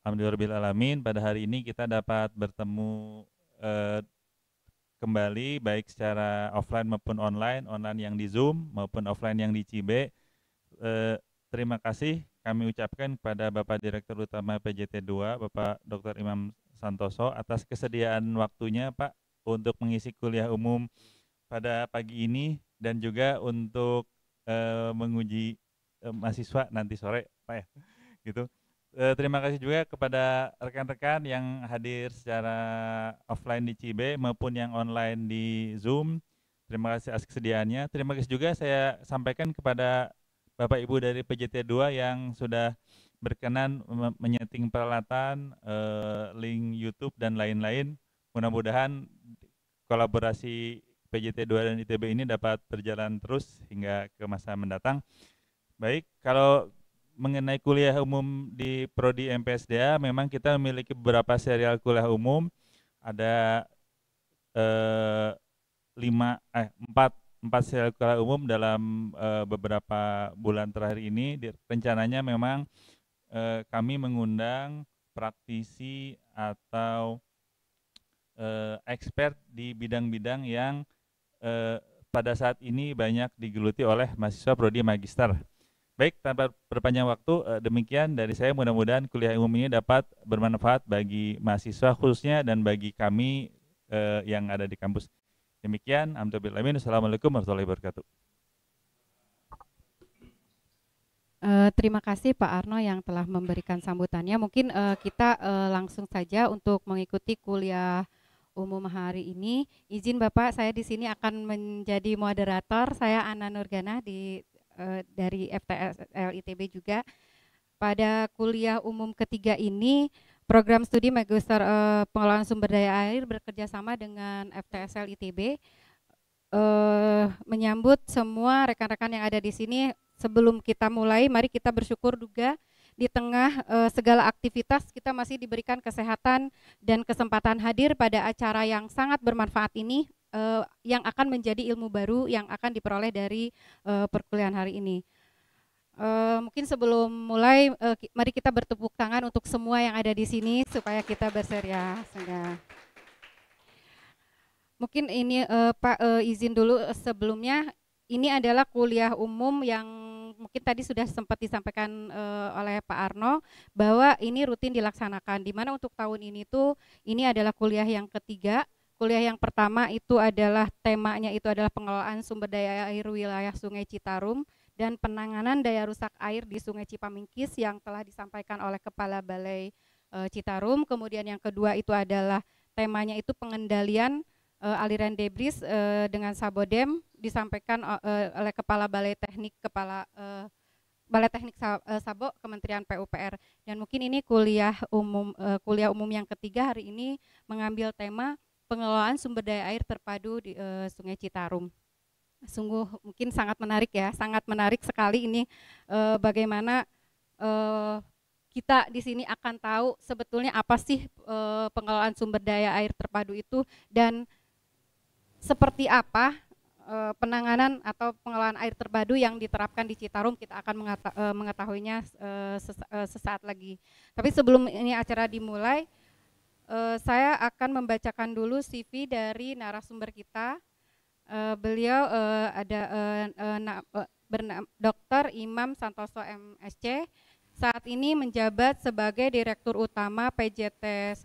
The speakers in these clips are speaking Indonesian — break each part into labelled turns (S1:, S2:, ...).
S1: Alhamdulillahirrahmanirrahim pada hari ini kita dapat bertemu eh, kembali baik secara offline maupun online, online yang di Zoom maupun offline yang di Cibe. Eh, terima kasih kami ucapkan kepada Bapak Direktur Utama PJT 2, Bapak Dr. Imam Santoso atas kesediaan waktunya Pak untuk mengisi kuliah umum pada pagi ini dan juga untuk eh, menguji eh, mahasiswa nanti sore Pak ya. Gitu. Eh, terima kasih juga kepada rekan-rekan yang hadir secara offline di Cibe maupun yang online di Zoom. Terima kasih atas kesediaannya. Terima kasih juga saya sampaikan kepada Bapak Ibu dari PJT 2 yang sudah berkenan menyeting peralatan, eh, link YouTube dan lain-lain. Mudah-mudahan kolaborasi PJT 2 dan ITB ini dapat berjalan terus hingga ke masa mendatang. Baik, kalau mengenai kuliah umum di prodi MPSDA memang kita memiliki beberapa serial kuliah umum ada eh, lima eh empat empat serial kuliah umum dalam eh, beberapa bulan terakhir ini di, rencananya memang eh, kami mengundang praktisi atau eh, expert di bidang-bidang yang eh, pada saat ini banyak digeluti oleh mahasiswa prodi magister Baik, tanpa berpanjang waktu, eh, demikian dari saya mudah-mudahan kuliah umum ini dapat bermanfaat bagi mahasiswa khususnya dan bagi kami eh, yang ada di kampus. Demikian, Alhamdulillah, Assalamualaikum warahmatullahi wabarakatuh.
S2: Uh, terima kasih Pak Arno yang telah memberikan sambutannya. Mungkin uh, kita uh, langsung saja untuk mengikuti kuliah umum hari ini. Izin Bapak, saya di sini akan menjadi moderator. Saya Ana Nurgana di Eh, dari FTSL ITB juga. Pada kuliah umum ketiga ini, program studi Magister uh, eh, Pengelolaan Sumber Daya Air bekerja sama dengan FTSL ITB eh, menyambut semua rekan-rekan yang ada di sini. Sebelum kita mulai, mari kita bersyukur juga di tengah uh, segala aktivitas kita masih diberikan kesehatan dan kesempatan hadir pada acara yang sangat bermanfaat ini uh, yang akan menjadi ilmu baru yang akan diperoleh dari uh, perkuliahan hari ini. Uh, mungkin sebelum mulai, uh, mari kita bertepuk tangan untuk semua yang ada di sini supaya kita berseria. Ya, Sehingga. Mungkin ini uh, Pak uh, izin dulu sebelumnya. Ini adalah kuliah umum yang mungkin tadi sudah sempat disampaikan uh, oleh Pak Arno bahwa ini rutin dilaksanakan. Di mana untuk tahun ini tuh ini adalah kuliah yang ketiga Kuliah yang pertama itu adalah temanya itu adalah pengelolaan sumber daya air wilayah Sungai Citarum dan penanganan daya rusak air di Sungai Cipamingkis yang telah disampaikan oleh Kepala Balai e, Citarum. Kemudian yang kedua itu adalah temanya itu pengendalian e, aliran debris e, dengan Sabodem disampaikan e, oleh Kepala Balai Teknik Kepala e, Balai Teknik Sabo Kementerian PUPR dan mungkin ini kuliah umum kuliah umum yang ketiga hari ini mengambil tema pengelolaan sumber daya air terpadu di e, Sungai Citarum. Sungguh mungkin sangat menarik ya, sangat menarik sekali ini e, bagaimana e, kita di sini akan tahu sebetulnya apa sih e, pengelolaan sumber daya air terpadu itu dan seperti apa e, penanganan atau pengelolaan air terpadu yang diterapkan di Citarum kita akan mengetahuinya e, sesaat lagi. Tapi sebelum ini acara dimulai uh, saya akan membacakan dulu CV dari narasumber kita. Uh, beliau uh, ada uh, uh, na, uh, bernama Dr. Imam Santoso MSC. Saat ini menjabat sebagai Direktur Utama PJT 1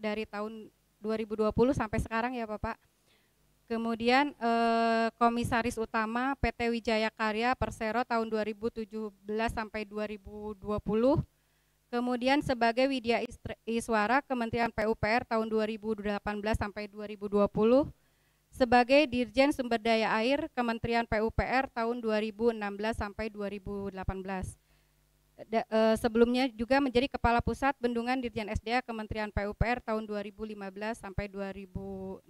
S2: dari tahun 2020 sampai sekarang ya Bapak. Kemudian eh, Komisaris Utama PT Wijaya Karya Persero tahun 2017 sampai 2020. Kemudian sebagai Widya Iswara Kementerian PUPR tahun 2018 sampai 2020 sebagai Dirjen Sumber Daya Air Kementerian PUPR tahun 2016 sampai 2018. Da, e, sebelumnya juga menjadi Kepala Pusat Bendungan Dirjen SDA Kementerian PUPR tahun 2015 sampai 2016.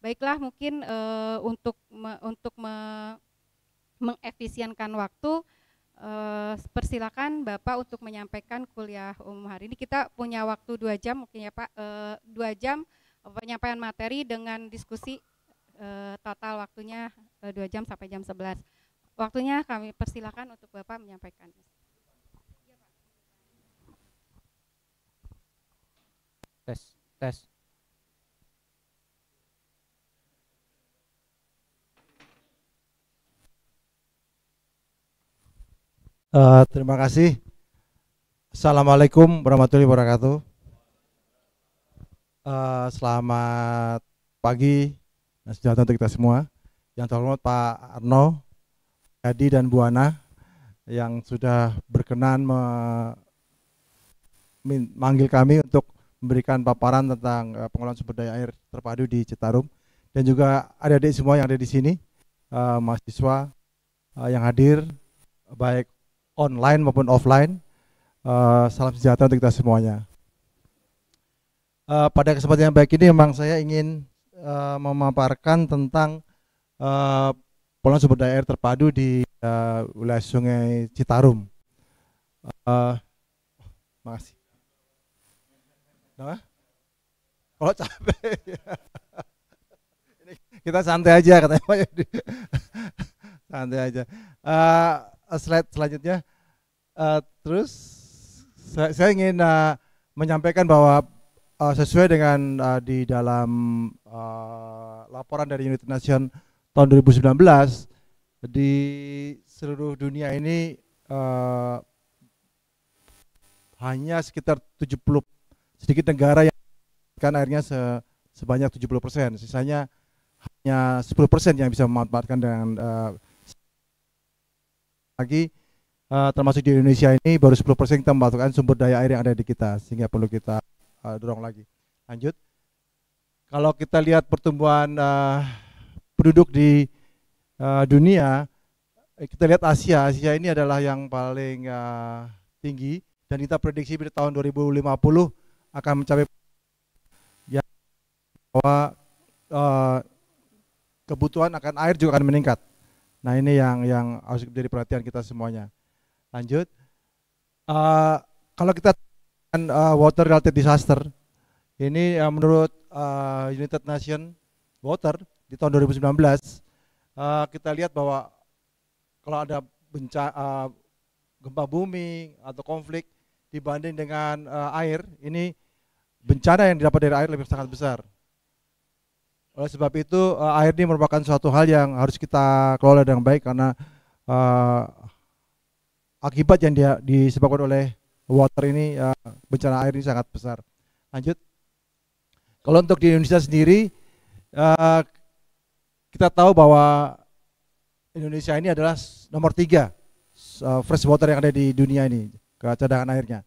S2: Baiklah, mungkin e, untuk me, untuk me, mengefisienkan waktu, uh, persilakan Bapak untuk menyampaikan kuliah umum hari ini. Kita punya waktu dua jam mungkin ya Pak, uh, dua jam penyampaian materi dengan diskusi uh, total waktunya uh, dua jam sampai jam 11. Waktunya kami persilakan untuk Bapak menyampaikan.
S3: Tes, tes.
S4: Uh, terima kasih. Assalamualaikum warahmatullahi wabarakatuh. Uh, selamat pagi, sejahtera untuk kita semua. Yang terhormat Pak Arno, Hadi dan Bu Ana yang sudah berkenan memanggil kami untuk memberikan paparan tentang eh, pengelolaan sumber daya air terpadu di Citarum dan juga adik-adik semua yang ada di sini, uh, mahasiswa uh, yang hadir, baik online maupun offline. Uh, salam sejahtera untuk kita semuanya. Uh, pada kesempatan yang baik ini memang saya ingin uh, memaparkan tentang uh, pola sumber daya air terpadu di uh, wilayah Sungai Citarum. Uh, makasih. Nah, kalau capek, kita santai aja katanya. santai aja. Uh, Uh, slide selanjutnya. Uh, terus saya, saya ingin uh, menyampaikan bahwa uh, sesuai dengan uh, di dalam uh, laporan dari United Nations tahun 2019 di seluruh dunia ini uh, hanya sekitar 70 sedikit negara yang kan airnya se, sebanyak 70 persen, sisanya hanya 10 persen yang bisa memanfaatkan dengan uh, lagi uh, termasuk di Indonesia ini baru 10% persen kita membutuhkan sumber daya air yang ada di kita sehingga perlu kita uh, dorong lagi. Lanjut. Kalau kita lihat pertumbuhan uh, penduduk di uh, dunia, kita lihat Asia. Asia ini adalah yang paling uh, tinggi dan kita prediksi pada tahun 2050 akan mencapai ya bahwa uh, kebutuhan akan air juga akan meningkat. Nah ini yang yang harus menjadi perhatian kita semuanya. Lanjut, uh, kalau kita uh, water related disaster, ini uh, menurut uh, United Nation Water di tahun 2019 uh, kita lihat bahwa kalau ada bencana uh, gempa bumi atau konflik dibanding dengan uh, air, ini bencana yang didapat dari air lebih sangat besar. Oleh sebab itu uh, air ini merupakan suatu hal yang harus kita kelola dengan baik karena uh, akibat yang dia disebabkan oleh water ini uh, bencana air ini sangat besar. Lanjut. Kalau untuk di Indonesia sendiri uh, kita tahu bahwa Indonesia ini adalah nomor tiga uh, fresh water yang ada di dunia ini ke cadangan airnya.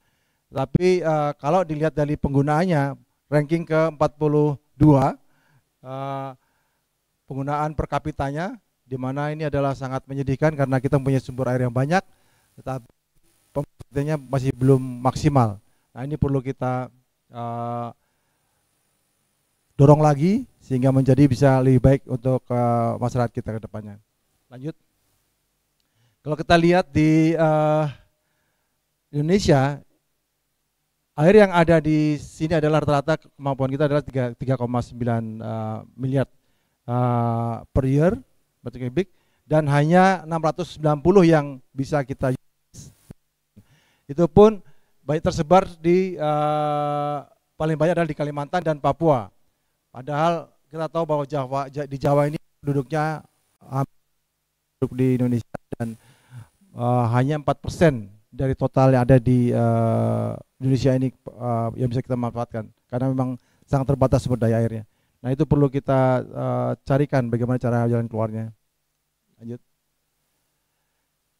S4: Tapi uh, kalau dilihat dari penggunaannya ranking ke 42 uh, penggunaan per kapitanya, di mana ini adalah sangat menyedihkan karena kita punya sumber air yang banyak, tetapi pemerintahnya masih belum maksimal. Nah ini perlu kita uh, dorong lagi sehingga menjadi bisa lebih baik untuk uh, masyarakat kita ke depannya. Lanjut. Kalau kita lihat di uh, Indonesia Air yang ada di sini adalah rata-rata kemampuan kita adalah 3,9 uh, eh, miliar uh, per year meter kubik dan hanya 690 yang bisa kita Itu pun baik tersebar di uh, paling banyak adalah di Kalimantan dan Papua. Padahal kita tahu bahwa Jawa di Jawa ini penduduknya penduduk di Indonesia dan uh, hanya 4% dari total yang ada di uh, Indonesia ini uh, yang bisa kita manfaatkan karena memang sangat terbatas sumber daya airnya. Nah itu perlu kita uh, carikan bagaimana cara jalan keluarnya. Lanjut.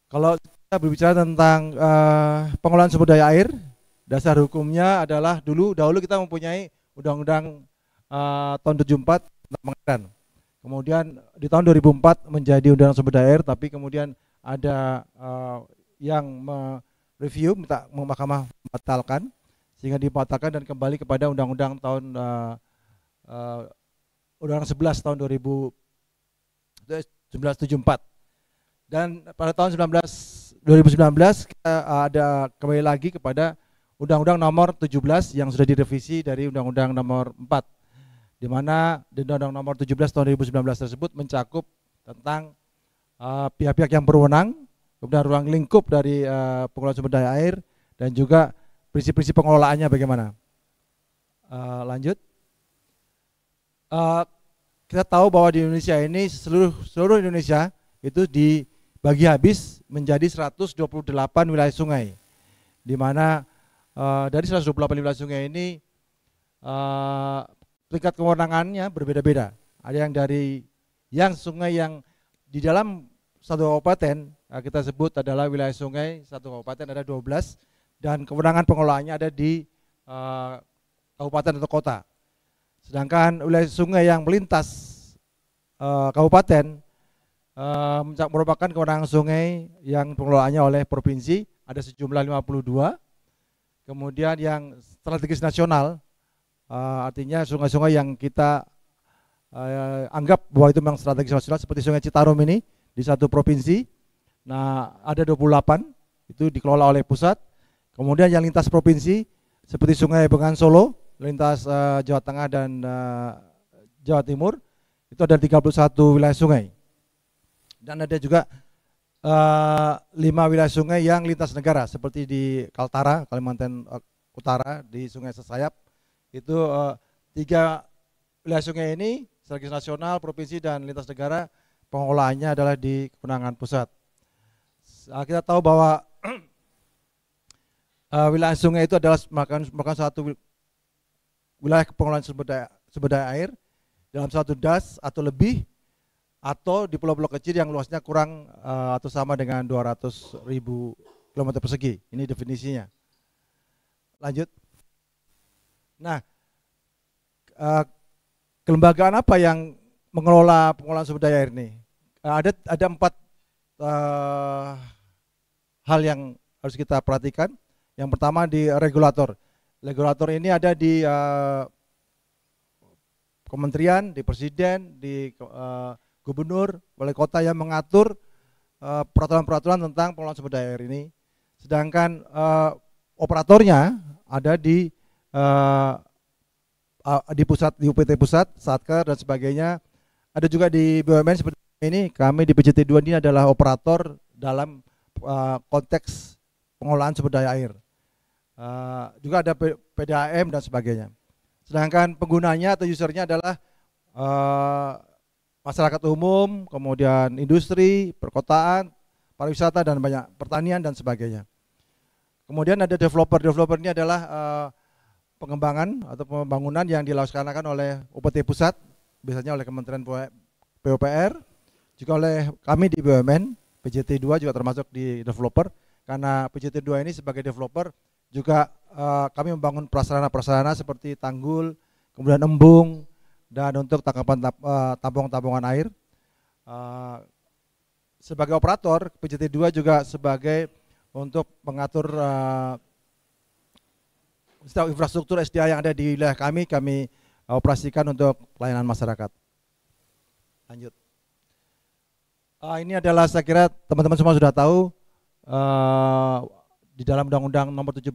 S4: Kalau kita berbicara tentang uh, pengelolaan sumber daya air, dasar hukumnya adalah dulu dahulu kita mempunyai undang-undang uh, tahun 74 tentang pengairan. Kemudian di tahun 2004 menjadi undang-undang sumber daya air, tapi kemudian ada uh, yang mereview minta Mahkamah batalkan sehingga dibatalkan dan kembali kepada Undang-Undang tahun uh, uh, 11 tahun 1974 eh, dan pada tahun 19 2019 kita eh, ada kembali lagi kepada Undang-Undang Nomor 17 yang sudah direvisi dari Undang-Undang Nomor 4 di mana Undang-Undang Nomor 17 tahun 2019 tersebut mencakup tentang uh, eh, pihak -pihak yang berwenang kemudian ruang lingkup dari uh, eh, pengelolaan sumber daya air dan juga prinsip-prinsip pengelolaannya bagaimana. Uh, lanjut, uh, kita tahu bahwa di Indonesia ini seluruh seluruh Indonesia itu dibagi habis menjadi 128 wilayah sungai, di mana uh, dari 128 wilayah sungai ini uh, tingkat kewenangannya berbeda-beda. Ada yang dari yang sungai yang di dalam satu kabupaten kita sebut adalah wilayah sungai satu kabupaten ada 12 dan kewenangan pengelolaannya ada di uh, kabupaten atau kota. Sedangkan wilayah sungai yang melintas uh, kabupaten uh, merupakan kewenangan sungai yang pengelolaannya oleh provinsi ada sejumlah 52. Kemudian yang strategis nasional uh, artinya sungai-sungai yang kita uh, anggap bahwa itu memang strategis nasional seperti Sungai Citarum ini di satu provinsi Nah, ada 28 itu dikelola oleh pusat. Kemudian yang lintas provinsi seperti Sungai Bengawan Solo, lintas uh, Jawa Tengah dan uh, Jawa Timur itu ada 31 wilayah sungai. Dan ada juga eh, lima 5 wilayah sungai yang lintas negara seperti di Kaltara, Kalimantan Utara di Sungai Sesayap itu uh, tiga wilayah sungai ini strategis nasional, provinsi dan lintas negara pengolahannya adalah di kewenangan pusat. Ah, kita tahu bahwa uh, wilayah sungai itu adalah merupakan, merupakan satu wilayah pengelolaan sumber daya, sumber daya air dalam satu das atau lebih atau di pulau-pulau kecil yang luasnya kurang uh, atau sama dengan 200 ribu kilometer persegi. Ini definisinya. Lanjut. Nah, uh, kelembagaan apa yang mengelola pengelolaan sumber daya air ini? Uh, ada ada empat uh, hal yang harus kita perhatikan. Yang pertama di regulator. Regulator ini ada di uh, kementerian, di presiden, di uh, gubernur, wali kota yang mengatur eh, peraturan-peraturan uh, tentang pengelolaan sumber daya air ini. Sedangkan uh, operatornya ada di uh, di pusat di UPT pusat, Satker dan sebagainya. Ada juga di BUMN seperti ini kami di PJT2 ini adalah operator dalam uh, konteks pengolahan sumber daya air. Uh, juga ada PDAM dan sebagainya. Sedangkan penggunanya atau usernya adalah uh, masyarakat umum, kemudian industri, perkotaan, pariwisata dan banyak pertanian dan sebagainya. Kemudian ada developer. Developer ini adalah uh, pengembangan atau pembangunan yang dilaksanakan oleh UPT pusat, biasanya oleh Kementerian PUPR, juga oleh kami di BUMN PJT2 juga termasuk di developer karena PJT2 ini sebagai developer juga uh, kami membangun prasarana-prasarana seperti tanggul, kemudian embung dan untuk tangkapan tap, uh, eh, tampung-tampungan air. Uh, sebagai operator PJT2 juga sebagai untuk mengatur uh, infrastruktur SDA yang ada di wilayah kami kami operasikan untuk pelayanan masyarakat. Lanjut. Uh, ini adalah saya kira teman-teman semua sudah tahu uh, di dalam Undang-Undang Nomor 17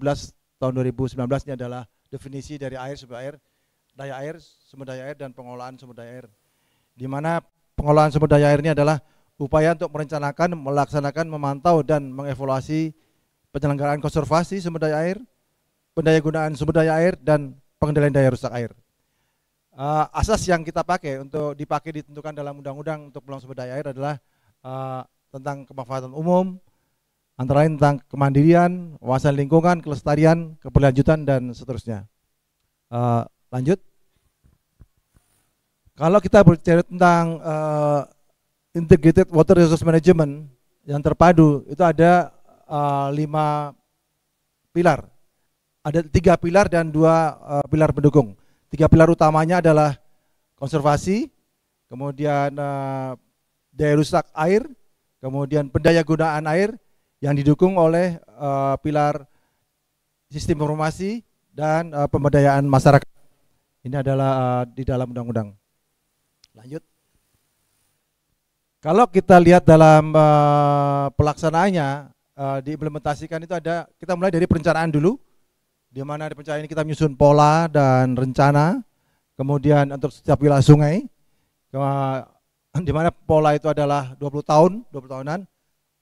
S4: Tahun 2019 ini adalah definisi dari air sumber air, daya air, sumber daya air dan pengolahan sumber daya air. Di mana pengolahan sumber daya air ini adalah upaya untuk merencanakan, melaksanakan, memantau dan mengevaluasi penyelenggaraan konservasi sumber daya air, pendayagunaan sumber daya air dan pengendalian daya rusak air uh, asas yang kita pakai untuk dipakai ditentukan dalam undang-undang untuk pengelolaan sumber daya air adalah uh, tentang kemanfaatan umum, antara lain tentang kemandirian, wawasan lingkungan, kelestarian, keberlanjutan, dan seterusnya. Uh, lanjut. Kalau kita berbicara tentang uh, integrated water resource management yang terpadu, itu ada uh, lima pilar. Ada tiga pilar dan dua uh, pilar pendukung. Tiga pilar utamanya adalah konservasi, kemudian uh, daya rusak air, kemudian pendaya gunaan air yang didukung oleh uh, pilar sistem informasi dan uh, pemberdayaan masyarakat. Ini adalah uh, di dalam undang-undang. Lanjut. Kalau kita lihat dalam uh, pelaksanaannya uh, diimplementasikan itu ada kita mulai dari perencanaan dulu di mana di perencanaan ini kita menyusun pola dan rencana kemudian untuk setiap wilayah sungai di mana pola itu adalah 20 tahun, 20 tahunan,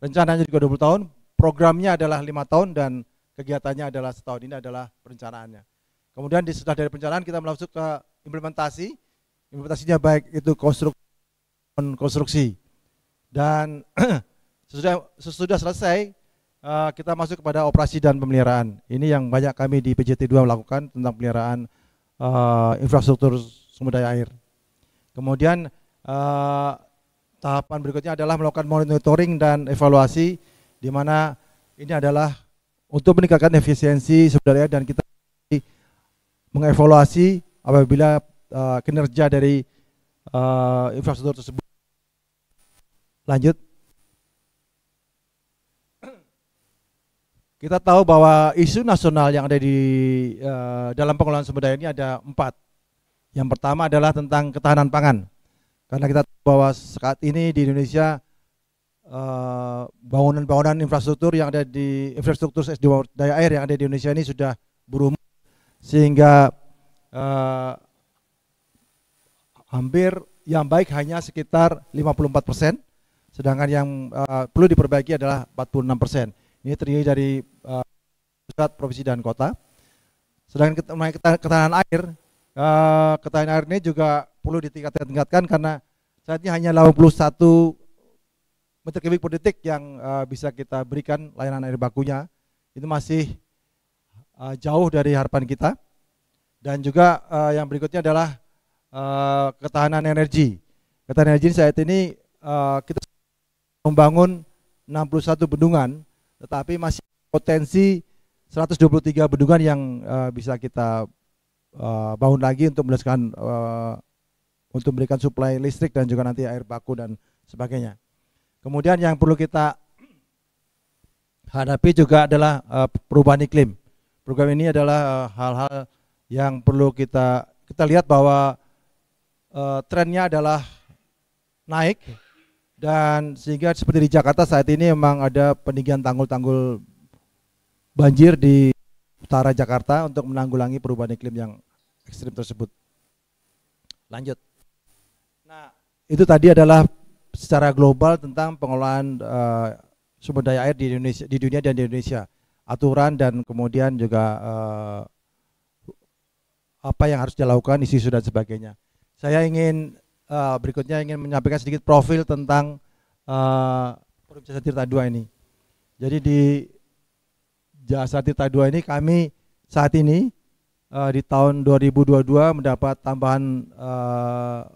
S4: rencananya juga 20 tahun, programnya adalah lima tahun dan kegiatannya adalah setahun ini adalah perencanaannya. Kemudian di setelah dari perencanaan kita masuk ke implementasi, implementasinya baik itu konstruksi, konstruksi. dan sesudah sesudah selesai eh, kita masuk kepada operasi dan pemeliharaan. Ini yang banyak kami di PJT 2 melakukan tentang pemeliharaan eh, infrastruktur sumber daya air. Kemudian uh, tahapan berikutnya adalah melakukan monitoring dan evaluasi di mana ini adalah untuk meningkatkan efisiensi sebenarnya dan kita mengevaluasi apabila uh, kinerja dari uh, infrastruktur tersebut. Lanjut. Kita tahu bahwa isu nasional yang ada di uh, dalam pengelolaan sumber daya ini ada empat. Yang pertama adalah tentang ketahanan pangan. Karena kita tahu bahwa saat ini di Indonesia eh, bangunan-bangunan uh, infrastruktur yang ada di infrastruktur SD daya air yang ada di Indonesia ini sudah berumur sehingga uh, hampir yang baik hanya sekitar 54 persen, sedangkan yang uh, perlu diperbaiki adalah 46 persen. Ini terdiri dari uh, pusat, provinsi, dan kota. Sedangkan ketahanan air, uh, ketahanan air ini juga perlu ditingkatkan karena saat ini hanya 81 meter kubik per detik yang uh, bisa kita berikan layanan air bakunya. Itu masih uh, jauh dari harapan kita. Dan juga uh, yang berikutnya adalah uh, ketahanan energi. Ketahanan energi saat ini uh, kita membangun 61 bendungan, tetapi masih potensi 123 bendungan yang uh, bisa kita uh, bangun lagi untuk menjelaskan uh, untuk memberikan suplai listrik dan juga nanti air baku dan sebagainya. Kemudian yang perlu kita hadapi juga adalah eh, perubahan iklim. Program ini adalah eh, hal-hal yang perlu kita kita lihat bahwa eh, trennya adalah naik dan sehingga seperti di Jakarta saat ini memang ada peninggian tanggul-tanggul banjir di utara Jakarta untuk menanggulangi perubahan iklim yang ekstrim tersebut. Lanjut. Itu tadi adalah secara global tentang pengelolaan uh, sumber daya air di Indonesia, di dunia dan di Indonesia, aturan dan kemudian juga uh, apa yang harus dilakukan, isi dan sebagainya. Saya ingin uh, berikutnya ingin menyampaikan sedikit profil tentang uh, produk jasa tirta dua ini. Jadi di jasa tirta dua ini kami saat ini uh, di tahun 2022 mendapat tambahan uh,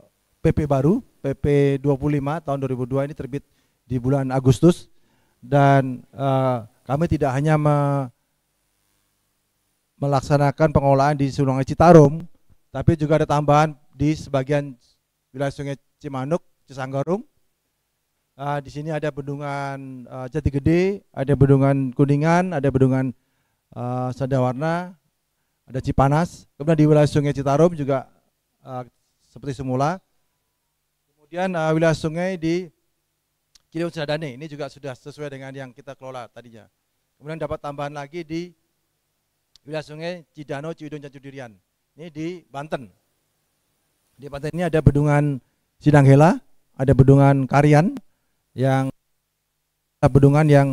S4: PP baru PP 25 tahun 2002 ini terbit di bulan Agustus dan uh, kami tidak hanya me melaksanakan pengolahan di Sungai Citarum, tapi juga ada tambahan di sebagian wilayah Sungai Cimanuk, Cisanggarung. Uh, eh, di sini ada bendungan uh, Jati Gede, ada bendungan Kuningan, ada bendungan uh, Sadawarna, ada Cipanas. Kemudian di wilayah Sungai Citarum juga uh, seperti semula Kemudian uh, wilayah sungai di Kidung Ciladane ini juga sudah sesuai dengan yang kita kelola tadinya. Kemudian dapat tambahan lagi di wilayah sungai Cidano, Ciudun, dan Cudirian. Ini di Banten. Di Banten ini ada bendungan Sidanghela, ada bendungan Karian yang bendungan yang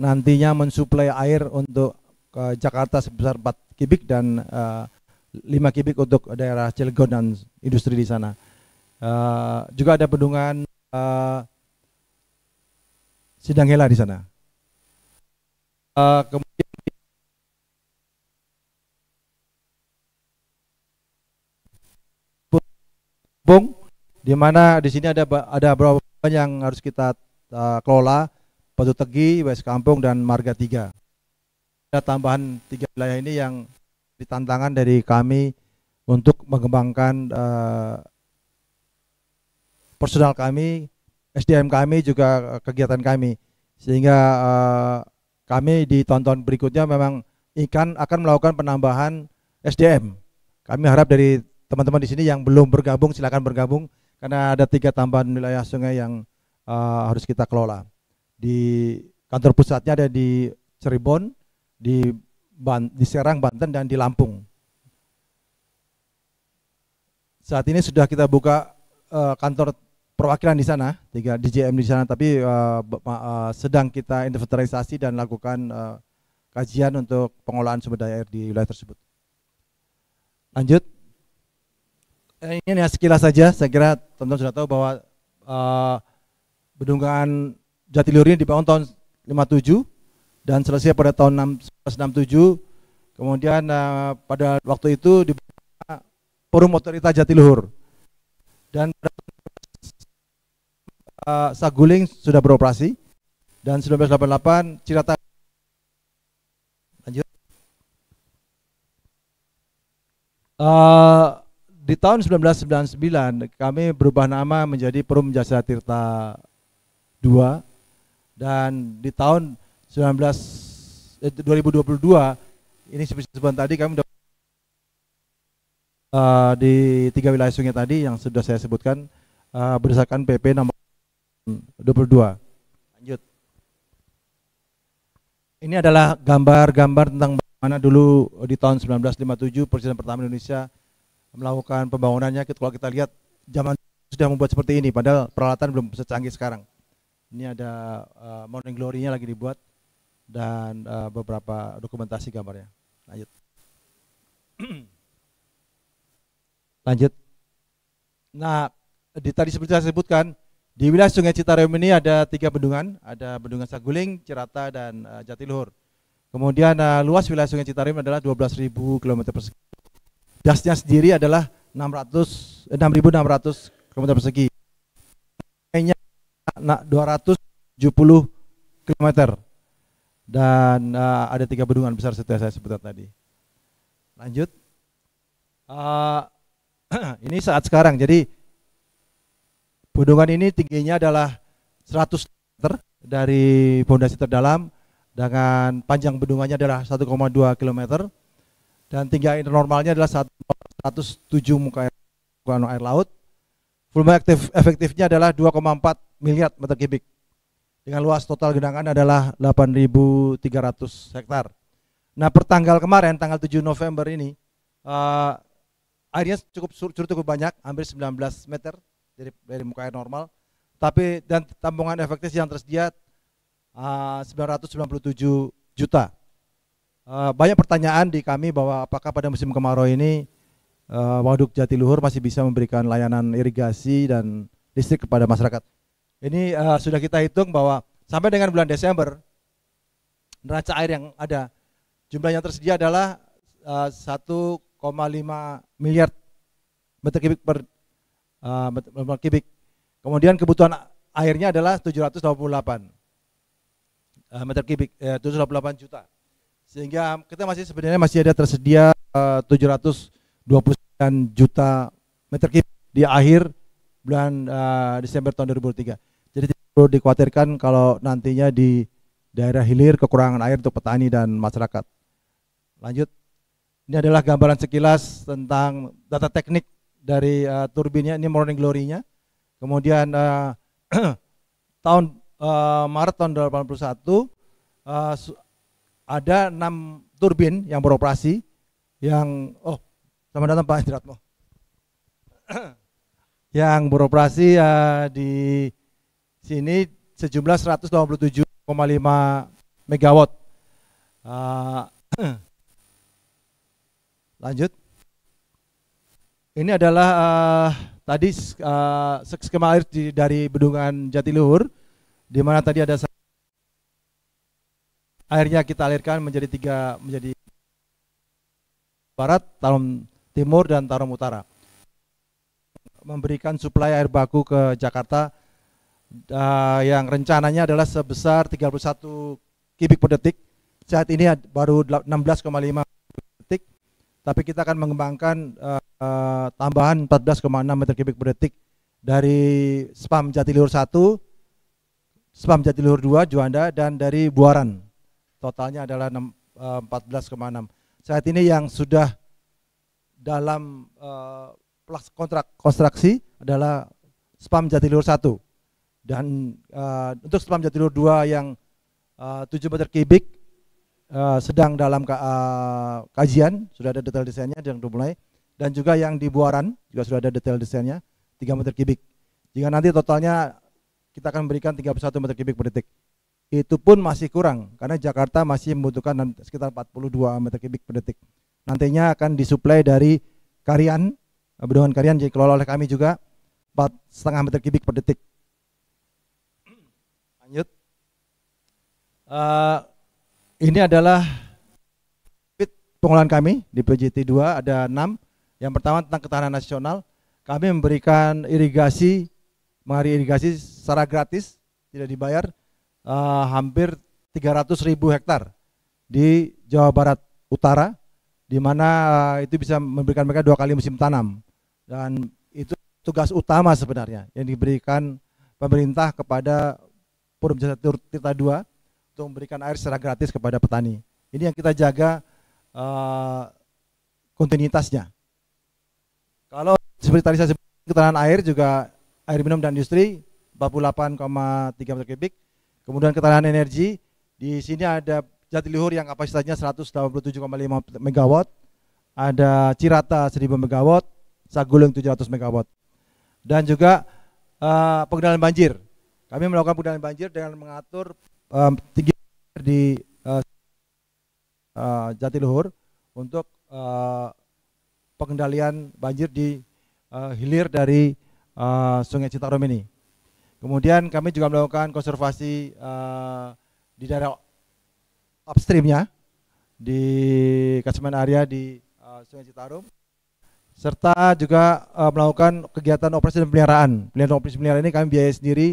S4: nantinya mensuplai air untuk ke Jakarta sebesar 4 kibik dan uh, 5 kubik untuk daerah Cilegon dan industri di sana. Uh, juga ada bendungan uh, di sana. Uh, kemudian Bung, di mana di sini ada ada beberapa yang harus kita uh, kelola, Batu Tegi, West Kampung dan Marga Tiga. Ada tambahan tiga wilayah ini yang ditantangan dari kami untuk mengembangkan uh, personal kami, SDM kami juga eh, kegiatan kami sehingga uh, kami di tahun-tahun berikutnya memang ikan akan melakukan penambahan SDM. Kami harap dari teman-teman di sini yang belum bergabung silakan bergabung karena ada tiga tambahan wilayah sungai yang uh, harus kita kelola. Di kantor pusatnya ada di Cirebon, di, Ban di Serang, Banten, dan di Lampung. Saat ini sudah kita buka uh, kantor perwakilan di sana, tiga DJM di sana, tapi uh, uh, sedang kita inventarisasi dan lakukan uh, kajian untuk pengolahan sumber daya air di wilayah tersebut. Lanjut. Eh, ini ya sekilas saja, saya kira teman-teman sudah tahu bahwa uh, bendungan Jatiluhur ini dibangun tahun 57 dan selesai pada tahun 1967. Kemudian uh, pada waktu itu dibuka Forum Otorita Jatiluhur. Dan pada Eh, Saguling sudah beroperasi dan 1988 Cirata lanjut uh, di tahun 1999 kami berubah nama menjadi Perum Jasa Tirta 2 dan di tahun 19 eh, 2022 ini seperti sebelum tadi kami sudah eh, uh, di tiga wilayah sungai tadi yang sudah saya sebutkan uh, berdasarkan PP nomor 22. Hmm. Lanjut. Ini adalah gambar-gambar tentang bagaimana dulu eh, di tahun 1957 Presiden pertama Indonesia melakukan pembangunannya. Kalau kita lihat zaman sudah membuat seperti ini, padahal peralatan belum secanggih sekarang. Ini ada uh, Morning Glory-nya lagi dibuat dan uh, beberapa dokumentasi gambarnya. Lanjut. Lanjut. Nah, di tadi seperti saya sebutkan, di wilayah Sungai Citarum ini ada tiga bendungan, ada Bendungan Saguling, Cirata, dan uh, Jatiluhur. Kemudian uh, luas wilayah Sungai Citarum adalah 12.000 km persegi. Dasnya sendiri adalah 600 6.600 km persegi. Sungainya 270 km. Dan uh, ada tiga bendungan besar seperti saya sebutkan tadi. Lanjut. Uh, ini saat sekarang, jadi Bendungan ini tingginya adalah 100 meter dari fondasi terdalam dengan panjang bendungannya adalah 1,2 km dan tinggi air normalnya adalah 107 muka air, air laut. Volume aktif, efektifnya adalah 2,4 miliar meter kubik dengan luas total genangan adalah 8.300 hektar. Nah, pertanggal kemarin tanggal 7 November ini uh, airnya cukup cukup banyak, hampir 19 meter dari dari muka air normal. Tapi dan tampungan efektif yang tersedia ah, uh, 997 juta. Uh, banyak pertanyaan di kami bahwa apakah pada musim kemarau ini uh, Waduk Jatiluhur masih bisa memberikan layanan irigasi dan listrik kepada masyarakat. Ini uh, sudah kita hitung bahwa sampai dengan bulan Desember neraca air yang ada jumlah yang tersedia adalah uh, 1,5 miliar meter kubik per uh, ah, kubik. Kemudian kebutuhan airnya adalah 728 uh, ah, meter kubik, eh, ya, 728 juta. Sehingga kita masih sebenarnya masih ada tersedia ah, uh, 729 juta meter kubik di akhir bulan uh, Desember tahun 2003. Jadi perlu dikhawatirkan kalau nantinya di daerah hilir kekurangan air untuk petani dan masyarakat. Lanjut. Ini adalah gambaran sekilas tentang data teknik dari uh, turbinnya ini Morning Glory-nya. Kemudian uh, tahun uh, Maret tahun 81 uh, ada enam turbin yang beroperasi yang oh selamat datang Pak Indratmo yang beroperasi uh, di sini sejumlah 127,5 megawatt. Uh, lanjut. Ini adalah uh, tadi uh, eh, skema air di, dari bendungan Jatiluhur, di mana tadi ada airnya kita alirkan menjadi tiga menjadi barat, Tarum Timur dan Tarum Utara. Memberikan suplai air baku ke Jakarta uh, yang rencananya adalah sebesar 31 kubik per detik. Saat ini baru 16,5 tapi kita akan mengembangkan uh, uh, tambahan 14,6 meter kubik per detik dari spam Jatiluhur 1, spam Jatiluhur 2 Juanda dan dari Buaran. Totalnya adalah 14,6. Eh, Saat ini yang sudah dalam uh, kontrak konstruksi adalah spam Jatiluhur 1 dan uh, untuk spam Jatiluhur 2 yang uh, 7 meter kubik Eh, sedang dalam ka, uh, kajian, sudah ada detail desainnya yang mulai. dan juga yang di Buaran juga sudah ada detail desainnya, 3 meter kubik. Jika nanti totalnya kita akan berikan 31 meter kubik per detik. Itu pun masih kurang, karena Jakarta masih membutuhkan sekitar 42 meter kubik per detik. Nantinya akan disuplai dari Karian, eh, bendungan Karian jadi kelola oleh kami juga, 4,5 meter kubik per detik. Lanjut. Uh, ini adalah pengolahan kami di PJT 2 ada enam Yang pertama tentang ketahanan nasional, kami memberikan irigasi, mengari irigasi secara gratis, tidak dibayar, uh, hampir 300 ribu hektar di Jawa Barat Utara, di mana uh, itu bisa memberikan mereka dua kali musim tanam. Dan itu tugas utama sebenarnya yang diberikan pemerintah kepada Forum Tirta 2 untuk memberikan air secara gratis kepada petani. Ini yang kita jaga uh, kontinuitasnya. Kalau seperti tadi saya sebut ketahanan air juga air minum dan industri 48,3 meter kubik. Kemudian ketahanan energi di sini ada Jatiluhur yang kapasitasnya 187,5 megawatt, ada Cirata 1000 megawatt, Saguling 700 megawatt. Dan juga uh, pengendalian banjir. Kami melakukan pengendalian banjir dengan mengatur um, tinggi di uh, uh, Jatiluhur untuk uh, pengendalian banjir di uh, hilir dari uh, Sungai Citarum ini. Kemudian kami juga melakukan konservasi uh, di daerah upstreamnya di catchment area di uh, Sungai Citarum serta juga uh, melakukan kegiatan operasi dan peliharaan. Peliharaan operasi peliharaan ini kami biayai sendiri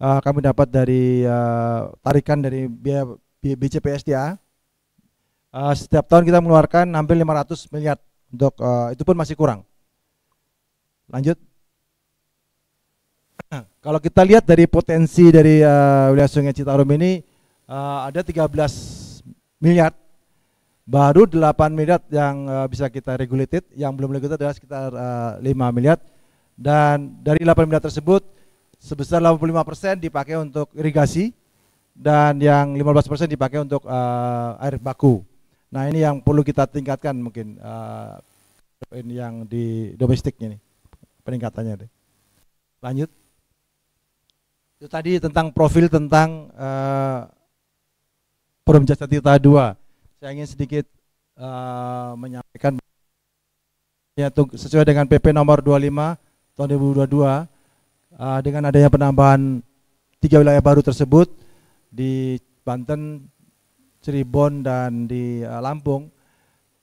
S4: uh, kami dapat dari uh, tarikan dari biaya BCPSDA. Uh, eh, setiap tahun kita mengeluarkan hampir 500 miliar untuk uh, itu pun masih kurang. Lanjut. Kalau kita lihat dari potensi dari uh, wilayah Sungai Citarum ini uh, ada 13 miliar baru 8 miliar yang uh, bisa kita regulated, yang belum regulated adalah sekitar uh, 5 miliar dan dari 8 miliar tersebut sebesar 85% dipakai untuk irigasi dan yang 15% dipakai untuk uh, air baku. Nah, ini yang perlu kita tingkatkan mungkin uh, ini yang di domestiknya ini peningkatannya deh. Lanjut. Itu tadi tentang profil tentang uh, eh, Perum Jasa Tirta 2. Saya ingin sedikit uh, menyampaikan ya sesuai dengan PP nomor 25 tahun 2022 uh, dengan adanya penambahan tiga wilayah baru tersebut di Banten, Cirebon dan di uh, Lampung,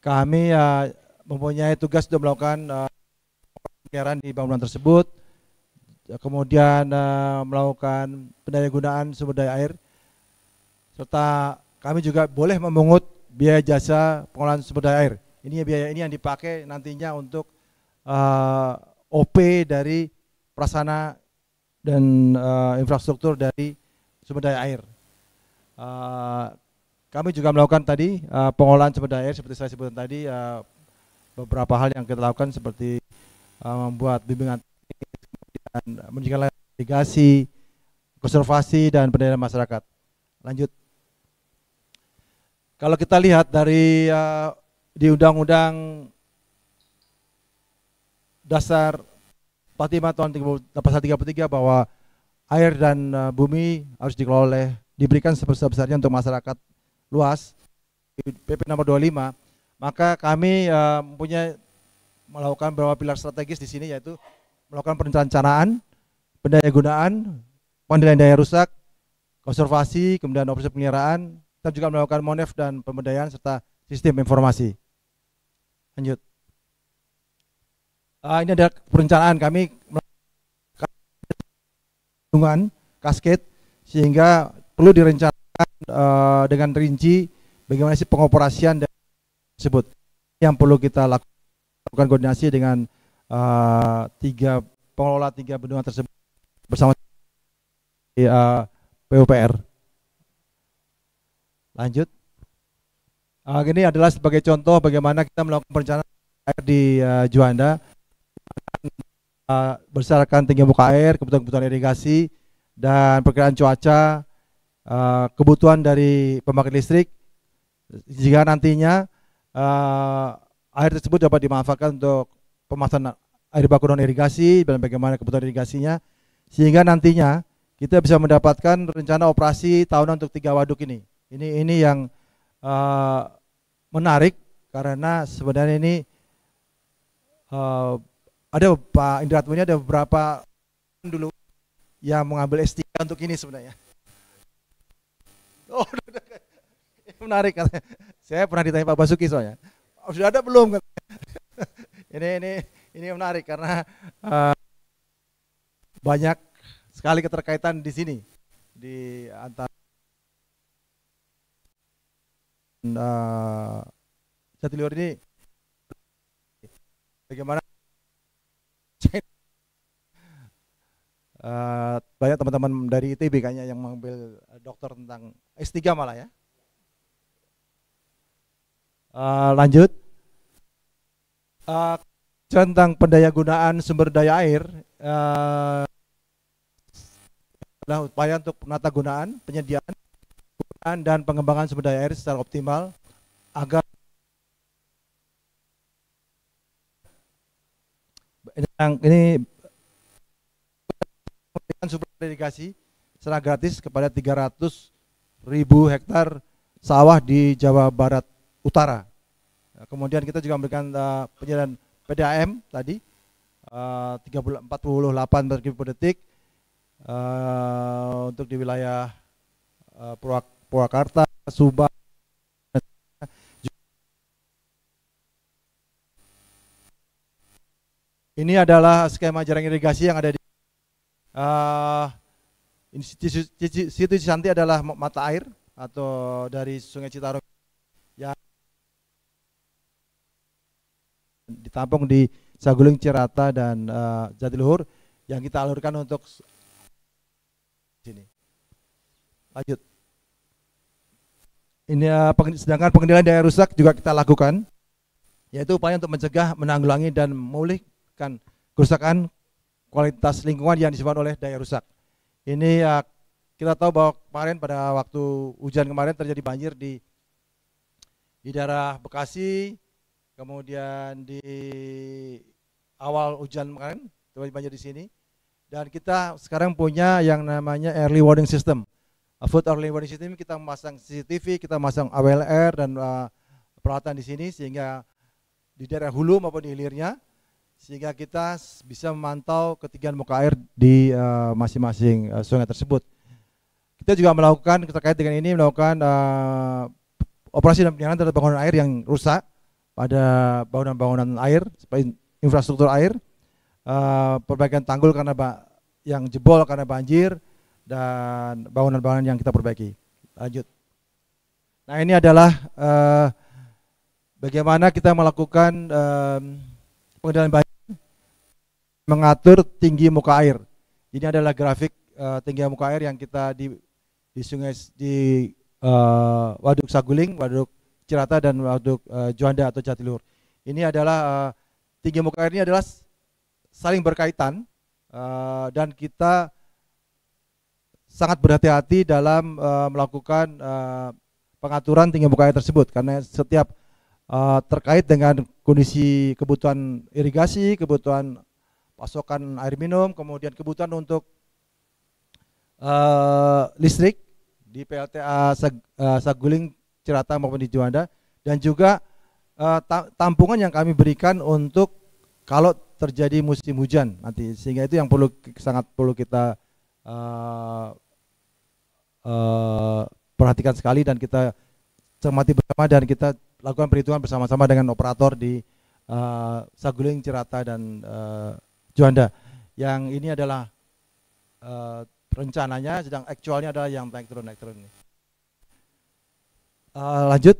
S4: kami uh, mempunyai tugas untuk melakukan uh, di bangunan tersebut, kemudian uh, melakukan pendayagunaan sumber daya air, serta kami juga boleh memungut biaya jasa pengolahan sumber daya air. Ini biaya ini yang dipakai nantinya untuk uh, OP dari prasana dan uh, infrastruktur dari sumber daya air. Uh, kami juga melakukan tadi uh, pengolahan sumber daya air seperti saya sebutkan tadi uh, beberapa hal yang kita lakukan seperti uh, membuat bimbingan teknis, kemudian menjaga irigasi, konservasi dan pendidikan masyarakat. Lanjut. Kalau kita lihat dari uh, di Undang-Undang Dasar Fatimah tahun pasal 33 bahwa air dan eh, bumi harus dikelola oleh diberikan sebesar-besarnya untuk masyarakat luas PP nomor 25 maka kami eh, mempunyai melakukan beberapa pilar strategis di sini yaitu melakukan perencanaan, gunaan pengendalian daya rusak, konservasi, kemudian operasi pemeliharaan, kita juga melakukan monef dan pemberdayaan serta sistem informasi. Lanjut uh, ini ada perencanaan kami melakukan kasket sehingga perlu direncanakan uh, dengan rinci bagaimana sih pengoperasian tersebut yang perlu kita lakukan koordinasi dengan uh, tiga pengelola tiga bendungan tersebut bersama uh, PUPR. Lanjut. Uh, ini adalah sebagai contoh bagaimana kita melakukan perencanaan air di uh, Juanda Eh, berdasarkan tinggi muka air, kebutuhan-kebutuhan irigasi, dan perkiraan cuaca, uh, kebutuhan dari pembangkit listrik, jika nantinya uh, air tersebut dapat dimanfaatkan untuk pemasan air baku non irigasi dan bagaimana kebutuhan irigasinya, sehingga nantinya kita bisa mendapatkan rencana operasi tahunan untuk tiga waduk ini. Ini ini yang uh, menarik karena sebenarnya ini uh, ada Pak Indra Atmuni ada beberapa dulu yang mengambil S3 untuk ini sebenarnya. Oh, menarik katanya. Saya pernah ditanya Pak Basuki soalnya. Oh, sudah ada belum? ini ini ini menarik karena uh, banyak sekali keterkaitan di sini di antara uh, Jatiluhur ini bagaimana uh, banyak teman-teman dari ITB kayaknya yang mengambil eh, dokter tentang S3 malah ya. Uh, lanjut. Uh, tentang gunaan sumber daya air uh, adalah upaya untuk penata gunaan, penyediaan, dan pengembangan sumber daya air secara optimal agar yang ini memberikan subsidi irigasi secara gratis kepada 300 ribu hektar sawah di Jawa Barat Utara. Nah, kemudian kita juga memberikan uh, penyediaan PDAM tadi uh, 48 meter kubik per detik uh, untuk di wilayah uh, Purwakarta, Subang, Ini adalah skema jaring irigasi yang ada di uh, eh, situ Cisanti adalah mata air atau dari Sungai Citarum yang ditampung di Saguling Cirata dan uh, Jatiluhur yang kita alurkan untuk sini. Lanjut. Ini eh, sedangkan pengendalian daya rusak juga kita lakukan yaitu upaya untuk mencegah, menanggulangi dan memulih kerusakan kualitas lingkungan yang disebabkan oleh daya rusak. Ini ya kita tahu bahwa kemarin pada waktu hujan kemarin terjadi banjir di di daerah Bekasi, kemudian di awal hujan kemarin terjadi banjir di sini. Dan kita sekarang punya yang namanya early warning system. Food early warning system kita memasang CCTV, kita memasang AWLR dan uh, peralatan di sini sehingga di daerah hulu maupun di hilirnya sehingga kita bisa memantau ketinggian muka air di eh, masing-masing uh, uh, sungai tersebut. Kita juga melakukan terkait dengan ini melakukan uh, operasi dan penanganan terhadap bangunan air yang rusak pada bangunan-bangunan air, infrastruktur air, uh, perbaikan tanggul karena yang jebol karena banjir dan bangunan-bangunan yang kita perbaiki. Lanjut. Nah ini adalah uh, bagaimana kita melakukan uh, pengendalian banjir mengatur tinggi muka air. Ini adalah grafik uh, tinggi muka air yang kita di di sungai di uh, Waduk Saguling, Waduk Cirata dan Waduk uh, Juanda atau Jatiluhur. Ini adalah uh, tinggi muka air ini adalah saling berkaitan uh, dan kita sangat berhati-hati dalam uh, melakukan uh, pengaturan tinggi muka air tersebut karena setiap uh, terkait dengan kondisi kebutuhan irigasi, kebutuhan pasokan air minum, kemudian kebutuhan untuk uh, listrik di PLTA eh, Saguling, Cirata maupun di Juanda, dan juga uh, tampungan yang kami berikan untuk kalau terjadi musim hujan nanti, sehingga itu yang perlu sangat perlu kita uh, uh, perhatikan sekali dan kita cermati bersama dan kita lakukan perhitungan bersama-sama dengan operator di uh, Saguling, Cirata dan uh, Juanda. Yang ini adalah uh, rencananya, sedang aktualnya adalah yang naik turun naik turun. Uh, lanjut,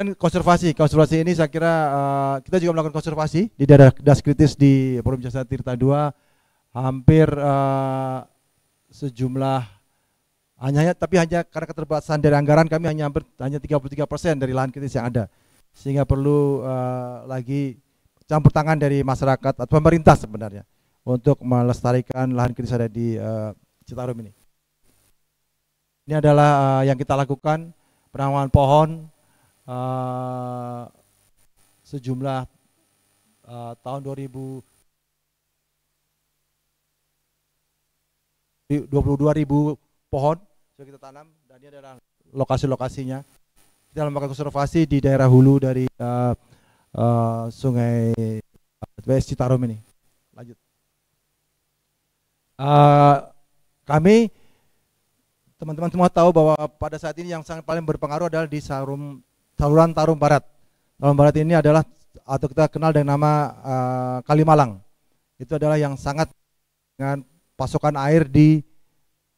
S4: dan konservasi, konservasi ini saya kira uh, kita juga melakukan konservasi di daerah das kritis di Forum Jasa Tirta II hampir uh, sejumlah hanya tapi hanya karena keterbatasan dari anggaran kami hanya hampir hanya 33 persen dari lahan kritis yang ada sehingga perlu uh, lagi campur tangan dari masyarakat atau pemerintah sebenarnya untuk melestarikan lahan kritis ada di uh, Citarum ini. Ini adalah uh, yang kita lakukan penanaman pohon uh, sejumlah uh, tahun 2000 22 ribu pohon sudah kita tanam dan ini adalah lokasi-lokasinya. Kita melakukan konservasi di daerah hulu dari uh, uh, Sungai eh, West Citarum ini. Lanjut. Uh, kami teman-teman semua tahu bahwa pada saat ini yang sangat paling berpengaruh adalah di sarum, saluran Tarum Barat. Tarum Barat ini adalah atau kita kenal dengan nama uh, Kalimalang. Itu adalah yang sangat dengan pasokan air di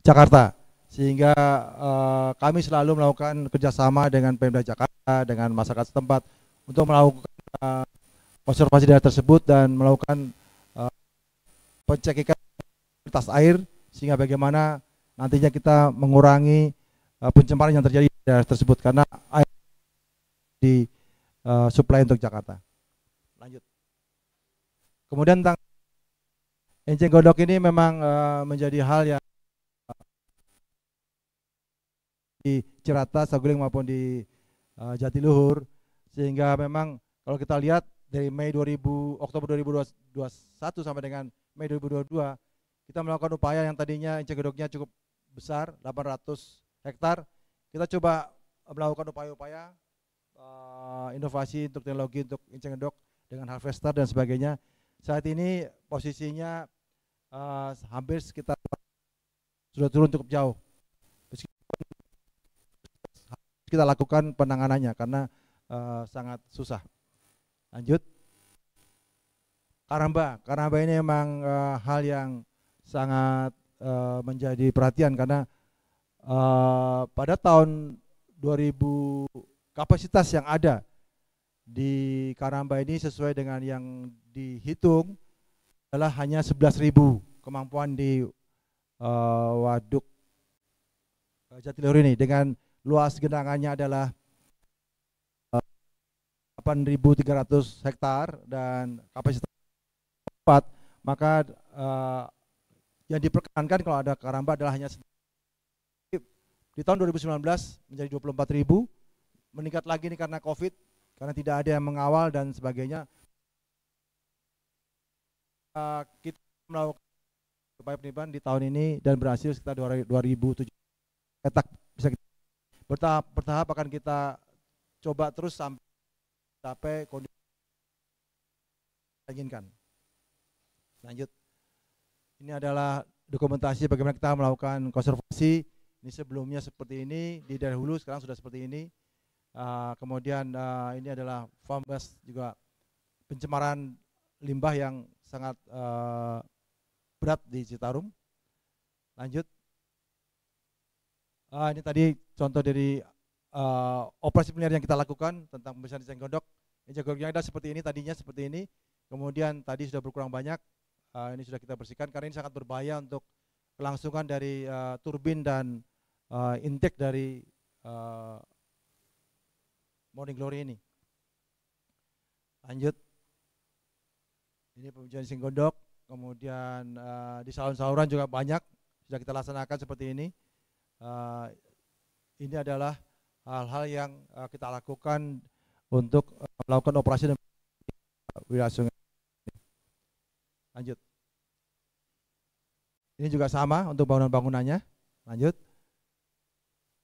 S4: Jakarta. Sehingga uh, kami selalu melakukan kerjasama dengan Pemda Jakarta, dengan masyarakat setempat untuk melakukan Eh, konservasi daerah tersebut dan melakukan eh, pencekikan kualitas air sehingga bagaimana nantinya kita mengurangi eh, pencemaran yang terjadi di daerah tersebut karena air di suplai untuk Jakarta. Lanjut. Kemudian tentang enceng godok ini memang menjadi hal yang di Cirata, Saguling maupun di Jatiluhur sehingga memang kalau kita lihat dari Mei 2000 Oktober 2021 sampai dengan Mei 2022 kita melakukan upaya yang tadinya gedoknya cukup besar 800 hektar kita coba melakukan upaya-upaya uh, inovasi untuk teknologi untuk gedok dengan harvester dan sebagainya saat ini posisinya uh, hampir sekitar sudah turun cukup jauh meskipun kita lakukan penanganannya karena uh, sangat susah Lanjut. Karamba, karamba ini memang e, eh, hal yang sangat e, menjadi perhatian karena e, pada tahun 2000 kapasitas yang ada di Karamba ini sesuai dengan yang dihitung adalah hanya 11.000 kemampuan di e, Waduk Jatiluhur ini dengan luas genangannya adalah 8.300 hektar dan kapasitas 4, maka uh, yang diperkenankan kalau ada karamba adalah hanya di tahun 2019 menjadi 24.000 meningkat lagi ini karena Covid karena tidak ada yang mengawal dan sebagainya uh, kita melakukan upaya penipuan di tahun ini dan berhasil sekitar 2.700 petak bisa kita, bertahap bertahap akan kita coba terus sampai capek kondisi inginkan. Lanjut. Ini adalah dokumentasi bagaimana kita melakukan konservasi. Ini sebelumnya seperti ini, di daerah hulu sekarang sudah seperti ini. Uh, kemudian uh, ini adalah farm juga pencemaran limbah yang sangat uh, berat di Citarum. Lanjut. Uh, ini tadi contoh dari uh, operasi pelayar yang kita lakukan tentang pemeriksaan eceng gondok. Eceng yang ada seperti ini tadinya seperti ini. Kemudian tadi sudah berkurang banyak. Uh, ini sudah kita bersihkan karena ini sangat berbahaya untuk kelangsungan dari uh, turbin dan uh, intake dari uh, Morning Glory ini. Lanjut. Ini pembicaraan gondok. kemudian uh, di saluran-saluran juga banyak sudah kita laksanakan seperti ini. Uh, ini adalah hal-hal yang uh, kita lakukan untuk uh, melakukan operasi dan wilayah sungai. Lanjut. Ini juga sama untuk bangunan-bangunannya. Lanjut.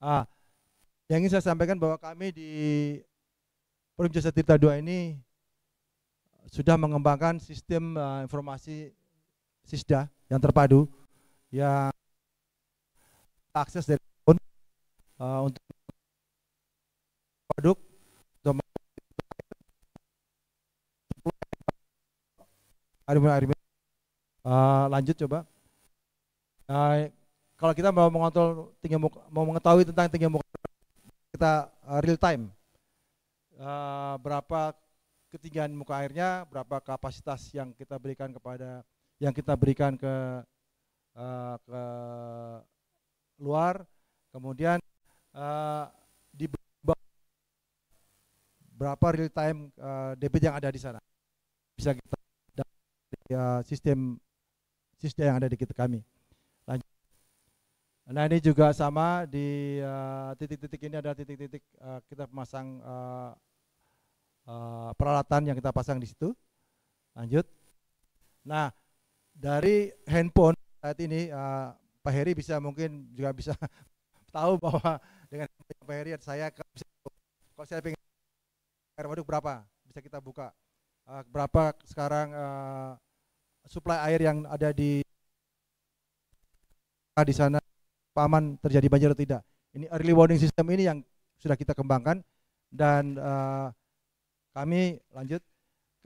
S4: Ah, yang ingin saya sampaikan bahwa kami di Perum Jasa Tirta 2 ini sudah mengembangkan sistem uh, informasi SISDA yang terpadu yang akses dari pun uh, untuk produk Uh, lanjut coba. Nah, kalau kita mau mengontrol tinggi muka, mau mengetahui tentang tinggi muka kita uh, real time. Uh, berapa ketinggian muka airnya, berapa kapasitas yang kita berikan kepada yang kita berikan ke uh, ke luar, kemudian uh, di berapa real time uh, debit yang ada di sana. Bisa kita dari uh, sistem sistem yang ada di kita kami. Nah ini juga sama di eh, titik-titik uh, ini ada titik-titik uh, kita pasang uh, uh, peralatan yang kita pasang di situ. Lanjut. Nah dari handphone saat ini uh, Pak Heri bisa mungkin juga bisa tahu bahwa dengan Pak Heri saya kalau saya pengen air waduk berapa bisa kita buka uh, berapa sekarang uh, suplai air yang ada di di sana paman terjadi banjir atau tidak ini early warning system ini yang sudah kita kembangkan dan uh, kami lanjut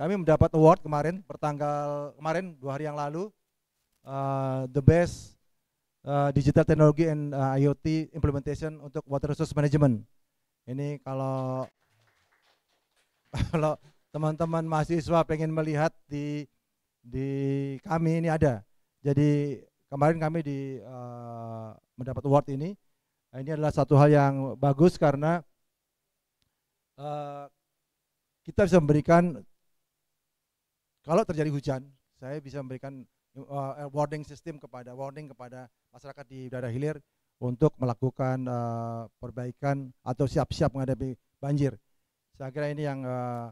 S4: kami mendapat award kemarin pertanggal kemarin dua hari yang lalu uh, the best uh, digital technology and uh, IoT implementation untuk water resource management ini kalau kalau teman-teman mahasiswa pengen melihat di di kami ini ada. Jadi kemarin kami di uh, mendapat award ini. Nah, ini adalah satu hal yang bagus karena uh, kita bisa memberikan kalau terjadi hujan, saya bisa memberikan uh, warning system kepada warning kepada masyarakat di daerah hilir untuk melakukan uh, perbaikan atau siap-siap menghadapi banjir. Saya kira ini yang uh,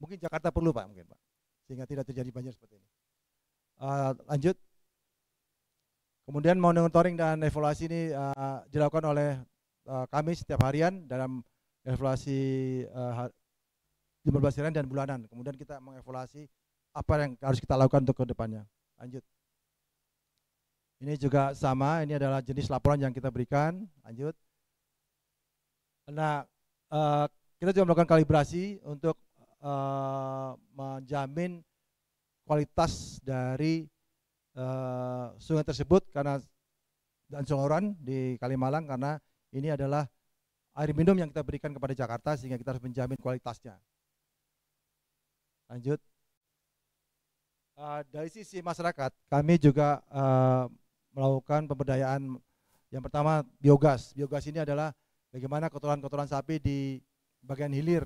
S4: mungkin Jakarta perlu Pak mungkin Pak sehingga tidak terjadi banjir seperti ini. Uh, lanjut. Kemudian monitoring dan evaluasi ini uh, dilakukan oleh uh, kami setiap harian dalam evaluasi uh, 15 harian dan bulanan. Kemudian kita mengevaluasi apa yang harus kita lakukan untuk ke depannya Lanjut. Ini juga sama, ini adalah jenis laporan yang kita berikan. Lanjut. Nah, uh, kita juga melakukan kalibrasi untuk uh, menjamin kualitas dari uh, sungai tersebut karena dan sungoran di Kalimalang karena ini adalah air minum yang kita berikan kepada Jakarta sehingga kita harus menjamin kualitasnya. Lanjut. Uh, dari sisi masyarakat, kami juga uh, melakukan pemberdayaan yang pertama biogas. Biogas ini adalah bagaimana kotoran-kotoran sapi di bagian hilir.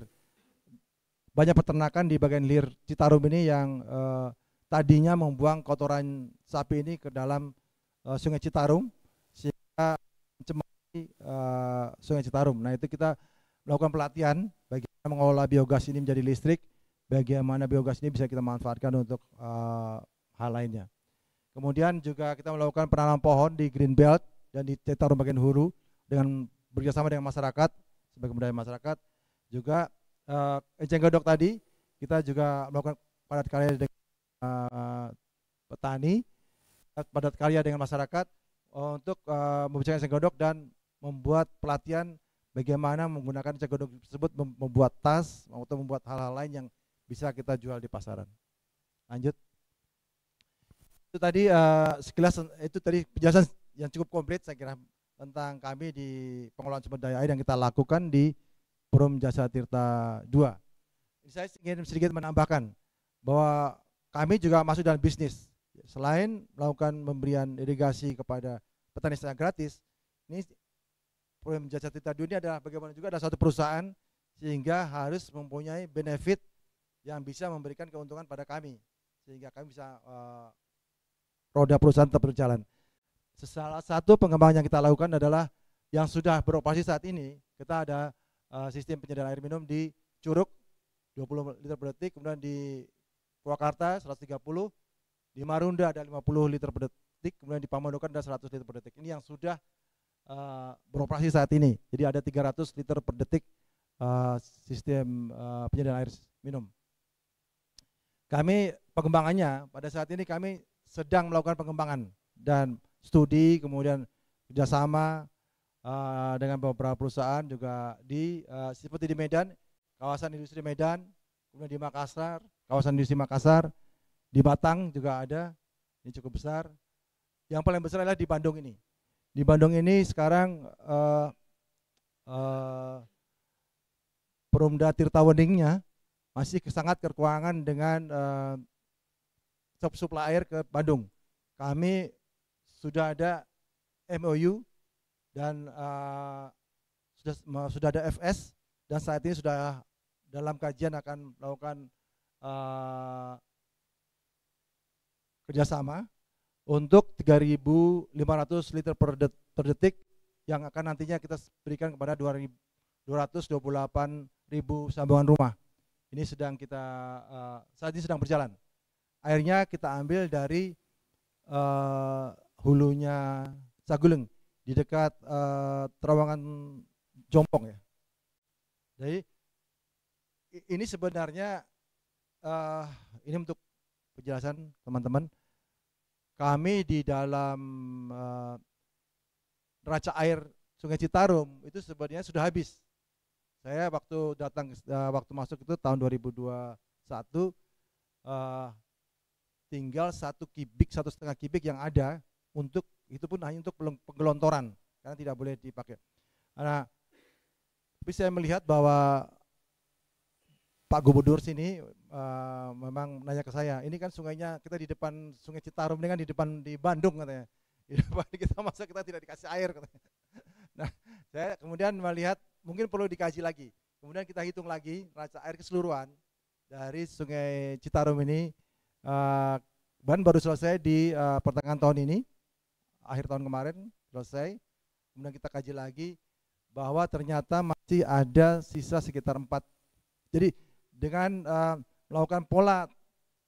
S4: Banyak peternakan di bagian hilir Citarum ini yang eh, tadinya membuang kotoran sapi ini ke dalam eh, Sungai Citarum sehingga mencemari eh, Sungai Citarum. Nah, itu kita melakukan pelatihan bagaimana mengolah biogas ini menjadi listrik, bagaimana biogas ini bisa kita manfaatkan untuk eh, hal lainnya. Kemudian juga kita melakukan penanam pohon di Green Belt dan di Citarum bagian Hulu dengan bekerjasama dengan masyarakat sebagai budaya masyarakat juga uh, eceng gondok tadi kita juga melakukan padat karya dengan uh, petani, padat karya dengan masyarakat eh, untuk uh, membicarakan eceng gondok dan membuat pelatihan bagaimana menggunakan eceng gondok tersebut membuat tas atau membuat hal-hal lain yang bisa kita jual di pasaran. Lanjut. Itu tadi uh, sekilas itu tadi penjelasan yang cukup komplit saya kira tentang kami di pengelolaan sumber daya air yang kita lakukan di Perum Jasa Tirta 2. Saya ingin sedikit menambahkan bahwa kami juga masuk dalam bisnis. Selain melakukan pemberian irigasi kepada petani secara gratis, ini Perum Jasa Tirta 2 ini adalah bagaimana juga ada satu perusahaan sehingga harus mempunyai benefit yang bisa memberikan keuntungan pada kami sehingga kami bisa uh, roda perusahaan tetap berjalan. Salah satu pengembangan yang kita lakukan adalah yang sudah beroperasi saat ini kita ada Eh, sistem penyediaan air minum di Curug 20 liter per detik, kemudian di Purwakarta 130, di Marunda ada 50 liter per detik, kemudian di Pamondokan ada 100 liter per detik. Ini yang sudah uh, beroperasi saat ini. Jadi ada 300 liter per detik uh, sistem uh, penyediaan air minum. Kami pengembangannya pada saat ini kami sedang melakukan pengembangan dan studi kemudian kerjasama Eh, dengan beberapa perusahaan juga di uh, seperti di Medan, kawasan industri Medan, kemudian di Makassar, kawasan industri Makassar, di Batang juga ada, ini cukup besar. Yang paling besar adalah di Bandung ini. Di Bandung ini sekarang uh, uh, Perumda Tirta Weningnya masih sangat kekurangan dengan uh, air ke Bandung. Kami sudah ada MOU dan uh, sudah sudah ada FS dan saat ini sudah dalam kajian akan melakukan uh, kerjasama untuk 3.500 liter per, det per detik yang akan nantinya kita berikan kepada 228.000 sambungan rumah. Ini sedang kita uh, saat ini sedang berjalan. Airnya kita ambil dari uh, hulunya Saguling di dekat uh, terowongan Jompong ya. Jadi ini sebenarnya uh, ini untuk penjelasan teman-teman. Kami di dalam uh, raca air Sungai Citarum itu sebenarnya sudah habis. Saya waktu datang uh, waktu masuk itu tahun 2021 uh, tinggal satu kibik satu setengah kibik yang ada untuk itu pun hanya untuk penggelontoran karena tidak boleh dipakai. Nah, tapi saya melihat bahwa Pak Gubernur sini uh, memang nanya ke saya, ini kan sungainya kita di depan Sungai Citarum ini kan di depan di Bandung katanya. Di depan kita masa kita tidak dikasih air katanya. Nah, saya kemudian melihat mungkin perlu dikaji lagi. Kemudian kita hitung lagi raca air keseluruhan dari Sungai Citarum ini. Uh, ban baru selesai di uh, pertengahan tahun ini akhir tahun kemarin selesai. Kemudian kita kaji lagi bahwa ternyata masih ada sisa sekitar empat Jadi dengan uh, melakukan pola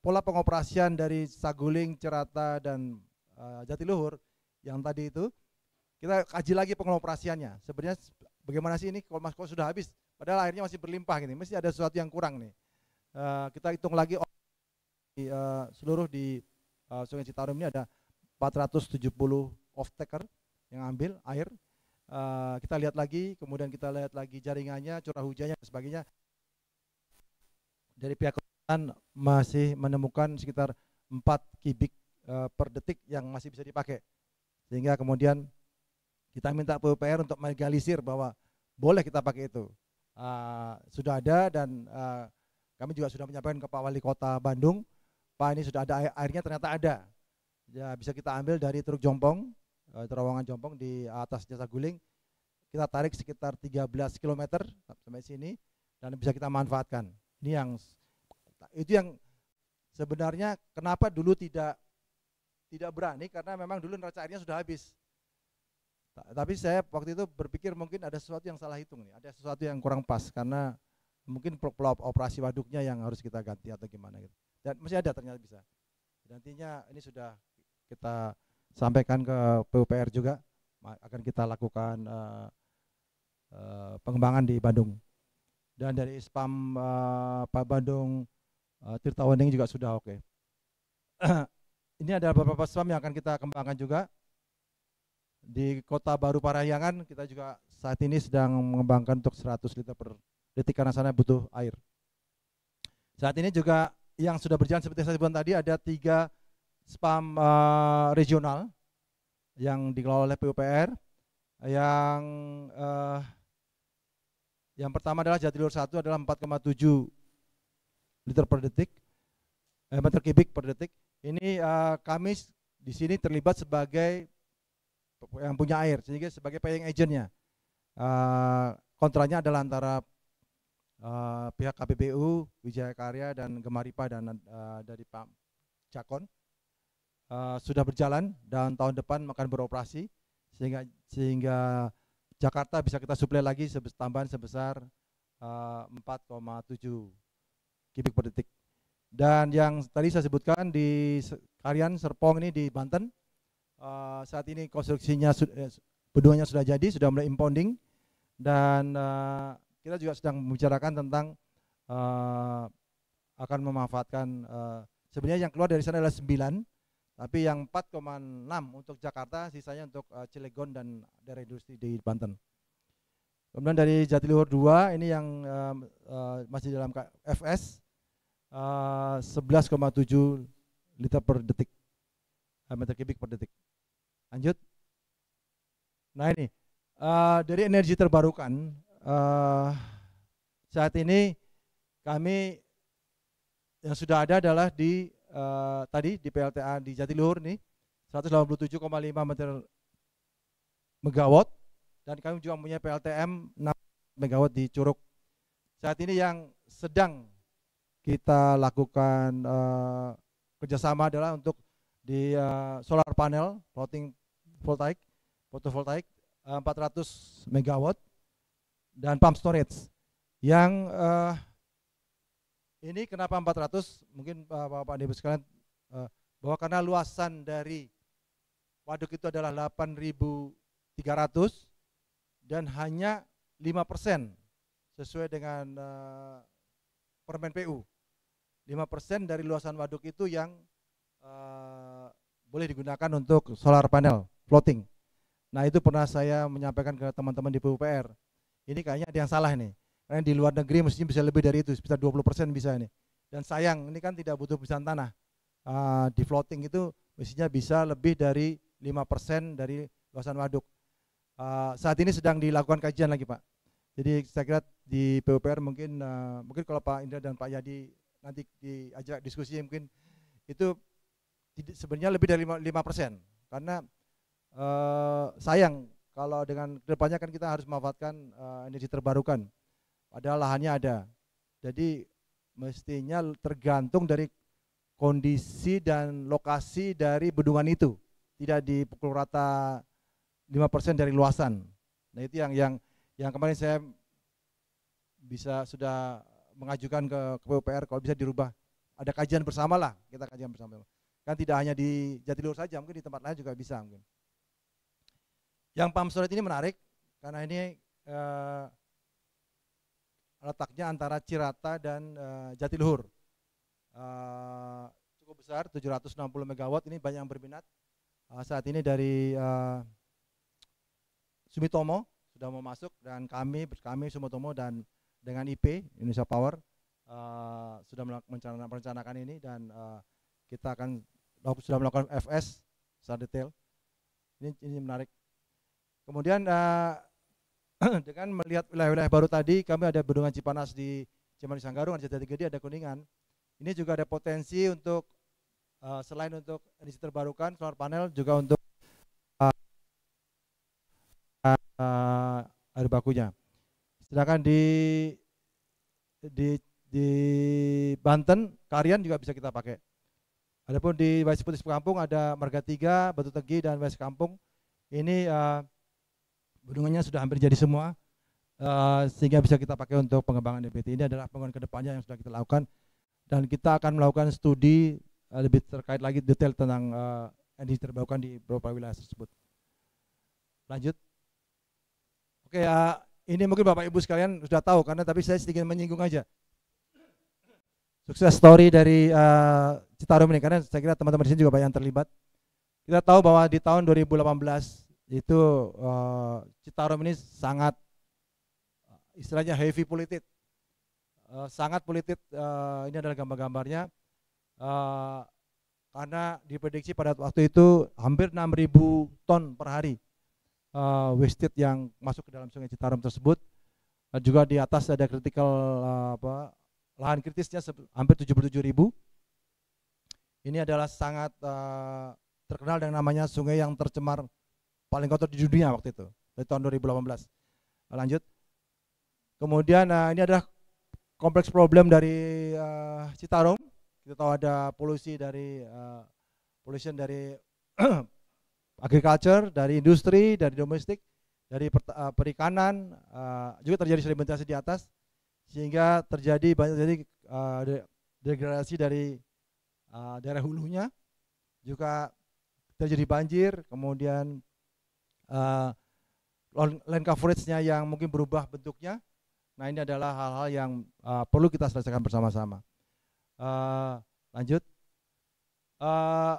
S4: pola pengoperasian dari Saguling, Cerata dan uh, Jatiluhur yang tadi itu kita kaji lagi pengoperasiannya. Sebenarnya bagaimana sih ini kalau mas sudah habis padahal akhirnya masih berlimpah ini mesti ada sesuatu yang kurang nih. Uh, kita hitung lagi oh, di, uh, seluruh di uh, Sungai Citarum ini ada 470 off taker yang ambil air. Uh, kita lihat lagi, kemudian kita lihat lagi jaringannya, curah hujannya dan sebagainya. Dari pihak kepolisian masih menemukan sekitar 4 kubik uh, per detik yang masih bisa dipakai. Sehingga kemudian kita minta PUPR untuk melegalisir bahwa boleh kita pakai itu. Uh, sudah ada dan uh, kami juga sudah menyampaikan ke Pak Wali Kota Bandung, Pak ini sudah ada air, airnya ternyata ada ya bisa kita ambil dari truk Jompong, eh, terowongan Jompong di atas Jasa Guling. Kita tarik sekitar 13 km sampai sini dan bisa kita manfaatkan. Ini yang itu yang sebenarnya kenapa dulu tidak tidak berani karena memang dulu neraca airnya sudah habis. Tapi saya waktu itu berpikir mungkin ada sesuatu yang salah hitung nih, ada sesuatu yang kurang pas karena mungkin pelop operasi waduknya yang harus kita ganti atau gimana gitu. Dan masih ada ternyata bisa. nantinya ini sudah kita sampaikan ke PUPR juga akan kita lakukan uh, uh, pengembangan di Bandung dan dari spam uh, Pak Bandung uh, Tirta Wening juga sudah oke okay. ini ada beberapa spam yang akan kita kembangkan juga di kota baru Parahyangan kita juga saat ini sedang mengembangkan untuk 100 liter per detik karena sana butuh air saat ini juga yang sudah berjalan seperti saya sebutkan tadi ada tiga spam uh, regional yang dikelola oleh PUPR yang uh, yang pertama adalah Jatilur 1 adalah 4,7 liter per detik eh, meter kubik per detik ini uh, kami di sini terlibat sebagai yang punya air sehingga sebagai paying agentnya uh, kontranya adalah antara uh, pihak KPBU Wijaya Karya dan Gemaripa dan uh, dari Pak Cakon Eh, sudah berjalan dan tahun depan akan beroperasi sehingga sehingga Jakarta bisa kita suplai lagi sebesar tambahan sebesar eh, uh, 4,7 kubik per detik. Dan yang tadi saya sebutkan di Karian Serpong ini di Banten, uh, saat ini konstruksinya keduanya sudah jadi, sudah mulai impounding, dan uh, kita juga sedang membicarakan tentang uh, akan memanfaatkan uh, sebenarnya yang keluar dari sana adalah 9 tapi yang 4,6 untuk Jakarta, sisanya untuk uh, Cilegon dan daerah industri di Banten. Kemudian dari Jatiluhur 2 ini yang uh, uh, masih dalam FS uh, 11,7 liter per detik uh, meter kubik per detik. Lanjut. Nah ini uh, dari energi terbarukan uh, saat ini kami yang sudah ada adalah di uh, tadi di PLTA di Jatiluhur nih 187,5 megawatt dan kami juga punya PLTM 6 megawatt di Curug. Saat ini yang sedang kita lakukan uh, kerjasama adalah untuk di uh, solar panel floating voltaik, photovoltaik uh, 400 megawatt dan pump storage yang uh, ini kenapa 400? Mungkin eh, Bapak-Bapak Ibu sekalian eh, bahwa karena luasan dari waduk itu adalah 8.300 dan hanya 5% sesuai dengan uh, Permen PU. 5% dari luasan waduk itu yang boleh digunakan untuk solar panel floating. Nah, itu pernah saya menyampaikan ke teman-teman di PUPR. Ini kayaknya ada yang salah nih. Karena di luar negeri mestinya bisa lebih dari itu, sekitar 20 persen bisa ini. Dan sayang, ini kan tidak butuh pisan tanah. Uh, di floating itu mestinya bisa lebih dari 5 persen dari luasan waduk. Uh, saat ini sedang dilakukan kajian lagi Pak. Jadi saya kira di PUPR mungkin uh, mungkin kalau Pak Indra dan Pak Yadi nanti diajak diskusi mungkin itu sebenarnya lebih dari 5 persen. Karena uh, sayang kalau dengan kedepannya kan kita harus memanfaatkan uh, energi terbarukan Padahal lahannya ada. Jadi mestinya tergantung dari kondisi dan lokasi dari bendungan itu. Tidak dipukul rata 5% dari luasan. Nah, itu yang yang yang kemarin saya bisa sudah mengajukan ke PUPR kalau bisa dirubah. Ada kajian bersama lah, kita kajian bersama. Kan tidak hanya di Jatiluhur saja, mungkin di tempat lain juga bisa mungkin. Yang Pamsoret ini menarik karena ini eh, letaknya antara Cirata dan uh, Jatiluhur. Uh, cukup besar 760 MW ini banyak yang berminat. Uh, saat ini dari uh, Sumitomo sudah mau masuk dan kami kami Sumitomo dan dengan IP Indonesia Power uh, sudah merencanakan ini dan uh, kita akan sudah melakukan FS secara detail. Ini ini menarik. Kemudian uh, dengan melihat wilayah-wilayah baru tadi, kami ada Bendungan Cipanas di Cimandi Sanggarung, ada Jati ada Kuningan. Ini juga ada potensi untuk uh, selain untuk energi terbarukan, solar panel juga untuk uh, uh, air bakunya. Sedangkan di di di Banten, Karian juga bisa kita pakai. Adapun di Wais Putih Kampung ada Marga Tiga, Batu Tegi dan Wais Kampung. Ini uh, bendungannya sudah hampir jadi semua uh, sehingga bisa kita pakai untuk pengembangan DPT ini adalah pengembangan kedepannya yang sudah kita lakukan dan kita akan melakukan studi uh, lebih terkait lagi detail tentang uh, eh, energi terbarukan di beberapa wilayah tersebut. Lanjut. Oke, uh, ini mungkin Bapak Ibu sekalian sudah tahu karena tapi saya sedikit menyinggung aja. Sukses story dari uh, Citarum ini karena saya kira teman-teman di sini juga banyak yang terlibat. Kita tahu bahwa di tahun 2018 itu uh, Citarum ini sangat eh, istilahnya heavy politik uh, sangat politik uh, ini adalah gambar-gambarnya uh, karena diprediksi pada waktu itu hampir 6.000 ton per hari uh, wasted yang masuk ke dalam sungai Citarum tersebut uh, juga di atas ada kritikal uh, apa lahan kritisnya hampir 77.000 ini adalah sangat uh, terkenal dengan namanya sungai yang tercemar paling kotor di dunia waktu itu dari tahun 2018 nah, lanjut kemudian nah ini adalah kompleks problem dari uh, Citarum kita tahu ada polusi dari uh, pollution dari agriculture dari industri dari domestik dari per, uh, perikanan uh, juga terjadi sedimentasi di atas sehingga terjadi banyak jadi uh, degradasi dari uh, daerah hulunya juga terjadi banjir kemudian uh, land coverage-nya yang mungkin berubah bentuknya. Nah ini adalah hal-hal yang uh, perlu kita selesaikan bersama-sama. Uh, lanjut. Uh,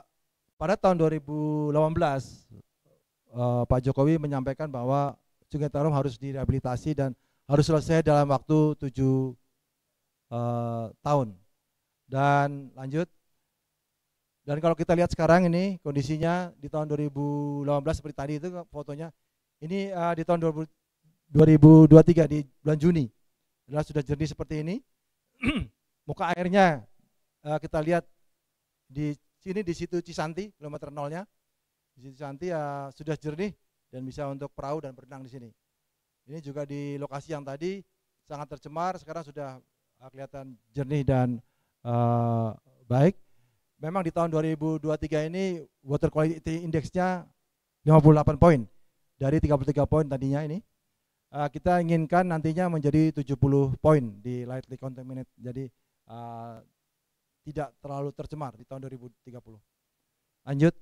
S4: pada tahun 2018 uh, Pak Jokowi menyampaikan bahwa Sungai Tarum harus direhabilitasi dan harus selesai dalam waktu tujuh uh, tahun. Dan lanjut. Dan kalau kita lihat sekarang ini kondisinya di tahun 2018 seperti tadi itu fotonya. Ini uh, di tahun 2023 di bulan Juni adalah sudah jernih seperti ini. Muka airnya uh, kita lihat di sini di situ Cisanti kilometer nolnya. Di Cisanti uh, sudah jernih dan bisa untuk perahu dan berenang di sini. Ini juga di lokasi yang tadi sangat tercemar sekarang sudah eh, kelihatan jernih dan uh, baik memang di tahun 2023 ini water quality indexnya 58 poin dari 33 poin tadinya ini uh, kita inginkan nantinya menjadi 70 poin di lightly contaminated jadi uh, tidak terlalu tercemar di tahun 2030 lanjut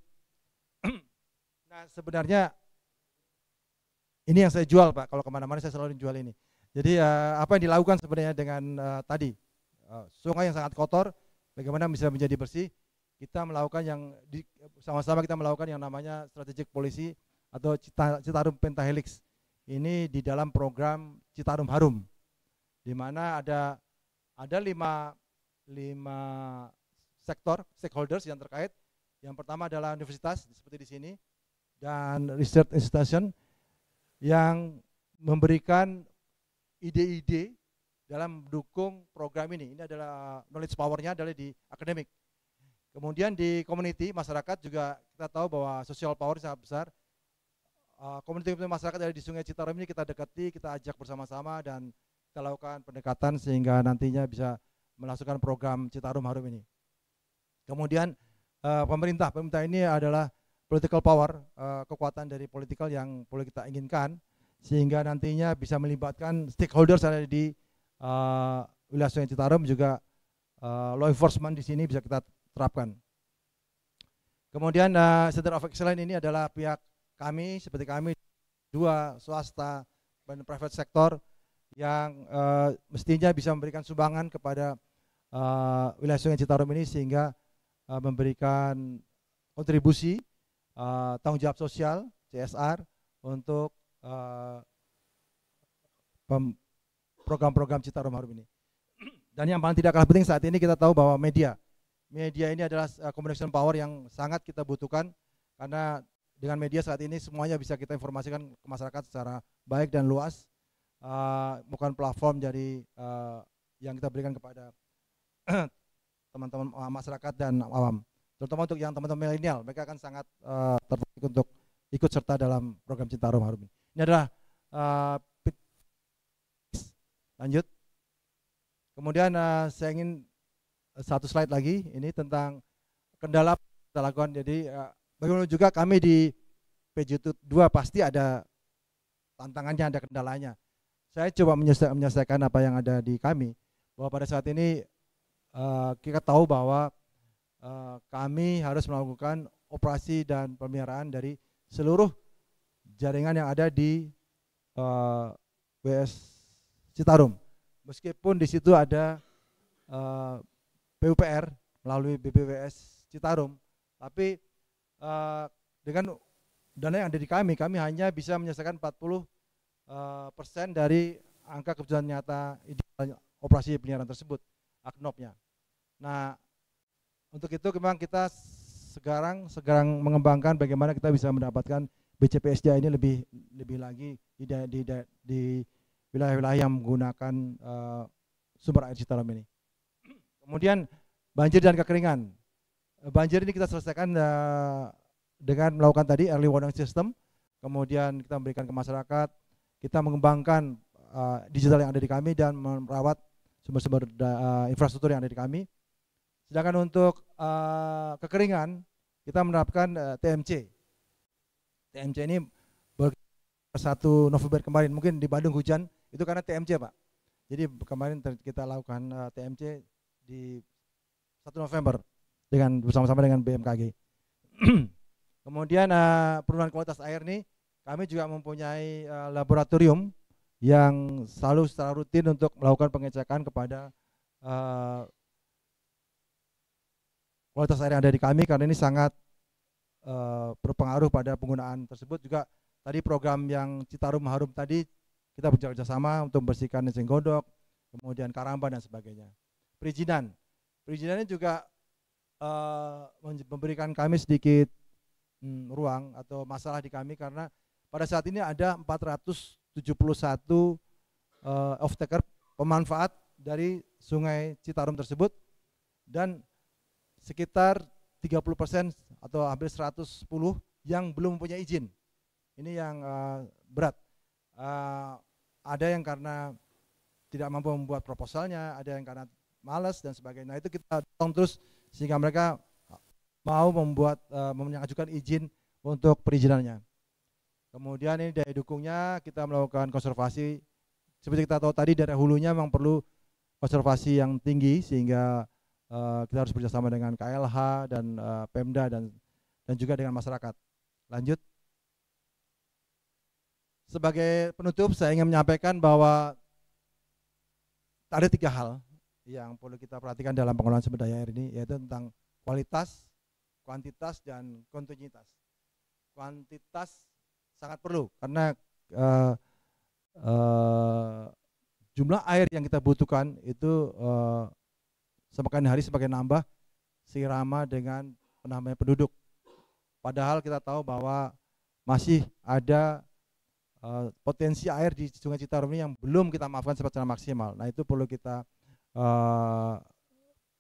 S4: nah sebenarnya ini yang saya jual pak kalau kemana-mana saya selalu jual ini jadi uh, apa yang dilakukan sebenarnya dengan uh, tadi uh, sungai yang sangat kotor bagaimana bisa menjadi bersih kita melakukan yang sama-sama kita melakukan yang namanya strategic policy atau Cita, Citarum Pentahelix. Ini di dalam program Citarum Harum, di mana ada ada lima, lima sektor stakeholders yang terkait. Yang pertama adalah universitas seperti di sini dan research institution yang memberikan ide-ide dalam mendukung program ini. Ini adalah knowledge powernya adalah di akademik Kemudian di community masyarakat juga kita tahu bahwa social power sangat besar. komunitas eh, masyarakat dari di Sungai Citarum ini kita dekati, kita ajak bersama-sama dan kita lakukan pendekatan sehingga nantinya bisa melaksanakan program Citarum Harum ini. Kemudian eh, pemerintah, pemerintah ini adalah political power, eh, kekuatan dari political yang boleh kita inginkan sehingga nantinya bisa melibatkan stakeholders ada di uh, wilayah Sungai Citarum juga uh, law enforcement di sini bisa kita terapkan. Kemudian uh, Center of Excellence ini adalah pihak kami seperti kami dua swasta dan private sector yang uh, mestinya bisa memberikan sumbangan kepada uh, wilayah Sungai Citarum ini sehingga uh, memberikan kontribusi uh, tanggung jawab sosial CSR untuk program program-program Citarum Harum ini. Dan yang paling tidak kalah penting saat ini kita tahu bahwa media media ini adalah eh, communication power yang sangat kita butuhkan karena dengan media saat ini semuanya bisa kita informasikan ke masyarakat secara baik dan luas uh, bukan platform dari uh, eh, yang kita berikan kepada teman-teman masyarakat dan awam terutama untuk yang teman-teman milenial mereka akan sangat uh, tertarik untuk ikut serta dalam program Cinta Harum ini ini adalah uh, lanjut kemudian uh, saya ingin satu slide lagi ini tentang kendala kita lakukan. Jadi eh, bagaimana juga kami di PJ2 pasti ada tantangannya, ada kendalanya. Saya coba menyelesaikan, apa yang ada di kami bahwa pada saat ini eh, kita tahu bahwa eh, kami harus melakukan operasi dan pemeliharaan dari seluruh jaringan yang ada di WS Citarum. Meskipun di situ ada PUPR melalui BBWS Citarum. Tapi uh, dengan dana yang ada di kami, kami hanya bisa menyelesaikan 40 eh, persen dari angka kebutuhan nyata operasi penyiaran tersebut, aknopnya. Nah, untuk itu memang kita sekarang sekarang mengembangkan bagaimana kita bisa mendapatkan BCPSDA ini lebih lebih lagi di di di wilayah-wilayah yang menggunakan uh, sumber air Citarum ini. Kemudian banjir dan kekeringan. Eh, banjir ini kita selesaikan eh, dengan melakukan tadi early warning system, kemudian kita memberikan ke masyarakat, kita mengembangkan eh, digital yang ada di kami dan merawat sumber-sumber infrastruktur yang ada di kami. Sedangkan untuk kekeringan kita menerapkan TMC. TMC ini satu November kemarin, mungkin di Bandung hujan, itu karena TMC Pak. Jadi kemarin kita lakukan TMC di 1 November dengan bersama-sama dengan BMKG. Kemudian uh, perubahan kualitas air ini kami juga mempunyai uh, laboratorium yang selalu secara rutin untuk melakukan pengecekan kepada uh, kualitas air yang ada di kami karena ini sangat uh, berpengaruh pada penggunaan tersebut juga tadi program yang Citarum Harum tadi kita bekerja sama untuk membersihkan Neseng kemudian Karamba dan sebagainya perizinan. Perizinannya juga uh, memberikan kami sedikit hmm, ruang atau masalah di kami karena pada saat ini ada 471 uh, off taker pemanfaat dari sungai Citarum tersebut dan sekitar 30% persen atau hampir 110 yang belum punya izin. Ini yang uh, berat. Uh, ada yang karena tidak mampu membuat proposalnya, ada yang karena malas dan sebagainya. Nah, itu kita dorong terus sehingga mereka uh, mau membuat uh, mengajukan izin untuk perizinannya. Kemudian ini daya dukungnya kita melakukan konservasi seperti kita tahu tadi daerah hulunya memang perlu konservasi yang tinggi sehingga uh, kita harus bekerjasama dengan KLH dan uh, Pemda dan dan juga dengan masyarakat. Lanjut. Sebagai penutup saya ingin menyampaikan bahwa ada tiga hal yang perlu kita perhatikan dalam pengelolaan sumber daya air ini yaitu tentang kualitas, kuantitas dan kontinuitas. Kuantitas sangat perlu karena uh, uh, jumlah air yang kita butuhkan itu uh, semakin hari semakin nambah sirama dengan penambahan penduduk. Padahal kita tahu bahwa masih ada uh, potensi air di Sungai Citarum ini yang belum kita maafkan secara maksimal. Nah, itu perlu kita Eh,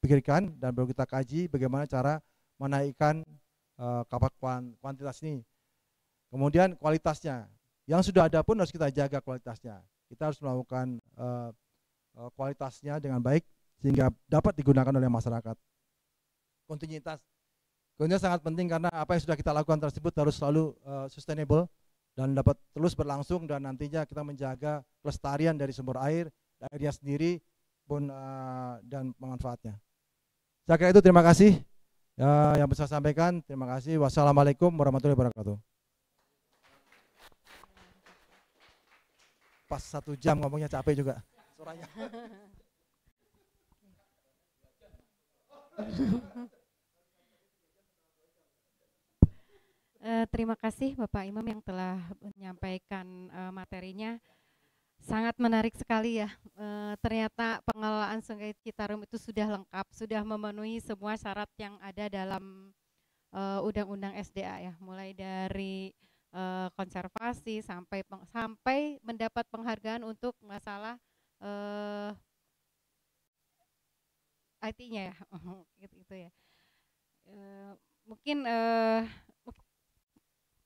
S4: pikirkan dan baru kita kaji bagaimana cara menaikkan uh, eh, kapal kuantitas ini. Kemudian kualitasnya, yang sudah ada pun harus kita jaga kualitasnya. Kita harus melakukan eh, kualitasnya dengan baik sehingga dapat digunakan oleh masyarakat. Kontinuitas, kontinuitas sangat penting karena apa yang sudah kita lakukan tersebut harus selalu sustainable dan dapat terus berlangsung dan nantinya kita menjaga kelestarian dari sumber air, airnya sendiri maupun uh, eh, dan manfaatnya. Saya kira itu terima kasih ya, yang bisa saya sampaikan. Terima kasih. Wassalamualaikum warahmatullahi wabarakatuh. Pas satu jam ngomongnya capek juga. Suaranya. Uh,
S2: terima kasih Bapak Imam yang telah menyampaikan uh, materinya. Sangat menarik sekali ya. E, ternyata pengelolaan Sungai Citarum itu sudah lengkap, sudah memenuhi semua syarat yang ada dalam eh, undang-undang e, SDA ya, mulai dari e, konservasi sampai peng, sampai mendapat penghargaan untuk masalah e, IT-nya ya, gitu, gitu ya. E, mungkin e,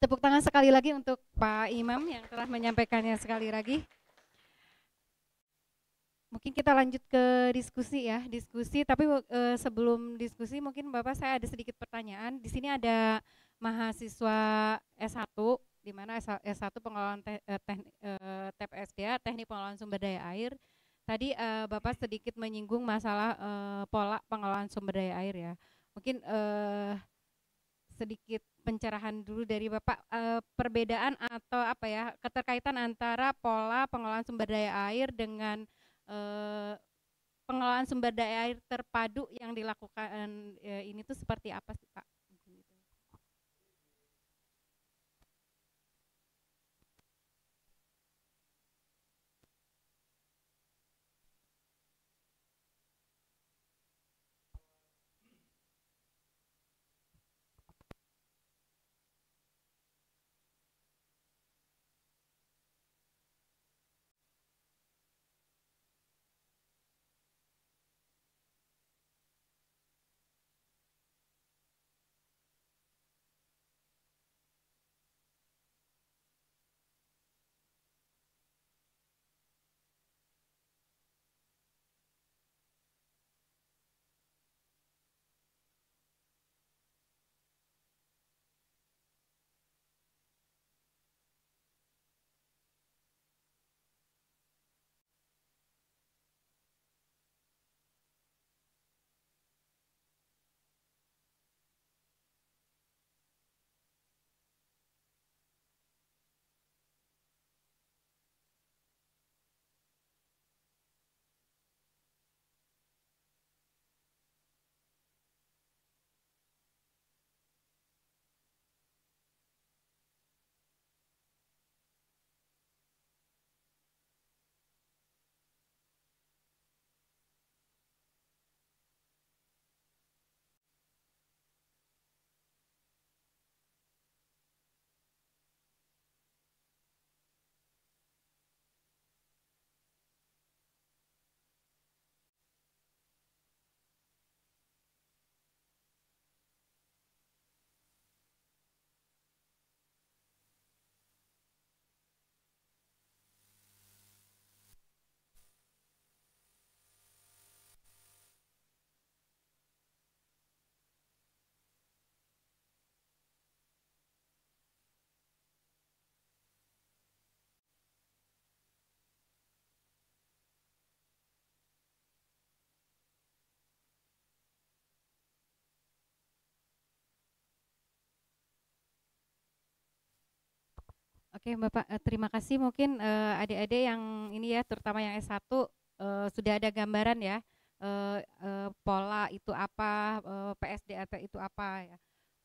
S2: tepuk tangan sekali lagi untuk Pak Imam yang telah menyampaikannya sekali lagi. Mungkin kita lanjut ke diskusi ya, diskusi. Tapi e, sebelum diskusi mungkin Bapak saya ada sedikit pertanyaan. Di sini ada mahasiswa S1, di mana S1 pengelolaan te, eh, te, e, eh, TPSDA, Teknik Pengelolaan Sumber Daya Air. Tadi e, Bapak sedikit menyinggung masalah e, pola pengelolaan sumber daya air ya. Mungkin e, sedikit pencerahan dulu dari Bapak e, perbedaan atau apa ya keterkaitan antara pola pengelolaan sumber daya air dengan eh, pengelolaan sumber daya air terpadu yang dilakukan eh, ini tuh seperti apa sih Pak? Oke, Bapak eh, terima kasih mungkin eh, adik-adik yang ini ya terutama yang S1 uh, eh, sudah ada gambaran ya uh, uh, pola itu apa, uh, PSDAT itu apa ya.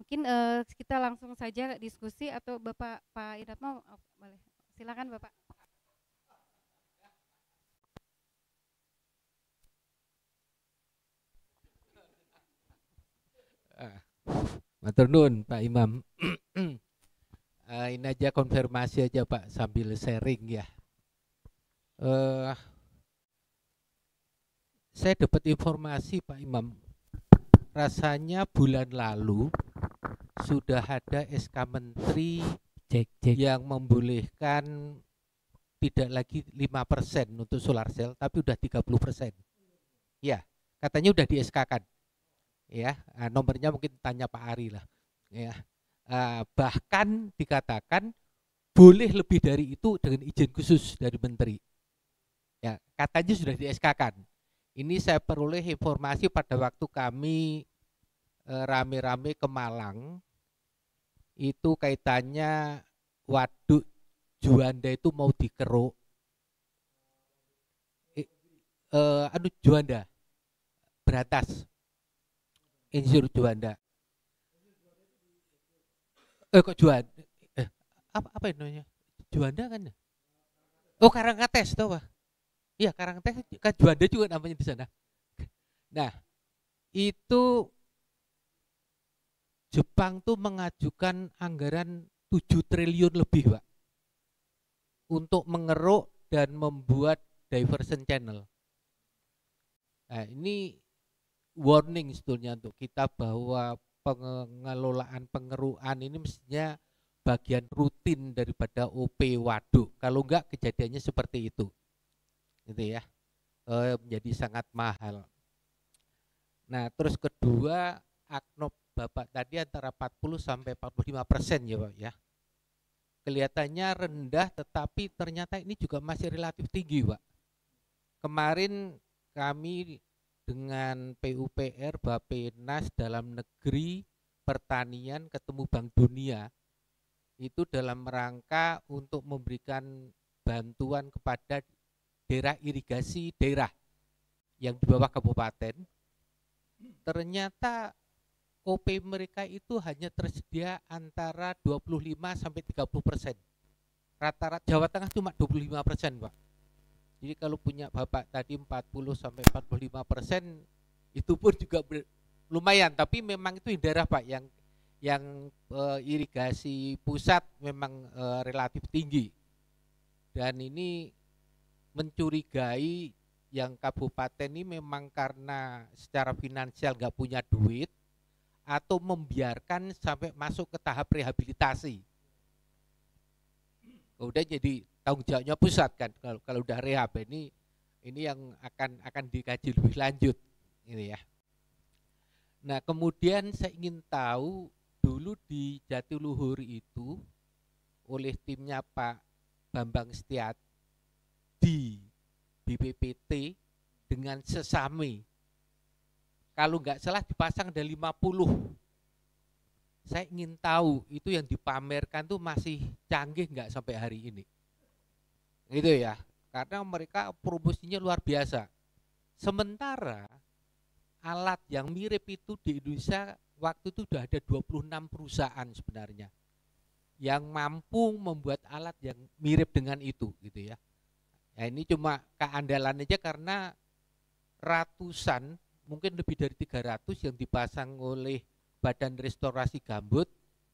S2: Mungkin uh, kita langsung saja diskusi atau Bapak Pak oh, boleh. Silakan Bapak.
S3: Ah. Matur Pak Imam. uh, ini aja konfirmasi aja Pak sambil sharing ya. Uh, saya dapat informasi Pak Imam, rasanya bulan lalu sudah ada SK Menteri cek, cek. yang membolehkan tidak lagi lima persen untuk solar cell tapi udah 30%. Ya, katanya udah di SK kan. Ya, nomornya mungkin tanya Pak Ari lah. Ya. Eh, bahkan dikatakan boleh lebih dari itu dengan izin khusus dari menteri. Ya, katanya sudah di SK-kan. Ini saya peroleh informasi pada waktu kami eh, rame-rame ke Malang. Itu kaitannya waduk Juanda itu mau dikeruk. Eh, eh, anu aduh Juanda, Beratas, insur Juanda eh kok juan eh, apa apa ya namanya Juanda kan ya oh Karangates tuh pak iya Karangates kan Juanda juga namanya di sana nah itu Jepang tuh mengajukan anggaran 7 triliun lebih pak untuk mengeruk dan membuat diversion channel nah ini warning sebetulnya untuk kita bahwa pengelolaan pengeruan ini mestinya bagian rutin daripada OP waduk. Kalau enggak kejadiannya seperti itu. Gitu ya. E, menjadi sangat mahal. Nah, terus kedua aknop Bapak tadi antara 40 sampai 45 persen ya Pak ya. Kelihatannya rendah tetapi ternyata ini juga masih relatif tinggi Pak. Kemarin kami dengan PUPR Bapenas dalam negeri pertanian ketemu Bank Dunia itu dalam rangka untuk memberikan bantuan kepada daerah irigasi daerah yang di bawah kabupaten ternyata OP mereka itu hanya tersedia antara 25 sampai 30 persen. Rata-rata Jawa Tengah cuma 25 persen, Pak. Jadi kalau punya bapak tadi 40 sampai 45 persen itu pun juga lumayan. Tapi memang itu di daerah pak yang yang e, irigasi pusat memang e, relatif tinggi dan ini mencurigai yang kabupaten ini memang karena secara finansial nggak punya duit atau membiarkan sampai masuk ke tahap rehabilitasi. Udah jadi tanggung jawabnya pusat kan kalau kalau udah rehab ini ini yang akan akan dikaji lebih lanjut ini ya nah kemudian saya ingin tahu dulu di Jatiluhur itu oleh timnya Pak Bambang Setiat di BPPT dengan sesame kalau nggak salah dipasang ada 50 saya ingin tahu itu yang dipamerkan tuh masih canggih nggak sampai hari ini gitu ya karena mereka promosinya luar biasa sementara alat yang mirip itu di Indonesia waktu itu sudah ada 26 perusahaan sebenarnya yang mampu membuat alat yang mirip dengan itu gitu ya nah, ini cuma keandalan aja karena ratusan mungkin lebih dari 300 yang dipasang oleh badan restorasi gambut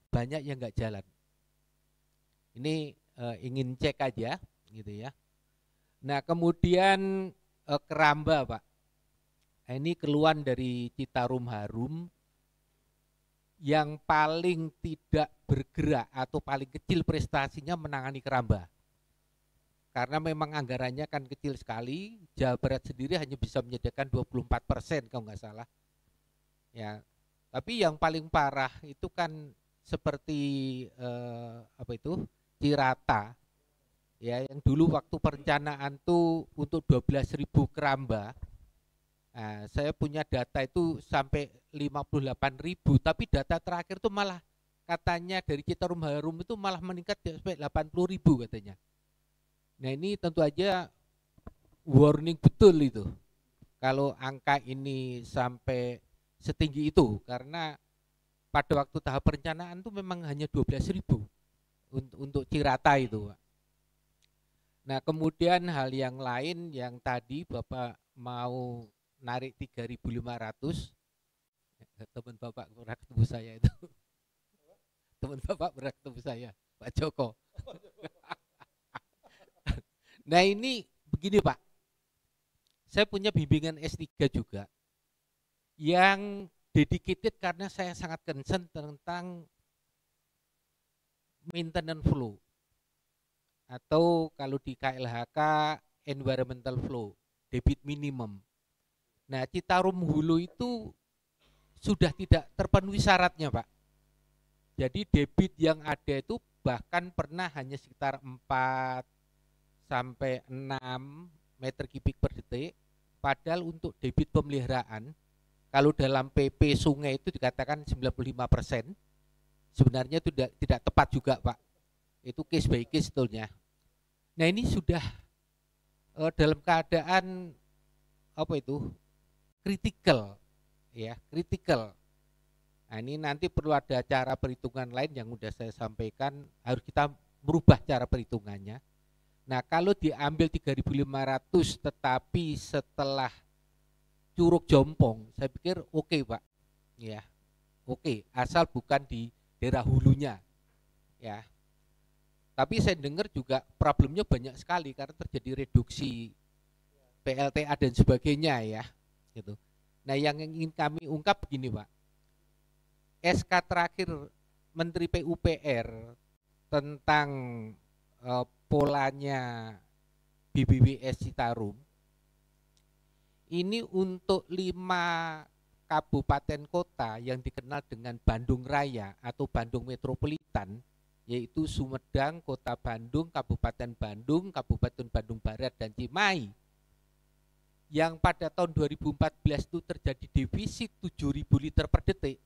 S3: banyak yang nggak jalan ini e, ingin cek aja gitu ya. Nah kemudian eh, keramba Pak. Nah, ini keluhan dari Citarum Harum yang paling tidak bergerak atau paling kecil prestasinya menangani keramba. Karena memang anggarannya kan kecil sekali, Jawa Barat sendiri hanya bisa menyediakan 24 persen kalau nggak salah. Ya, tapi yang paling parah itu kan seperti eh, apa itu Cirata ya yang dulu waktu perencanaan tuh untuk 12.000 keramba nah, saya punya data itu sampai 58.000 tapi data terakhir tuh malah katanya dari Citarum Harum itu malah meningkat sampai 80.000 katanya nah ini tentu aja warning betul itu kalau angka ini sampai setinggi itu karena pada waktu tahap perencanaan tuh memang hanya 12.000 untuk, untuk Cirata itu Pak Nah, kemudian hal yang lain yang tadi Bapak mau narik 3.500 eh, teman Bapak pernah ketemu saya itu. Teman Bapak pernah ketemu saya, Pak Joko. nah, ini begini, Pak. Saya punya bimbingan S3 juga yang dedicated karena saya sangat concern tentang maintenance flow atau kalau di KLHK environmental flow, debit minimum. Nah, Citarum Hulu itu sudah tidak terpenuhi syaratnya, Pak. Jadi debit yang ada itu bahkan pernah hanya sekitar 4 sampai 6 meter kubik per detik. Padahal untuk debit pemeliharaan, kalau dalam PP sungai itu dikatakan 95 persen, sebenarnya itu tidak, tidak tepat juga Pak. Itu case by case sebetulnya. Nah ini sudah uh, dalam keadaan apa itu kritikal ya kritikal nah ini nanti perlu ada cara perhitungan lain yang sudah saya sampaikan harus kita merubah cara perhitungannya nah kalau diambil 3.500 tetapi setelah curug jompong saya pikir oke okay, pak ya oke okay, asal bukan di daerah hulunya ya tapi saya dengar juga problemnya banyak sekali karena terjadi reduksi PLTA dan sebagainya ya. Gitu. Nah, yang ingin kami ungkap begini, Pak. SK terakhir Menteri PUPR tentang e, polanya BBWS Citarum ini untuk lima kabupaten kota yang dikenal dengan Bandung Raya atau Bandung Metropolitan yaitu Sumedang, Kota Bandung, Kabupaten Bandung, Kabupaten Bandung Barat, dan Cimahi. Yang pada tahun 2014 itu terjadi defisit 7.000 liter per detik.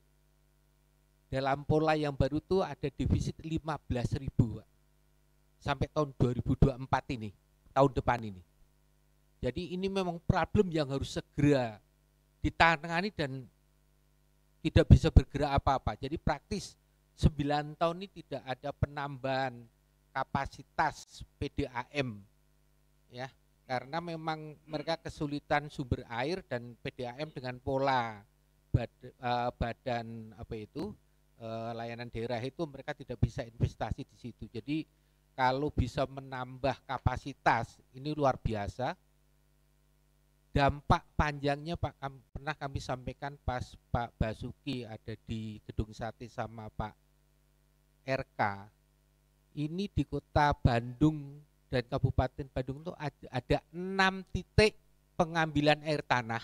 S3: Dalam pola yang baru itu ada defisit 15.000 sampai tahun 2024 ini, tahun depan ini. Jadi ini memang problem yang harus segera ditangani dan tidak bisa bergerak apa-apa. Jadi praktis 9 tahun ini tidak ada penambahan kapasitas PDAM ya karena memang hmm. mereka kesulitan sumber air dan PDAM dengan pola bad, uh, badan apa itu uh, layanan daerah itu mereka tidak bisa investasi di situ jadi kalau bisa menambah kapasitas ini luar biasa dampak panjangnya Pak pernah kami sampaikan pas Pak Basuki ada di Gedung Sate sama Pak RK ini di kota Bandung dan Kabupaten Bandung itu ada, ada enam titik pengambilan air tanah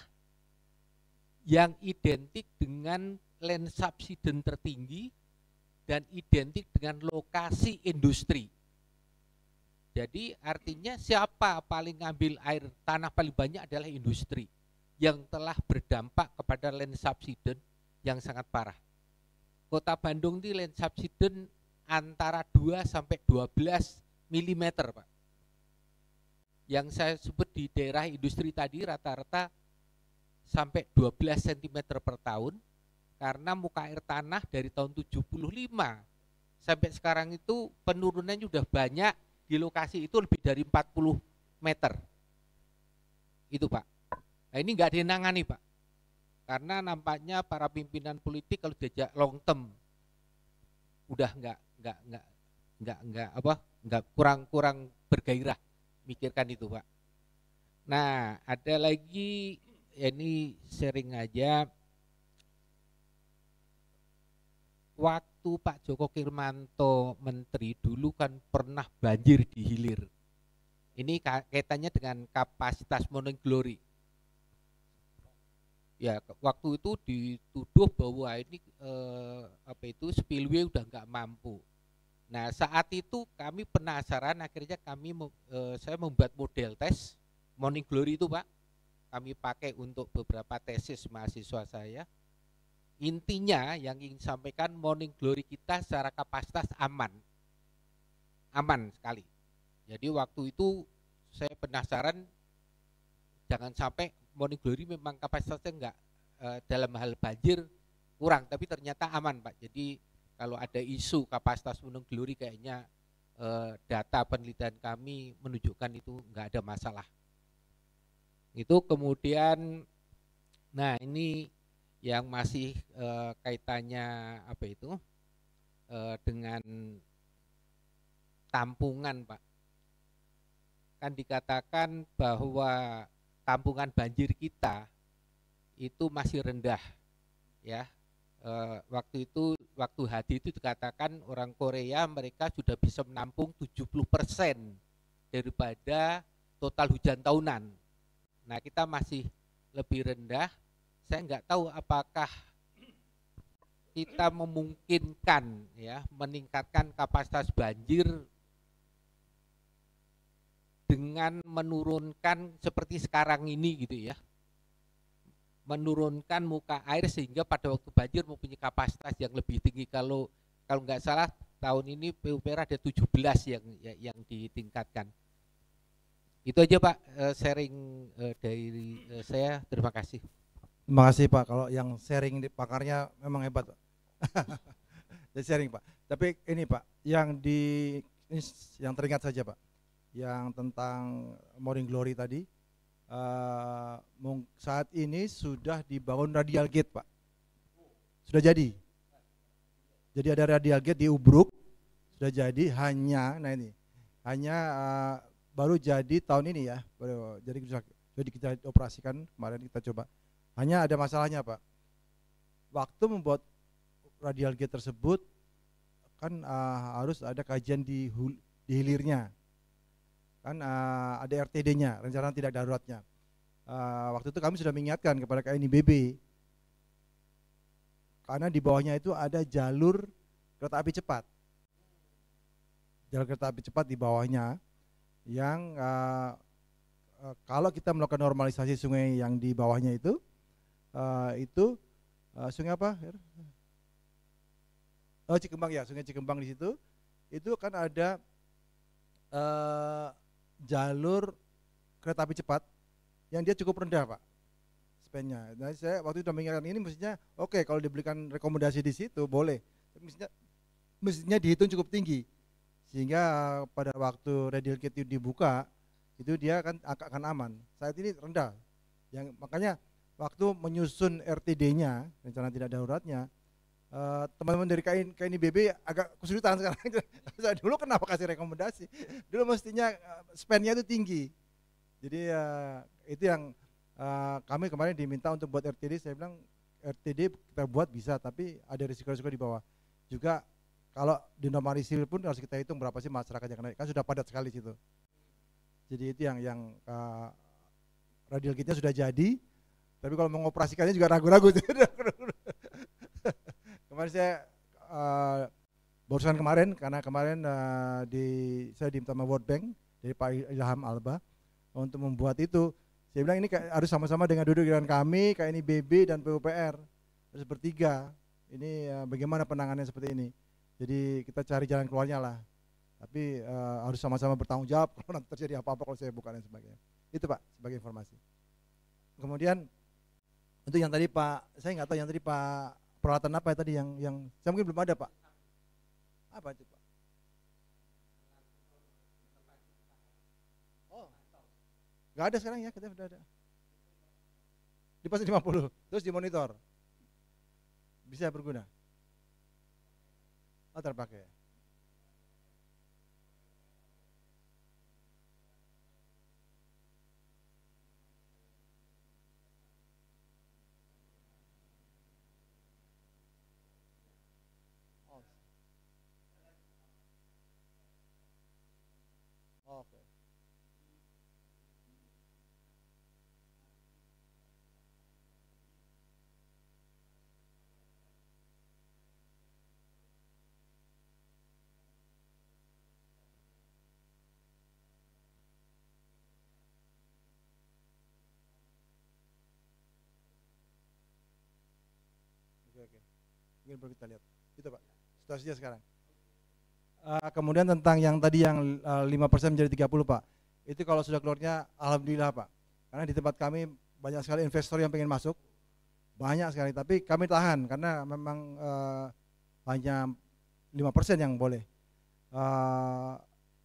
S3: yang identik dengan land subsiden tertinggi dan identik dengan lokasi industri. Jadi artinya siapa paling ngambil air tanah paling banyak adalah industri yang telah berdampak kepada land subsiden yang sangat parah kota Bandung ini land subsidence antara 2 sampai 12 mm Pak. Yang saya sebut di daerah industri tadi rata-rata sampai 12 cm per tahun karena muka air tanah dari tahun 75 sampai sekarang itu penurunannya sudah banyak di lokasi itu lebih dari 40 meter. Itu Pak. Nah ini nggak ada yang Pak. Karena nampaknya para pimpinan politik kalau diajak long term udah nggak nggak nggak nggak nggak apa nggak kurang kurang bergairah mikirkan itu pak. Nah ada lagi ya ini sering aja waktu Pak Joko Kirmanto menteri dulu kan pernah banjir di hilir. Ini kaitannya dengan kapasitas glory ya waktu itu dituduh bahwa ini eh, apa itu spillway udah nggak mampu. Nah saat itu kami penasaran akhirnya kami eh, saya membuat model tes Morning Glory itu pak kami pakai untuk beberapa tesis mahasiswa saya. Intinya yang ingin sampaikan Morning Glory kita secara kapasitas aman, aman sekali. Jadi waktu itu saya penasaran jangan sampai Morning Glory memang kapasitasnya enggak eh, dalam hal banjir kurang, tapi ternyata aman Pak. Jadi kalau ada isu kapasitas Morning Glory kayaknya eh, data penelitian kami menunjukkan itu enggak ada masalah. Itu kemudian, nah ini yang masih eh, kaitannya apa itu eh, dengan tampungan Pak. Kan dikatakan bahwa tampungan banjir kita itu masih rendah ya e, waktu itu waktu hadi itu dikatakan orang Korea mereka sudah bisa menampung 70% daripada total hujan tahunan nah kita masih lebih rendah saya nggak tahu apakah kita memungkinkan ya meningkatkan kapasitas banjir dengan menurunkan seperti sekarang ini gitu ya menurunkan muka air sehingga pada waktu banjir mempunyai kapasitas yang lebih tinggi kalau kalau nggak salah tahun ini PUPERA ada 17 yang yang ditingkatkan itu aja Pak eh, sharing
S4: eh, dari eh, saya terima kasih terima kasih Pak kalau yang sharing di pakarnya memang hebat Pak sharing Pak tapi ini Pak yang di yang teringat saja Pak yang tentang Morning Glory tadi. Uh, saat ini sudah dibangun radial gate, Pak. Sudah jadi. Jadi ada radial gate di Ubruk, sudah jadi hanya, nah ini, hanya uh, baru jadi tahun ini ya, baru, jadi jadi kita operasikan kemarin kita coba. Hanya ada masalahnya, Pak. Waktu membuat radial gate tersebut kan uh, harus ada kajian di, hul, di hilirnya kan uh, ada RTD-nya, rencana tidak daruratnya. Uh, waktu itu kami sudah mengingatkan kepada KNIBB karena di bawahnya itu ada jalur kereta api cepat. Jalur kereta api cepat di bawahnya yang uh, uh, kalau kita melakukan normalisasi sungai yang di bawahnya itu uh, itu uh, sungai apa? Oh, Cikembang ya, Sungai Cikembang di situ. Itu kan ada jalur kereta api cepat yang dia cukup rendah pak spendnya. Nah saya waktu itu mengingatkan ini mestinya oke okay, kalau diberikan rekomendasi di situ boleh, mestinya mestinya dihitung cukup tinggi sehingga eh, pada waktu radial kit dibuka itu dia akan akan aman. Saat ini rendah. Yang makanya waktu menyusun RTD-nya rencana tidak daruratnya Eh, teman-teman uh, dari kain dari BB agak kesulitan sekarang. dulu kenapa kasih rekomendasi? Dulu mestinya uh, spendnya itu tinggi. Jadi uh, itu yang uh, kami kemarin diminta untuk buat RTD, saya bilang RTD kita buat bisa, tapi ada risiko-risiko di bawah. Juga kalau dinormalisir pun harus kita hitung berapa sih masyarakat yang naik, kan sudah padat sekali situ. Jadi itu yang yang uh, radial kitnya sudah jadi, tapi kalau mengoperasikannya juga ragu-ragu. Kemarin saya uh, barusan kemarin karena kemarin uh, di saya diminta sama World Bank dari Pak Ilham Alba untuk membuat itu. Saya bilang ini harus sama-sama dengan duduk dengan kami, kayak ini BB dan PUPR harus bertiga. Ini uh, bagaimana penanganannya seperti ini. Jadi kita cari jalan keluarnya lah. Tapi uh, harus sama-sama bertanggung jawab kalau nanti terjadi apa-apa kalau saya bukan dan sebagainya. Itu Pak sebagai informasi. Kemudian untuk yang tadi Pak, saya nggak tahu yang tadi Pak peralatan apa ya tadi yang yang saya mungkin belum ada pak apa itu pak oh nggak ada sekarang ya kita sudah ada di pas 50 terus dimonitor bisa berguna oh terpakai Mungkin perlu kita lihat. Itu Pak, situasinya sekarang. Uh, kemudian tentang yang tadi yang ah, lima persen menjadi 30 Pak. Itu kalau sudah keluarnya Alhamdulillah Pak. Karena di tempat kami banyak sekali investor yang pengen masuk. Banyak sekali, tapi kami tahan karena memang uh, hanya 5% yang boleh. Uh,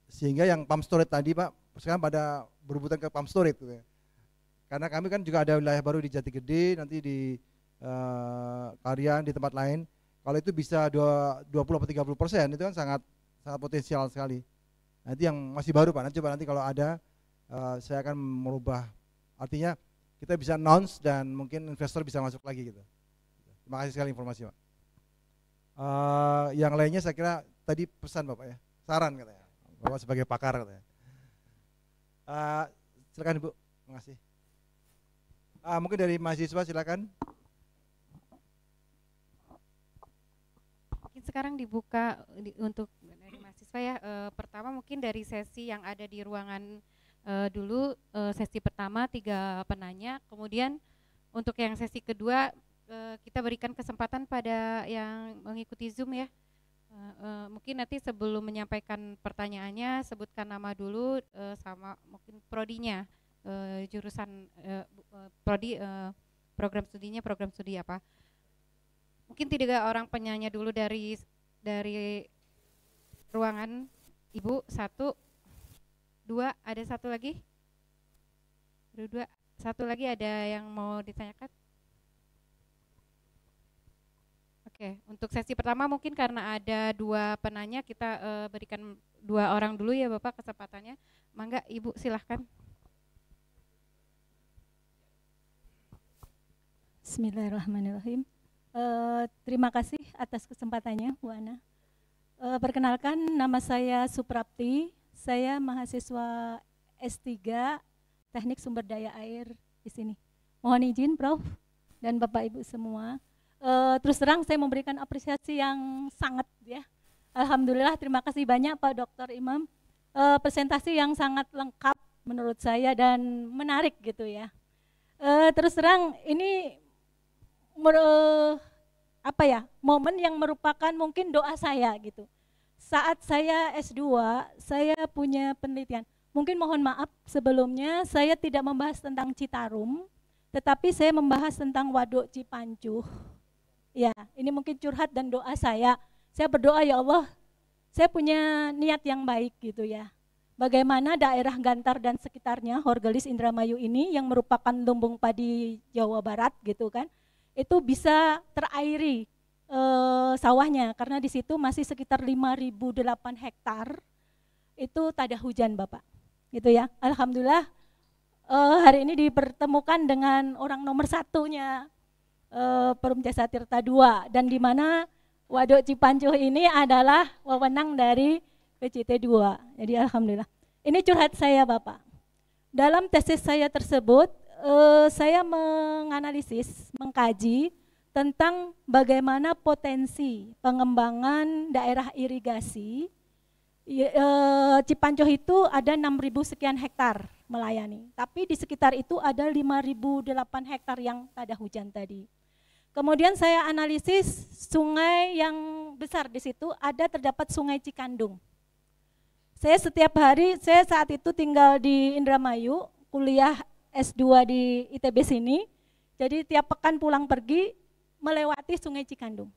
S4: sehingga yang pump storage tadi Pak, sekarang pada berebutan ke pump storage. Gitu ya. Karena kami kan juga ada wilayah baru di jati Gede, nanti di uh, eh, kalian di tempat lain kalau itu bisa 20 30 persen itu kan sangat sangat potensial sekali nanti yang masih baru pak nanti coba nanti kalau ada uh, saya akan merubah artinya kita bisa announce dan mungkin investor bisa masuk lagi gitu terima kasih sekali informasi pak uh, yang lainnya saya kira tadi pesan bapak ya saran katanya bapak sebagai pakar katanya uh, silakan ibu terima kasih uh, mungkin dari mahasiswa silakan
S2: mungkin sekarang dibuka di, untuk dari mahasiswa ya. E, pertama mungkin dari sesi yang ada di ruangan e, dulu e, sesi pertama tiga penanya, kemudian untuk yang sesi kedua e, kita berikan kesempatan pada yang mengikuti Zoom ya. E, e, mungkin nanti sebelum menyampaikan pertanyaannya sebutkan nama dulu e, sama mungkin prodinya e, jurusan e, prodi e, program studinya program studi apa. Mungkin tiga orang penyanyi dulu dari dari ruangan Ibu satu, dua, ada satu lagi, dua, dua, satu lagi ada yang mau ditanyakan. Oke, untuk sesi pertama mungkin karena ada dua penanya kita uh, berikan dua orang dulu ya Bapak kesempatannya. Mangga Ibu silahkan.
S5: Bismillahirrahmanirrahim. Eh, terima kasih atas kesempatannya, Bu Ana. Uh, perkenalkan, nama saya Suprapti. Saya mahasiswa S3 Teknik Sumber Daya Air di sini. Mohon izin, Prof. dan Bapak Ibu semua. Uh, terus terang saya memberikan apresiasi yang sangat ya. Alhamdulillah, terima kasih banyak Pak Dokter Imam. Uh, presentasi yang sangat lengkap menurut saya dan menarik gitu ya. Uh, terus terang ini apa ya momen yang merupakan mungkin doa saya gitu saat saya S2 saya punya penelitian mungkin mohon maaf sebelumnya saya tidak membahas tentang Citarum tetapi saya membahas tentang Waduk Cipancuh ya ini mungkin curhat dan doa saya saya berdoa ya Allah saya punya niat yang baik gitu ya bagaimana daerah Gantar dan sekitarnya Horgelis Indramayu ini yang merupakan lumbung padi Jawa Barat gitu kan itu bisa terairi e, sawahnya karena di situ masih sekitar 5.008 hektar itu tak ada hujan Bapak. Gitu ya. Alhamdulillah e, hari ini dipertemukan dengan orang nomor satunya e, Perum Jasa Tirta II dan di mana Waduk Cipancuh ini adalah wewenang dari PCT 2. Jadi alhamdulillah. Ini curhat saya Bapak. Dalam tesis saya tersebut eh, saya menganalisis, mengkaji tentang bagaimana potensi pengembangan daerah irigasi eh, Cipancoh itu ada 6.000 sekian hektar melayani, tapi di sekitar itu ada 5.008 hektar yang ada hujan tadi. Kemudian saya analisis sungai yang besar di situ ada terdapat Sungai Cikandung. Saya setiap hari, saya saat itu tinggal di Indramayu, kuliah S2 di ITB sini. Jadi tiap pekan pulang pergi melewati Sungai Cikandung.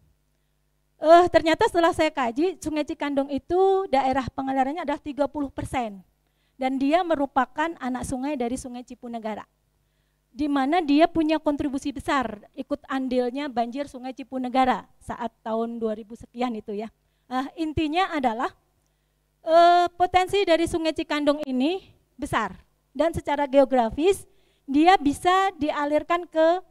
S5: Eh, ternyata setelah saya kaji, Sungai Cikandung itu daerah pengalirannya adalah 30 persen. Dan dia merupakan anak sungai dari Sungai Cipunegara. Di mana dia punya kontribusi besar ikut andilnya banjir Sungai Cipunegara saat tahun 2000 sekian itu ya. Nah, intinya adalah eh, potensi dari Sungai Cikandung ini besar dan secara geografis dia bisa dialirkan ke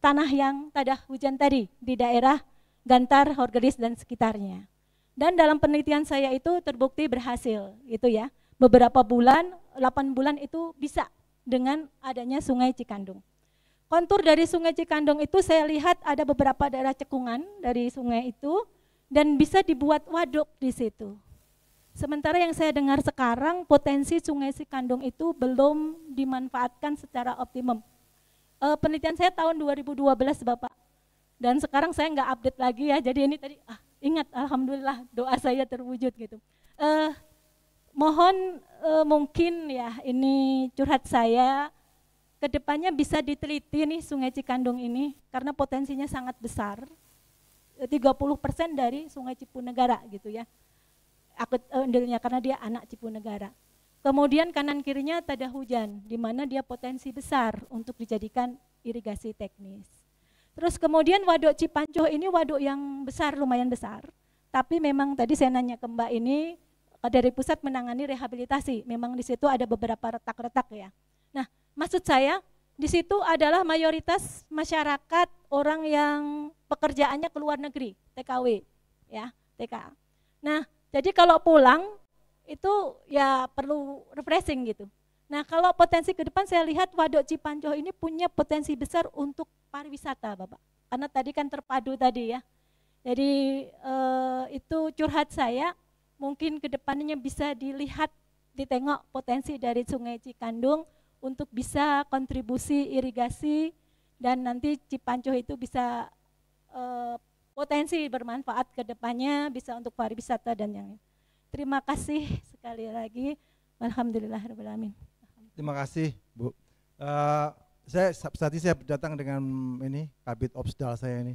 S5: tanah yang tada hujan tadi di daerah Gantar, Horgeris dan sekitarnya. Dan dalam penelitian saya itu terbukti berhasil itu ya. Beberapa bulan, 8 bulan itu bisa dengan adanya Sungai Cikandung. Kontur dari Sungai Cikandung itu saya lihat ada beberapa daerah cekungan dari sungai itu dan bisa dibuat waduk di situ. Sementara yang saya dengar sekarang potensi Sungai Sikandung itu belum dimanfaatkan secara optimum. E, penelitian saya tahun 2012 Bapak. Dan sekarang saya nggak update lagi ya, jadi ini tadi ah, ingat Alhamdulillah doa saya terwujud gitu. E, mohon e, mungkin ya ini curhat saya, kedepannya bisa diteliti nih Sungai Cikandung ini karena potensinya sangat besar. 30 persen dari Sungai Cipunegara gitu ya Aku endilnya eh, karena dia anak Cipu Negara. Kemudian kanan kirinya tada hujan, di mana dia potensi besar untuk dijadikan irigasi teknis. Terus kemudian waduk Cipanjo ini waduk yang besar, lumayan besar. Tapi memang tadi saya nanya ke Mbak ini eh, dari pusat menangani rehabilitasi. Memang di situ ada beberapa retak-retak ya. Nah, maksud saya di situ adalah mayoritas masyarakat orang yang pekerjaannya ke luar negeri, TKW ya, TK. Nah, jadi kalau pulang itu ya perlu refreshing gitu. Nah kalau potensi ke depan saya lihat Waduk Cipanco ini punya potensi besar untuk pariwisata Bapak. Karena tadi kan terpadu tadi ya. Jadi eh, itu curhat saya, mungkin ke depannya bisa dilihat, ditengok potensi dari Sungai Cikandung untuk bisa kontribusi irigasi dan nanti Cipanco itu bisa eh, potensi bermanfaat ke depannya bisa untuk pariwisata dan yang lain. Terima kasih sekali lagi. Alhamdulillah.
S4: Terima kasih Bu. Uh, saya ini saya datang dengan ini Kabit Opsdal saya ini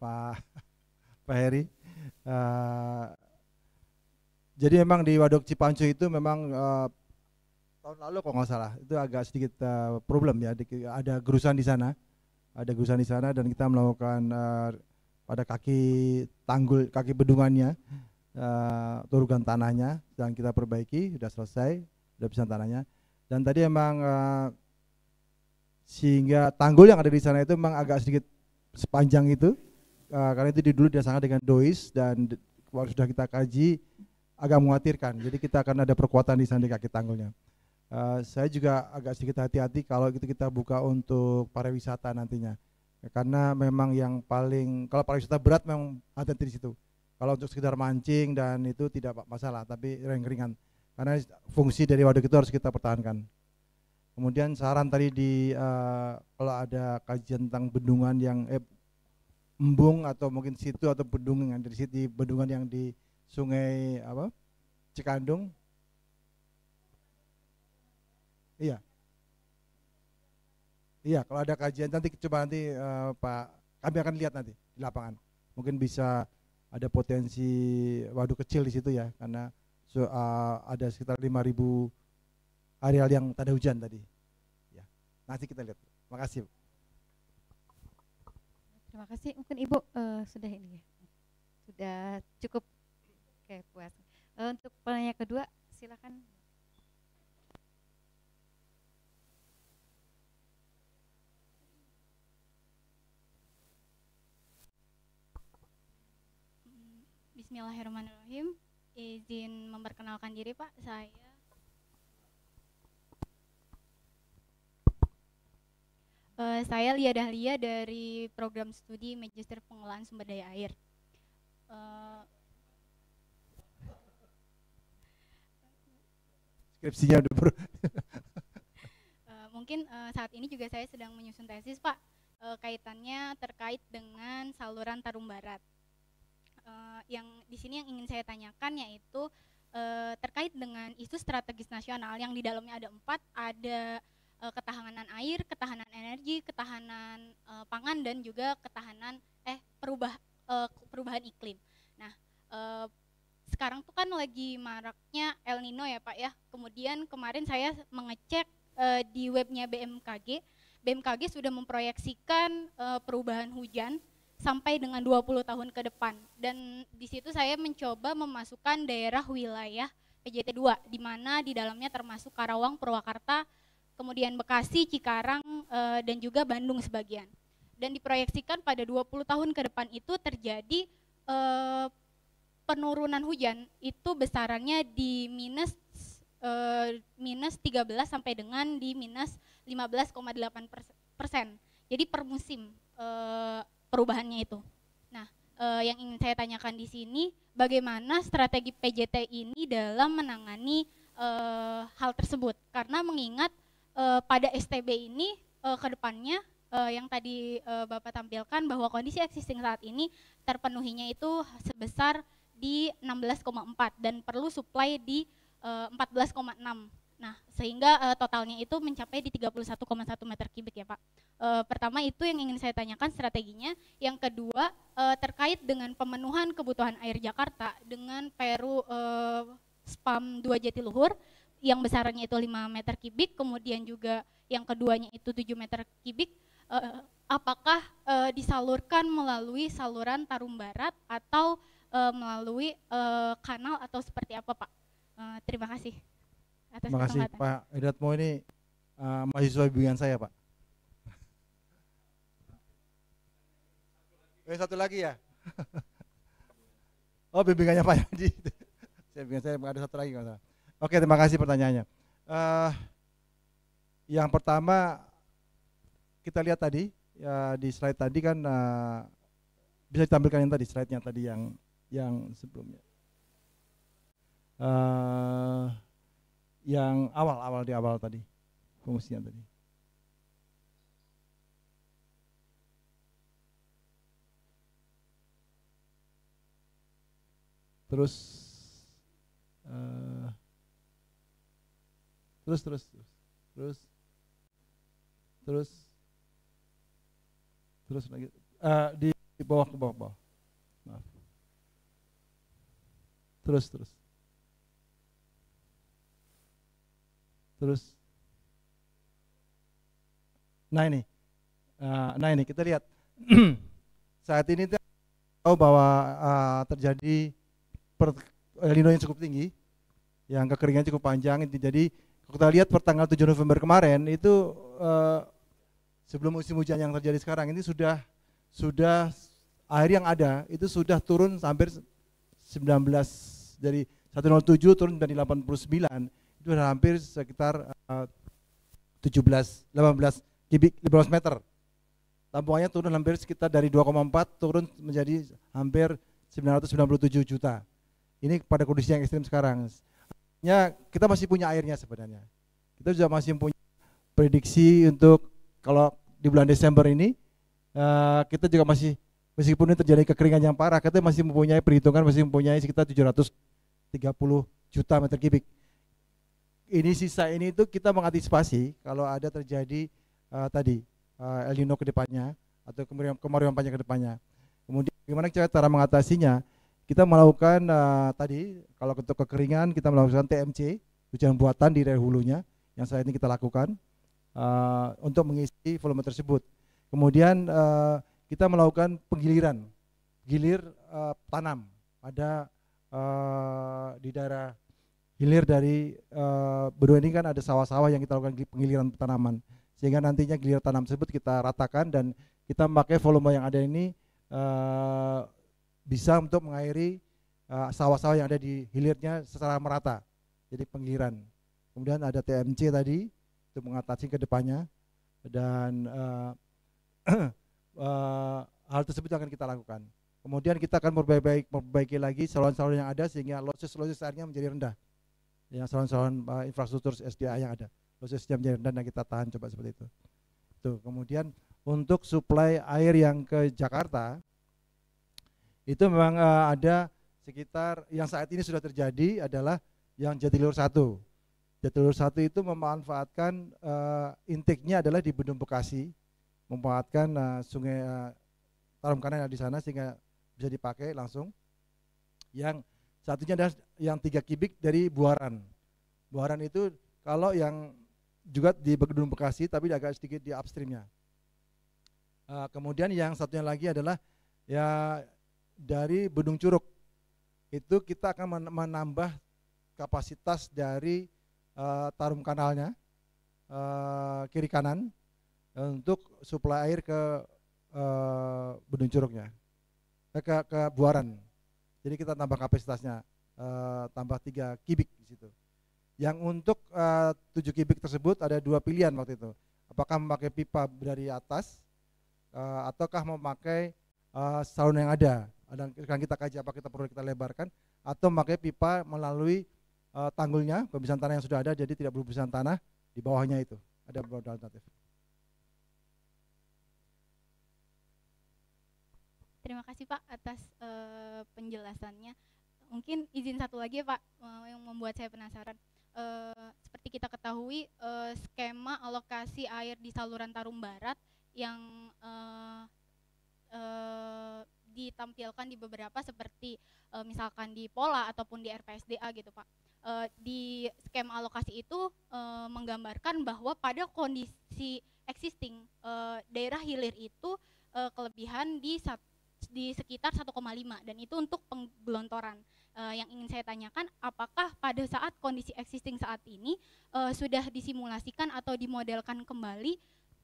S4: Pak Pak Heri. Uh, jadi memang di Waduk Cipancu itu memang uh, tahun lalu kalau nggak salah itu agak sedikit uh, problem ya. Ada gerusan di sana, ada gerusan di sana dan kita melakukan uh, pada kaki tanggul kaki bendungannya uh, eh, turugan tanahnya dan kita perbaiki sudah selesai sudah bisa tanahnya dan tadi emang uh, sehingga tanggul yang ada di sana itu memang agak sedikit sepanjang itu uh, karena itu di dulu dia sangat dengan dois dan waktu sudah kita kaji agak mengkhawatirkan jadi kita akan ada perkuatan di sana di kaki tanggulnya uh, saya juga agak sedikit hati-hati kalau itu kita buka untuk pariwisata nantinya ya, karena memang yang paling kalau pariwisata berat memang ada di situ kalau untuk sekedar mancing dan itu tidak masalah tapi yang ringan karena fungsi dari waduk itu harus kita pertahankan kemudian saran tadi di uh, kalau ada kajian tentang bendungan yang eh, embung atau mungkin situ atau bendungan yang dari situ bendungan yang di sungai apa Cikandung iya Iya, kalau ada kajian nanti coba nanti uh, Pak kami akan lihat nanti di lapangan. Mungkin bisa ada potensi waduk kecil di situ ya karena so, uh, eh, ada sekitar 5000 areal yang tanda hujan tadi. Ya. Nanti kita lihat. Terima kasih.
S2: Terima kasih. Mungkin Ibu uh, sudah ini ya. Sudah cukup. Oke, puas. Uh, untuk pertanyaan kedua silakan.
S6: Bismillahirrahmanirrahim. Izin memperkenalkan diri, Pak. Saya Uh, saya Lia Dahlia dari program studi Magister Pengelolaan Sumber Daya Air. Uh,
S4: Skripsinya udah ber.
S6: uh, mungkin uh, saat ini juga saya sedang menyusun tesis, Pak. Uh, kaitannya terkait dengan saluran Tarum Barat uh, yang di sini yang ingin saya tanyakan yaitu uh, terkait dengan isu strategis nasional yang di dalamnya ada empat, ada uh, ketahanan air, ketahanan energi, ketahanan uh, pangan dan juga ketahanan eh perubah uh, perubahan iklim. Nah, uh, sekarang tuh kan lagi maraknya El Nino ya Pak ya. Kemudian kemarin saya mengecek uh, di webnya BMKG, BMKG sudah memproyeksikan uh, perubahan hujan sampai dengan 20 tahun ke depan. Dan di situ saya mencoba memasukkan daerah wilayah PJT 2 di mana di dalamnya termasuk Karawang, Purwakarta, kemudian Bekasi, Cikarang eh, dan juga Bandung sebagian. Dan diproyeksikan pada 20 tahun ke depan itu terjadi eh, penurunan hujan itu besarannya di minus eh, minus 13 sampai dengan di minus 15,8 persen. Jadi per musim perubahannya itu. Nah, eh, yang ingin saya tanyakan di sini, bagaimana strategi PJT ini dalam menangani eh, hal tersebut? Karena mengingat eh, pada STB ini eh, ke depannya yang tadi Bapak tampilkan bahwa kondisi existing saat ini terpenuhinya itu sebesar di 16,4 dan perlu supply di 14,6 Nah, sehingga uh, totalnya itu mencapai di 31,1 meter kubik ya Pak. Uh, pertama itu yang ingin saya tanyakan strateginya. Yang kedua uh, terkait dengan pemenuhan kebutuhan air Jakarta dengan Peru uh, spam 2 luhur yang besarnya itu 5 meter kubik, kemudian juga yang keduanya itu 7 meter kubik. Uh, apakah uh, disalurkan melalui saluran Tarum Barat atau uh, melalui uh, kanal atau seperti apa Pak? Uh, terima kasih. Terima kasih Pak
S4: Idatmo ini uh, mahasiswa bimbingan saya Pak. Eh, satu lagi ya. oh bimbingannya Pak Yandi. saya bimbingan saya ada satu lagi kalau Oke terima kasih pertanyaannya. Uh, yang pertama kita lihat tadi ya di slide tadi kan uh, bisa ditampilkan yang tadi slide-nya tadi yang yang sebelumnya. Uh, yang awal-awal di awal tadi fungsinya tadi. Terus uh, terus terus terus terus terus terus lagi uh, di bawah ke bawah, bawah. Maaf. terus terus terus nah ini eh, nah ini kita lihat saat ini kita tahu bahwa eh, terjadi per, Nino yang cukup tinggi yang kekeringan cukup panjang jadi kalau kita lihat per tanggal 7 November kemarin itu eh, sebelum musim hujan yang terjadi sekarang ini sudah sudah air yang ada itu sudah turun sampai 19 dari 107 turun dari 89 itu sudah hampir sekitar uh, 17 18 kubik meter. Tampungannya turun hampir sekitar dari 2,4 turun menjadi hampir 997 juta. Ini pada kondisi yang ekstrim sekarang. Ya, kita masih punya airnya sebenarnya. Kita juga masih punya prediksi untuk kalau di bulan Desember ini uh, kita juga masih meskipun ini terjadi kekeringan yang parah, kita masih mempunyai perhitungan masih mempunyai sekitar 730 juta meter kubik ini sisa ini itu kita mengantisipasi kalau ada terjadi uh, tadi uh, El Nino kedepannya atau kemarin kemarin yang panjang kedepannya. Kemudian bagaimana cara, cara mengatasinya? Kita melakukan uh, tadi kalau untuk kekeringan kita melakukan TMC, hujan buatan di daerah hulunya yang saat ini kita lakukan uh, untuk mengisi volume tersebut. Kemudian uh, kita melakukan penggiliran, gilir uh, tanam ada uh, di daerah hilir dari uh, eh, berdua ini kan ada sawah-sawah yang kita lakukan penggiliran tanaman sehingga nantinya giliran tanam tersebut kita ratakan dan kita memakai volume yang ada ini uh, bisa untuk mengairi eh, sawah-sawah uh, yang ada di hilirnya secara merata jadi penggiliran kemudian ada TMC tadi untuk mengatasi kedepannya dan uh, uh, hal tersebut akan kita lakukan kemudian kita akan memperbaiki, memperbaiki lagi saluran-saluran yang ada sehingga losses-losses airnya menjadi rendah yang saluran-saluran infrastruktur SDA yang ada proses rendah dan kita tahan coba seperti itu tuh kemudian untuk suplai air yang ke Jakarta itu memang uh, ada sekitar yang saat ini sudah terjadi adalah yang Jatiluhur 1 Jatiluhur 1 itu memanfaatkan uh, intiknya adalah di Bendung Bekasi memanfaatkan uh, sungai uh, Tarum Kanan di sana sehingga bisa dipakai langsung yang Satunya adalah yang tiga kibik dari Buaran. Buaran itu kalau yang juga di Gedung Bekasi tapi agak sedikit di upstreamnya. Uh, kemudian yang satunya lagi adalah ya dari Bedung Curug. Itu kita akan menambah kapasitas dari uh, tarum kanalnya uh, kiri kanan untuk suplai air ke uh, Bedung Curugnya ke ke Buaran. Jadi kita tambah kapasitasnya uh, tambah 3 kibik di situ. Yang untuk eh, uh, 7 kubik tersebut ada dua pilihan waktu itu. Apakah memakai pipa dari atas uh, ataukah memakai uh, salon yang ada. Dan sekarang kita kaji apa kita perlu kita lebarkan atau memakai pipa melalui uh, tanggulnya, pembisan tanah yang sudah ada jadi tidak perlu tanah di bawahnya itu. Ada alternatif.
S6: terima kasih Pak atas uh, penjelasannya. Mungkin izin satu lagi ya Pak eh, yang membuat saya penasaran. Uh, seperti kita ketahui uh, skema alokasi air di saluran Tarum Barat yang uh, uh, ditampilkan di beberapa seperti uh, misalkan di Pola ataupun di RPSDA gitu Pak. Uh, di skema alokasi itu uh, menggambarkan bahwa pada kondisi existing uh, daerah hilir itu kelebihan di satu di sekitar 1,5 dan itu untuk penggelontoran. Uh, yang ingin saya tanyakan, apakah pada saat kondisi existing saat ini uh, sudah disimulasikan atau dimodelkan kembali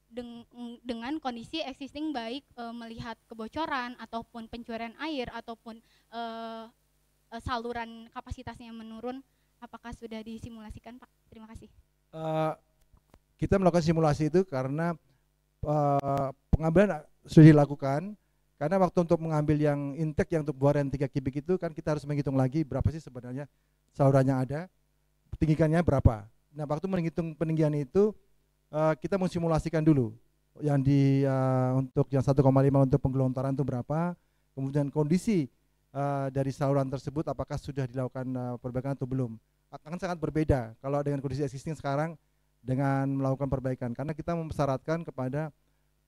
S6: deng dengan kondisi existing baik uh, melihat kebocoran ataupun pencurian air ataupun uh, saluran kapasitasnya menurun apakah sudah disimulasikan Pak? Terima kasih.
S4: Uh, kita melakukan simulasi itu karena uh, pengambilan sudah dilakukan karena waktu untuk mengambil yang intake yang untuk buaran 3 kubik itu kan kita harus menghitung lagi berapa sih sebenarnya salurannya ada, tinggikannya berapa. Nah, waktu menghitung peninggian itu uh, kita mensimulasikan dulu yang di uh, untuk yang 1,5 untuk penggelontoran itu berapa, kemudian kondisi uh, dari saluran tersebut apakah sudah dilakukan uh, perbaikan atau belum. Akan sangat berbeda kalau dengan kondisi existing sekarang dengan melakukan perbaikan karena kita mempersyaratkan kepada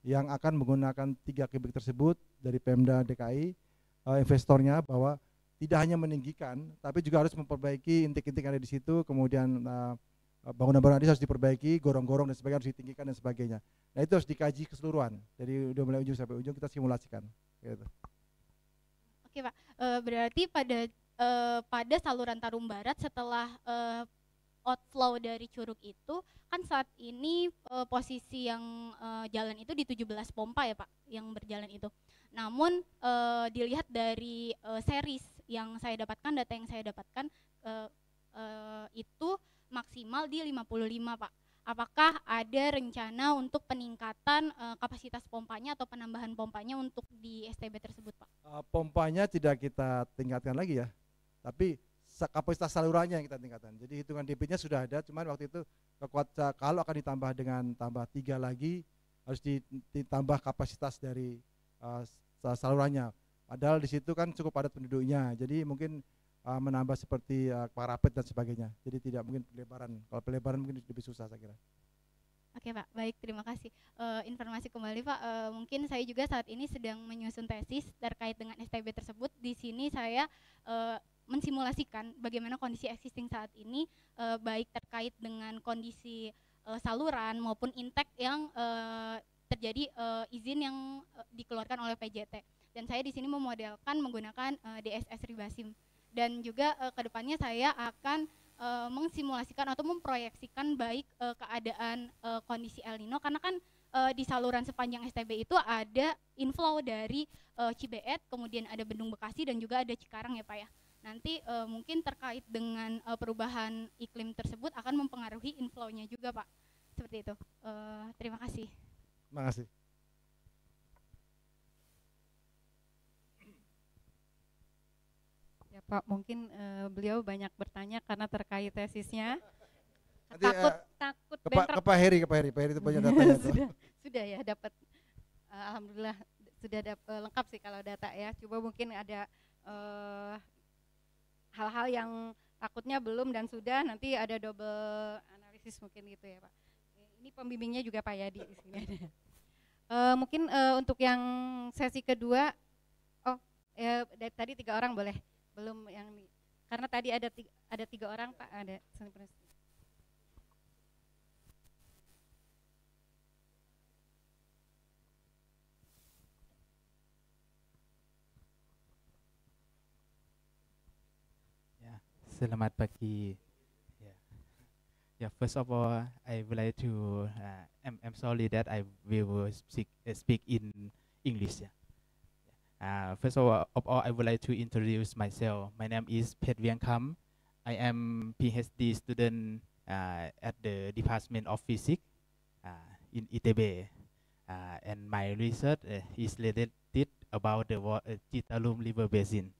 S4: yang akan menggunakan tiga kubik tersebut dari Pemda DKI eh, investornya bahwa tidak hanya meninggikan tapi juga harus memperbaiki intik-intik yang ada di situ kemudian bangunan-bangunan eh, ini harus diperbaiki, gorong-gorong dan sebagainya harus ditinggikan dan sebagainya. Nah itu harus dikaji keseluruhan. Jadi udah mulai ujung sampai ujung kita simulasikan. Gitu.
S6: Oke pak, eh, berarti pada pada saluran Tarum Barat setelah outflow dari curug itu kan saat ini e, posisi yang e, jalan itu di 17 pompa ya Pak yang berjalan itu. Namun e, dilihat dari e, series yang saya dapatkan data yang saya dapatkan e, e, itu maksimal di 55 Pak. Apakah ada rencana untuk peningkatan e, kapasitas pompanya atau penambahan pompanya untuk di STB tersebut Pak?
S4: E, pompanya tidak kita tingkatkan lagi ya. Tapi kapasitas salurannya yang kita tingkatkan. Jadi hitungan DP-nya sudah ada, cuman waktu itu kekuatan kalau akan ditambah dengan tambah tiga lagi harus ditambah kapasitas dari uh, salurannya. Padahal di situ kan cukup padat penduduknya, jadi mungkin uh, menambah seperti uh, parapet dan sebagainya. Jadi tidak mungkin pelebaran. Kalau pelebaran mungkin lebih susah saya kira.
S6: Oke Pak, baik terima kasih uh, informasi kembali Pak. Uh, mungkin saya juga saat ini sedang menyusun tesis terkait dengan STB tersebut. Di sini saya uh, mensimulasikan bagaimana kondisi existing saat ini e, baik terkait dengan kondisi e, saluran maupun intake yang e, terjadi e, izin yang e, dikeluarkan oleh PJT. Dan saya di sini memodelkan menggunakan e, DSS Ribasim dan juga e, kedepannya saya akan e, mensimulasikan atau memproyeksikan baik e, keadaan e, kondisi El Nino karena kan e, di saluran sepanjang STB itu ada inflow dari Cibet kemudian ada Bendung Bekasi dan juga ada Cikarang ya Pak ya nanti e, mungkin terkait dengan e, perubahan iklim tersebut akan mempengaruhi inflownya juga Pak. Seperti itu. E, terima
S2: kasih. Terima kasih. Ya Pak, mungkin e, beliau banyak bertanya karena terkait tesisnya. Nanti, takut uh, takut ke, Ke Pak Heri, ke Pak Heri, Pak Heri itu banyak datanya. sudah, sudah ya dapat uh, alhamdulillah sudah dap, uh, lengkap sih kalau data ya. Coba mungkin ada uh, hal-hal yang takutnya belum dan sudah nanti ada double analisis mungkin gitu ya Pak. Ini pembimbingnya juga Pak Yadi di sini E, mungkin e, untuk yang sesi kedua, oh e, ya, dari tadi tiga orang boleh, belum yang karena tadi ada tiga, ada tiga orang Pak ada.
S7: Selamat pagi. Yeah. yeah. First of all, I would like to. Uh, I'm, I'm sorry that I will speak uh, speak in English. Yeah. Uh, first of all, of all, I would like to introduce myself. My name is Pet Viang Kham. I am PhD student uh, at the Department of Physics uh, in ITB, uh, and my research uh, is related about the wa- uh, Chitaloom River Basin.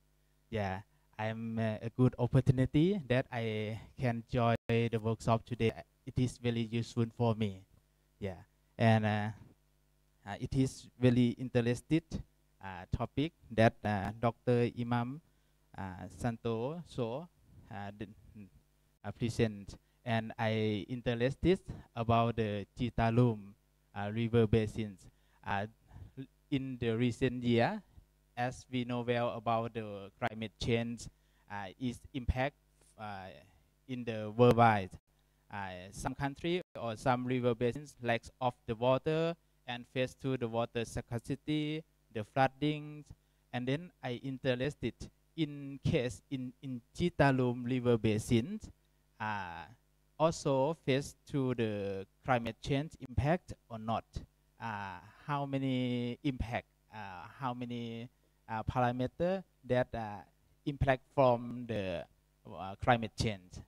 S7: Yeah, I'm uh, a good opportunity that I can join the workshop today. It is very useful for me. Yeah, and uh, uh, it is very interested uh, topic that uh, Dr. Imam uh, Santo so present, and I interested about the Chitalum River basins. in the recent year, as we know well about the climate change, uh, its impact uh, in the worldwide. Uh, some country or some river basins lacks of the water and face to the water scarcity, the flooding, and then I interested in case in, in Chitalum River Basin, uh, also face to the climate change impact or not? Uh, how many impact, uh, how many uh, parameter that uh, impact from the uh, climate change.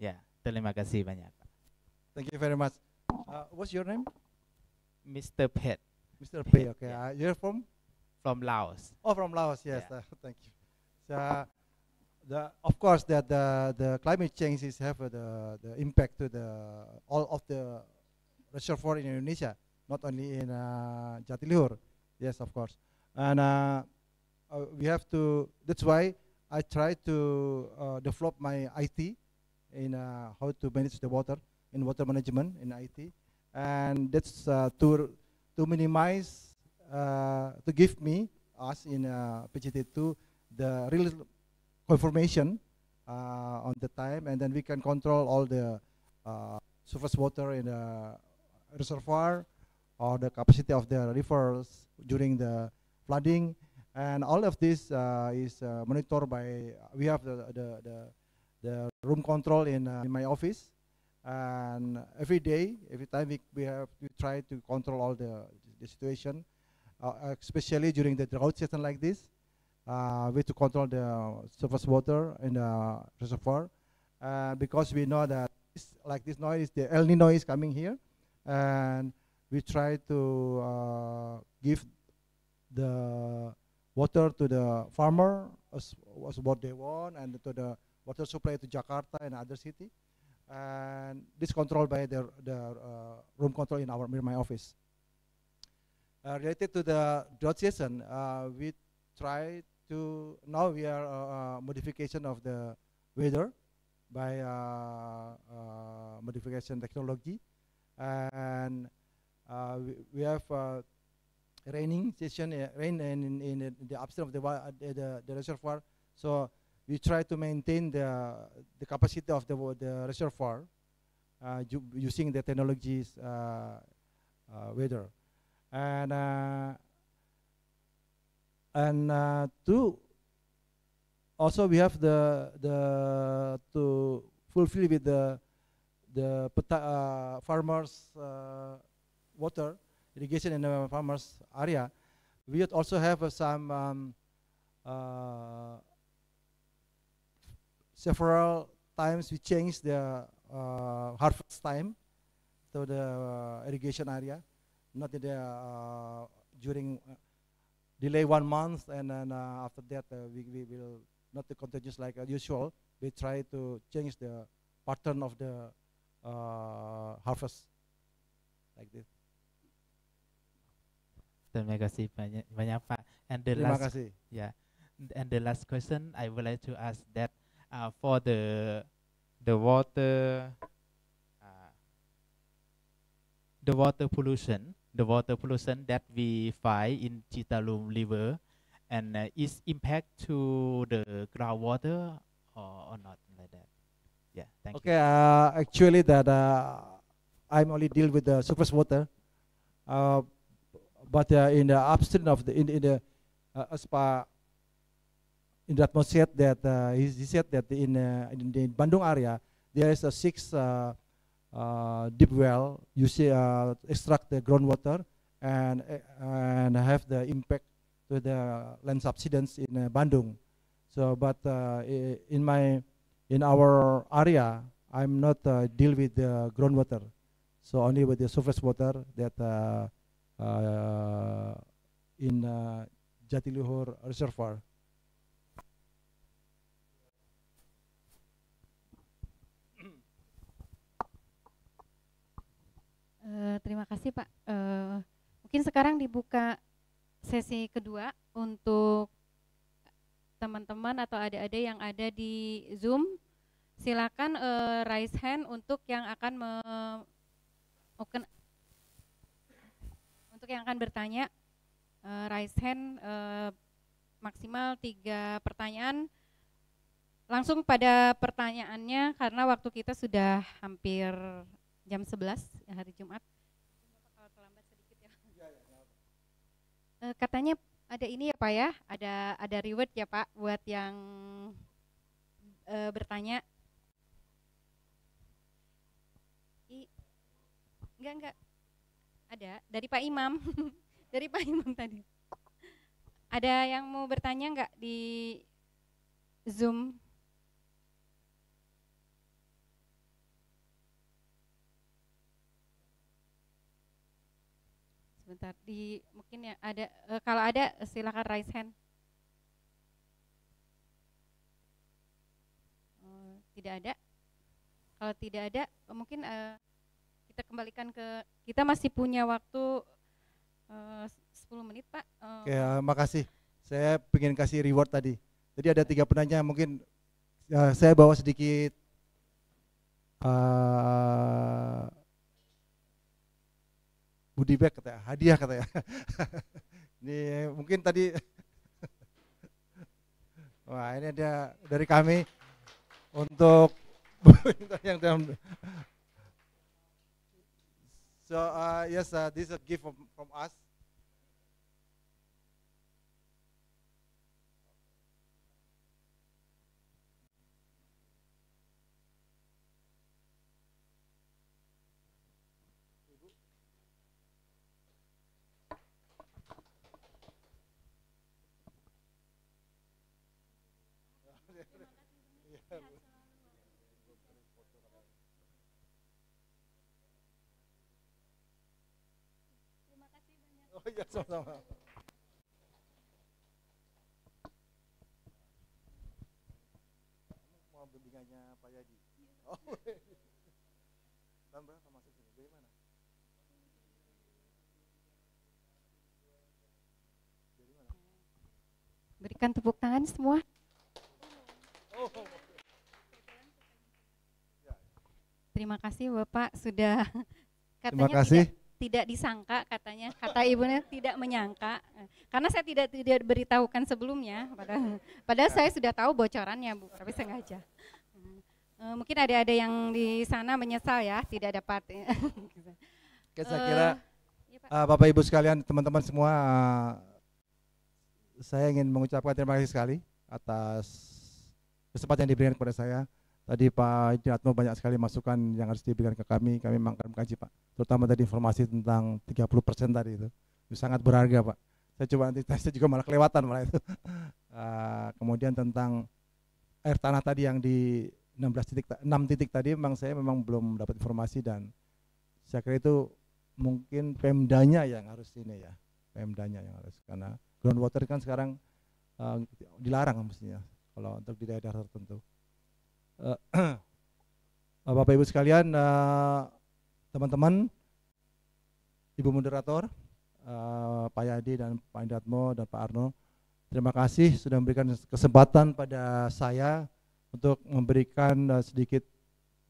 S7: yeah. terima kasih banyak.
S4: Thank you very much. Uh, what's your name?
S7: Mr. Pet. Mr. Pet. Okay. Yeah. Uh, you're from? From Laos.
S4: Oh, from Laos. Yes. Yeah. Uh, thank you. So, the of course that the the climate changes have the the impact to the all of the reservoir in Indonesia, not only in Jatiluhur. Yes, of course. And uh, we have to, that's why I try to uh, develop my IT in uh, how to manage the water, in water management, in IT. And that's to, to minimize, to give me, us in PGT2, the real confirmation uh, on the time, and then we can control all the uh, surface water in the reservoir or the capacity of the rivers during the flooding, and all of this uh, is uh, monitored by, uh, we have the, the, the, the room control in, in my office. And every day, every time we, we have to try to control all the, the situation, especially during the drought season like this. Uh, we to control the surface water in the reservoir uh, because we know that this, like this noise, the El Nino is coming here, and we try to uh, give the water to the farmer as, what they want and to the water supply to Jakarta and other city. And this controlled by the, the uh, room control in our in my office. Uh, related to the drought season, uh, we try to, now we are uh, uh, modification of the weather by uh, modification technology. And we, we, have raining session, uh, rain and in, in, the upstream of the, the, the, reservoir. So we try to maintain the, the capacity of the, the reservoir uh, using the technologies uh, uh, weather. And, and two, also we have the, the to fulfill with the, the farmers water, irrigation in the uh, farmers area. We also have uh, some um, uh, several times we change the uh, harvest time to the uh, irrigation area, not the, during delay one month and then after that we, we will not the continuous like usual. We try to change the pattern of the harvest like this.
S7: Terima kasih banyak banyak Pak. And the Terima last, kasih. Yeah, and the last question I would like to ask that uh, for the the water uh, the water pollution the water pollution that we find in Chitalum River and uh, its impact to the groundwater or, or not like that. Yeah,
S4: thank okay, you. Okay, uh, actually that uh, I'm only deal with the surface water. Uh, but uh, in the upstream of the in, in the uh, as in the atmosphere that uh, he, he, said that in in the Bandung area there is a six deep well you see extract the groundwater and and have the impact to the land subsidence in Bandung. So, but in my in our area, I'm not uh, deal with the groundwater, so only with the surface water that uh, uh, in uh, Jatiluhur Reservoir.
S2: Eh, terima kasih Pak. Uh, mungkin sekarang dibuka sesi kedua untuk teman-teman atau adik-adik yang ada di Zoom. Silakan uh, raise hand untuk yang akan untuk yang akan bertanya, uh, raise hand uh, maksimal tiga pertanyaan. Langsung pada pertanyaannya karena waktu kita sudah hampir jam 11 ya, hari Jumat. Iya, iya, eh, katanya ada ini ya Pak ya, ada ada reward ya Pak buat yang e, bertanya. I, enggak enggak. Ada dari Pak Imam, dari Pak Imam tadi. Ada yang mau bertanya nggak di Zoom? Sebentar, di mungkin ya ada e, kalau ada silakan raise hand. Oh, tidak ada. Kalau tidak ada mungkin e, kita kembalikan ke kita masih punya waktu eh, uh, 10 menit Pak. Uh, Oke,
S4: eh, makasih. Saya ingin kasih reward tadi. Jadi ada tiga penanya mungkin ya, saya bawa sedikit uh, Budi bag katanya, hadiah katanya. ini mungkin tadi Wah, ini ada dari kami untuk yang So, uh, yes, uh, this is a gift from, from us. Oh iya. Sama-sama. Mau bimbingannya Pak Yadi? Iya. Oh. Tahun berapa masuk sini?
S2: Dari mana? Berikan tepuk tangan semua. Oh. Ya. Terima kasih Bapak sudah katanya Terima kasih. Tidak tidak disangka katanya kata ibunya tidak menyangka karena saya tidak tidak beritahukan sebelumnya padahal padahal saya sudah tahu bocorannya bu tapi sengaja hmm. eh, mungkin ada ada yang di sana menyesal ya tidak dapat
S5: Oke, saya eh, kira
S4: uh, Bapak Ibu sekalian teman-teman semua uh, saya ingin mengucapkan terima kasih sekali atas kesempatan yang diberikan kepada saya Tadi Pak Jatmo banyak sekali masukan yang harus diberikan ke kami, kami akan mengkaji Pak. Terutama tadi informasi tentang 30% tadi itu. itu sangat berharga Pak. Saya coba nanti saya juga malah kelewatan malah itu. Uh, kemudian tentang air tanah tadi yang di 16 titik 6 titik tadi memang saya memang belum dapat informasi dan saya kira itu mungkin Pemdanya yang harus ini ya. Pemdanya yang harus karena groundwater kan sekarang uh, dilarang mestinya kalau untuk di daerah tertentu uh, eh, Bapak Ibu sekalian, eh, teman-teman, uh, Ibu moderator, uh, Pak Yadi dan Pak Indatmo dan Pak Arno, terima kasih sudah memberikan kesempatan pada saya untuk memberikan uh, sedikit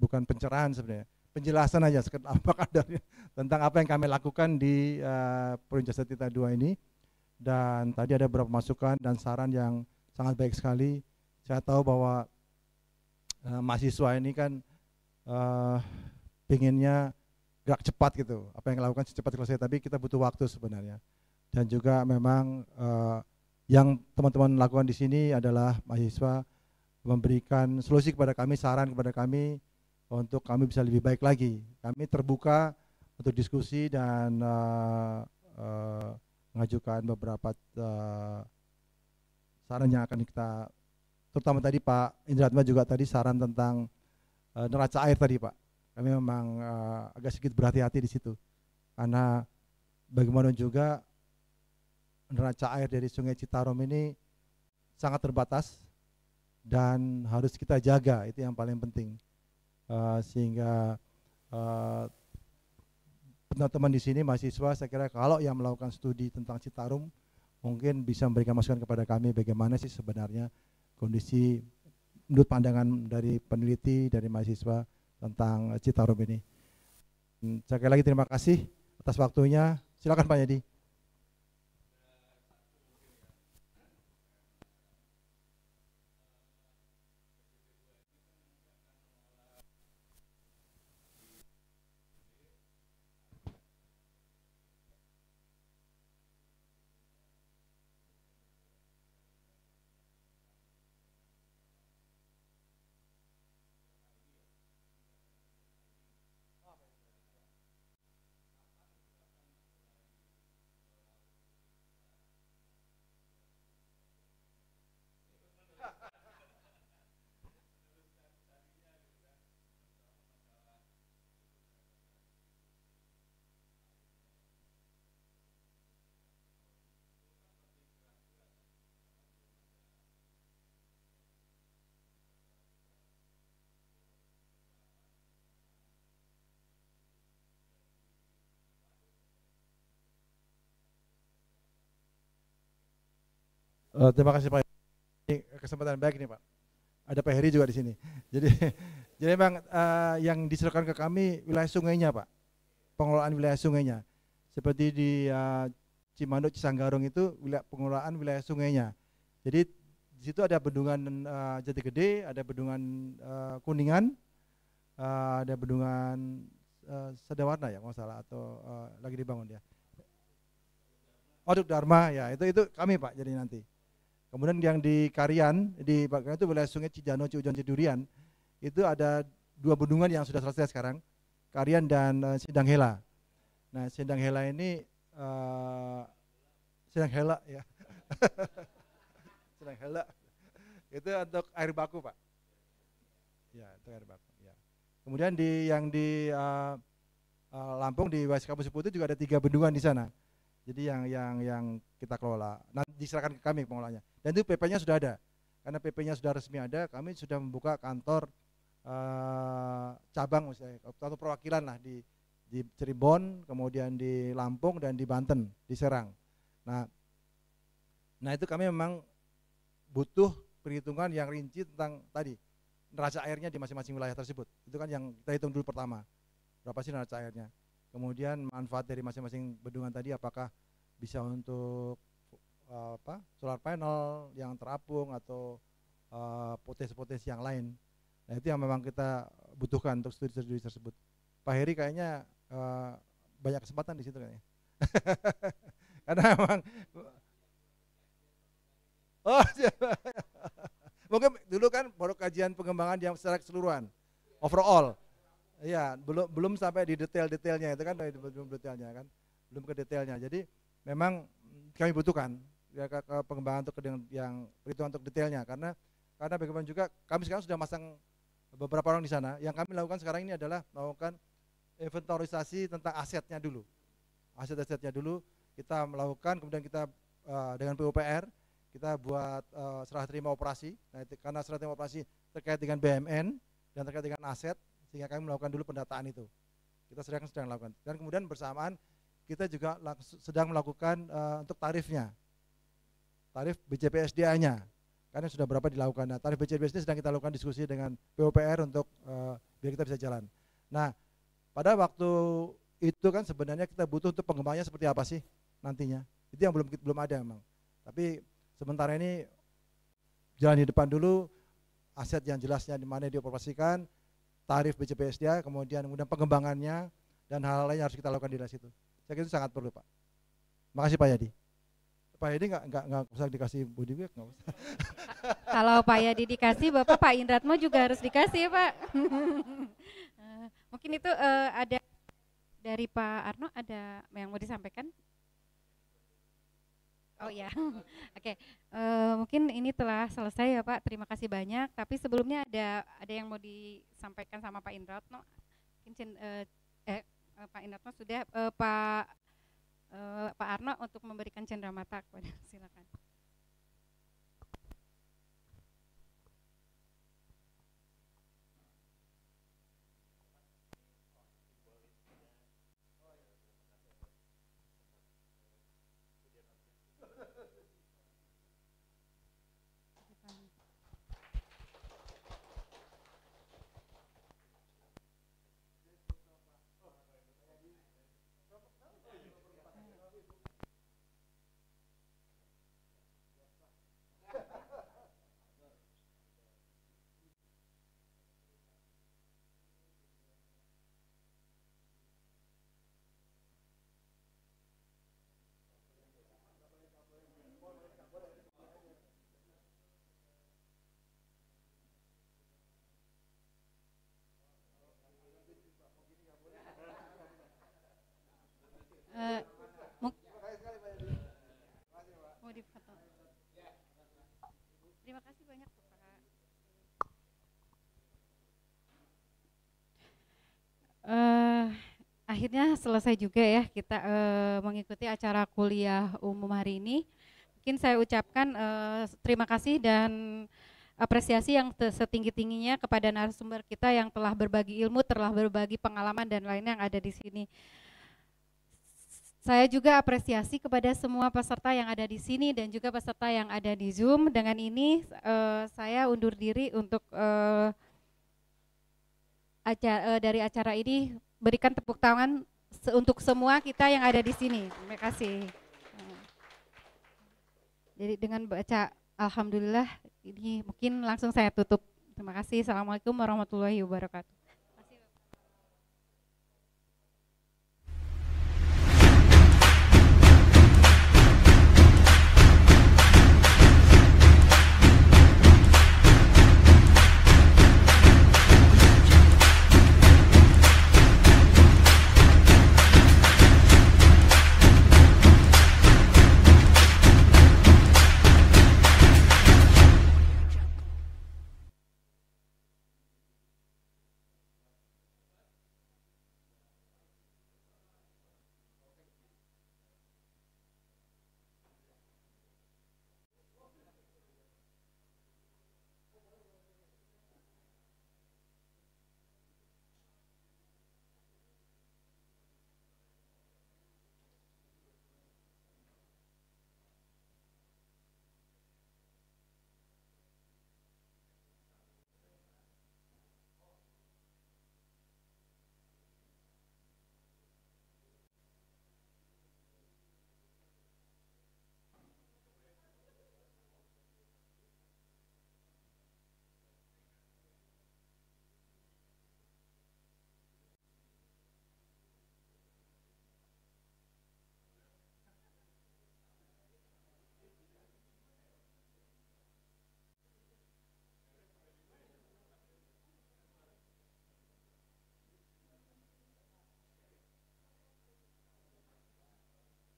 S4: bukan pencerahan sebenarnya, penjelasan aja sekedar apa kadarnya tentang apa yang kami lakukan di uh, Proyek Setita 2 ini. Dan tadi ada beberapa masukan dan saran yang sangat baik sekali. Saya tahu bahwa Eh, mahasiswa ini kan uh, pinginnya gerak cepat gitu. Apa yang dilakukan secepat selesai, tapi kita butuh waktu sebenarnya. Dan juga memang uh, yang teman-teman lakukan di sini adalah mahasiswa memberikan solusi kepada kami, saran kepada kami untuk kami bisa lebih baik lagi. Kami terbuka untuk diskusi dan uh, uh, mengajukan beberapa uh, saran yang akan kita terutama tadi Pak Indratma juga tadi saran tentang uh, neraca air tadi Pak. Kami memang uh, agak sedikit berhati-hati di situ karena bagaimana juga neraca air dari Sungai Citarum ini sangat terbatas dan harus kita jaga itu yang paling penting uh, sehingga teman teman-teman di sini mahasiswa saya kira kalau yang melakukan studi tentang Citarum mungkin bisa memberikan masukan kepada kami bagaimana sih sebenarnya kondisi menurut pandangan dari peneliti dari mahasiswa tentang Citarum ini. Hmm, sekali lagi terima kasih atas waktunya. Silakan Pak Yadi. Eh, terima kasih Pak. Ini kesempatan baik nih Pak. Ada Pak Heri juga di sini. Jadi jadi memang uh, eh, yang diserahkan ke kami wilayah sungainya Pak. Pengelolaan wilayah sungainya. Seperti di uh, eh, Cimanduk Cisanggarung itu wilayah pengelolaan wilayah sungainya. Jadi di situ ada bendungan uh, Jati Gede, ada bendungan uh, Kuningan, uh, ada bendungan uh, Sedawarna ya kalau salah atau uh, lagi dibangun ya. Oh, Dharma ya itu itu kami Pak jadi nanti. Kemudian yang di Karian, di bagian itu wilayah sungai Cijano, Cijujan, Cidurian, itu ada dua bendungan yang sudah selesai sekarang, Karian dan uh, Sindang Hela. Nah, Sindang Hela ini uh, Sindang Hela ya. Sindang Hela. Itu untuk air baku, Pak. Ya, itu air baku, ya. Kemudian di yang di uh, Lampung di Waskapu Seputu juga ada tiga bendungan di sana jadi yang yang yang kita kelola. Nanti diserahkan ke kami pengelolanya. Dan itu PP-nya sudah ada. Karena PP-nya sudah resmi ada, kami sudah membuka kantor uh, cabang misalnya, satu perwakilan lah di di Cirebon, kemudian di Lampung dan di Banten, di Serang. Nah, nah itu kami memang butuh perhitungan yang rinci tentang tadi neraca airnya di masing-masing wilayah tersebut. Itu kan yang kita hitung dulu pertama. Berapa sih neraca airnya? Kemudian manfaat dari masing-masing bendungan tadi apakah bisa untuk eh, apa solar panel yang terapung atau eh, potensi-potensi yang lain. Nah itu yang memang kita butuhkan untuk studi-studi tersebut. Pak Heri kayaknya uh, banyak kesempatan di situ kayaknya. Karena memang, Oh, mungkin dulu kan baru kajian pengembangan yang secara keseluruhan overall. Iya, belum belum sampai di detail-detailnya itu kan belum detailnya kan. Belum ke detailnya. Jadi memang kami butuhkan ya, ke, ke pengembangan untuk yang, yang perhitungan untuk detailnya karena karena bagaimana juga kami sekarang sudah masang beberapa orang di sana. Yang kami lakukan sekarang ini adalah melakukan inventarisasi tentang asetnya dulu. Aset-asetnya dulu kita melakukan kemudian kita uh, dengan PUPR kita buat uh, serah terima operasi. Nah, karena serah terima operasi terkait dengan BMN dan terkait dengan aset sehingga kami melakukan dulu pendataan itu. Kita sedang sedang lakukan. Dan kemudian bersamaan kita juga sedang melakukan uh, untuk tarifnya. Tarif BJPSDA-nya. Karena sudah berapa dilakukan. Nah, tarif BJPSDA sedang kita lakukan diskusi dengan PUPR untuk uh, biar kita bisa jalan. Nah, pada waktu itu kan sebenarnya kita butuh untuk pengembangannya seperti apa sih nantinya. Itu yang belum belum ada memang. Tapi sementara ini jalan di depan dulu aset yang jelasnya di mana dioperasikan, tarif BCPS dia, kemudian kemudian pengembangannya dan hal-hal lain yang harus kita lakukan di situ. Saya kira itu sangat perlu Pak. Makasih Pak Yadi. Pak Yadi nggak nggak nggak usah dikasih budi bag nggak usah.
S2: Kalau Pak Yadi dikasih, Bapak Pak Indratmo juga harus dikasih Pak. Eh, mungkin itu uh, ada dari Pak Arno ada yang mau disampaikan? Oh, oh iya, oke. Okay. Uh, eh, mungkin ini telah selesai ya Pak. Terima kasih banyak. Tapi sebelumnya ada ada yang mau disampaikan sama Pak Indratno. Mungkin uh, eh Pak Indratno sudah uh, Pak uh, Pak Arno untuk memberikan cendera mata kepada silakan. akhirnya selesai juga ya kita e, mengikuti acara kuliah umum hari ini. Mungkin saya ucapkan e, terima kasih dan apresiasi yang setinggi-tingginya kepada narasumber kita yang telah berbagi ilmu, telah berbagi pengalaman dan lainnya yang ada di sini. Saya juga apresiasi kepada semua peserta yang ada di sini dan juga peserta yang ada di Zoom. Dengan ini e, saya undur diri untuk acara, uh, eh, dari acara ini. Berikan tepuk tangan untuk semua kita yang ada di sini. Terima kasih. Eh, jadi dengan baca Alhamdulillah ini mungkin langsung saya tutup. Terima kasih. Assalamualaikum warahmatullahi wabarakatuh.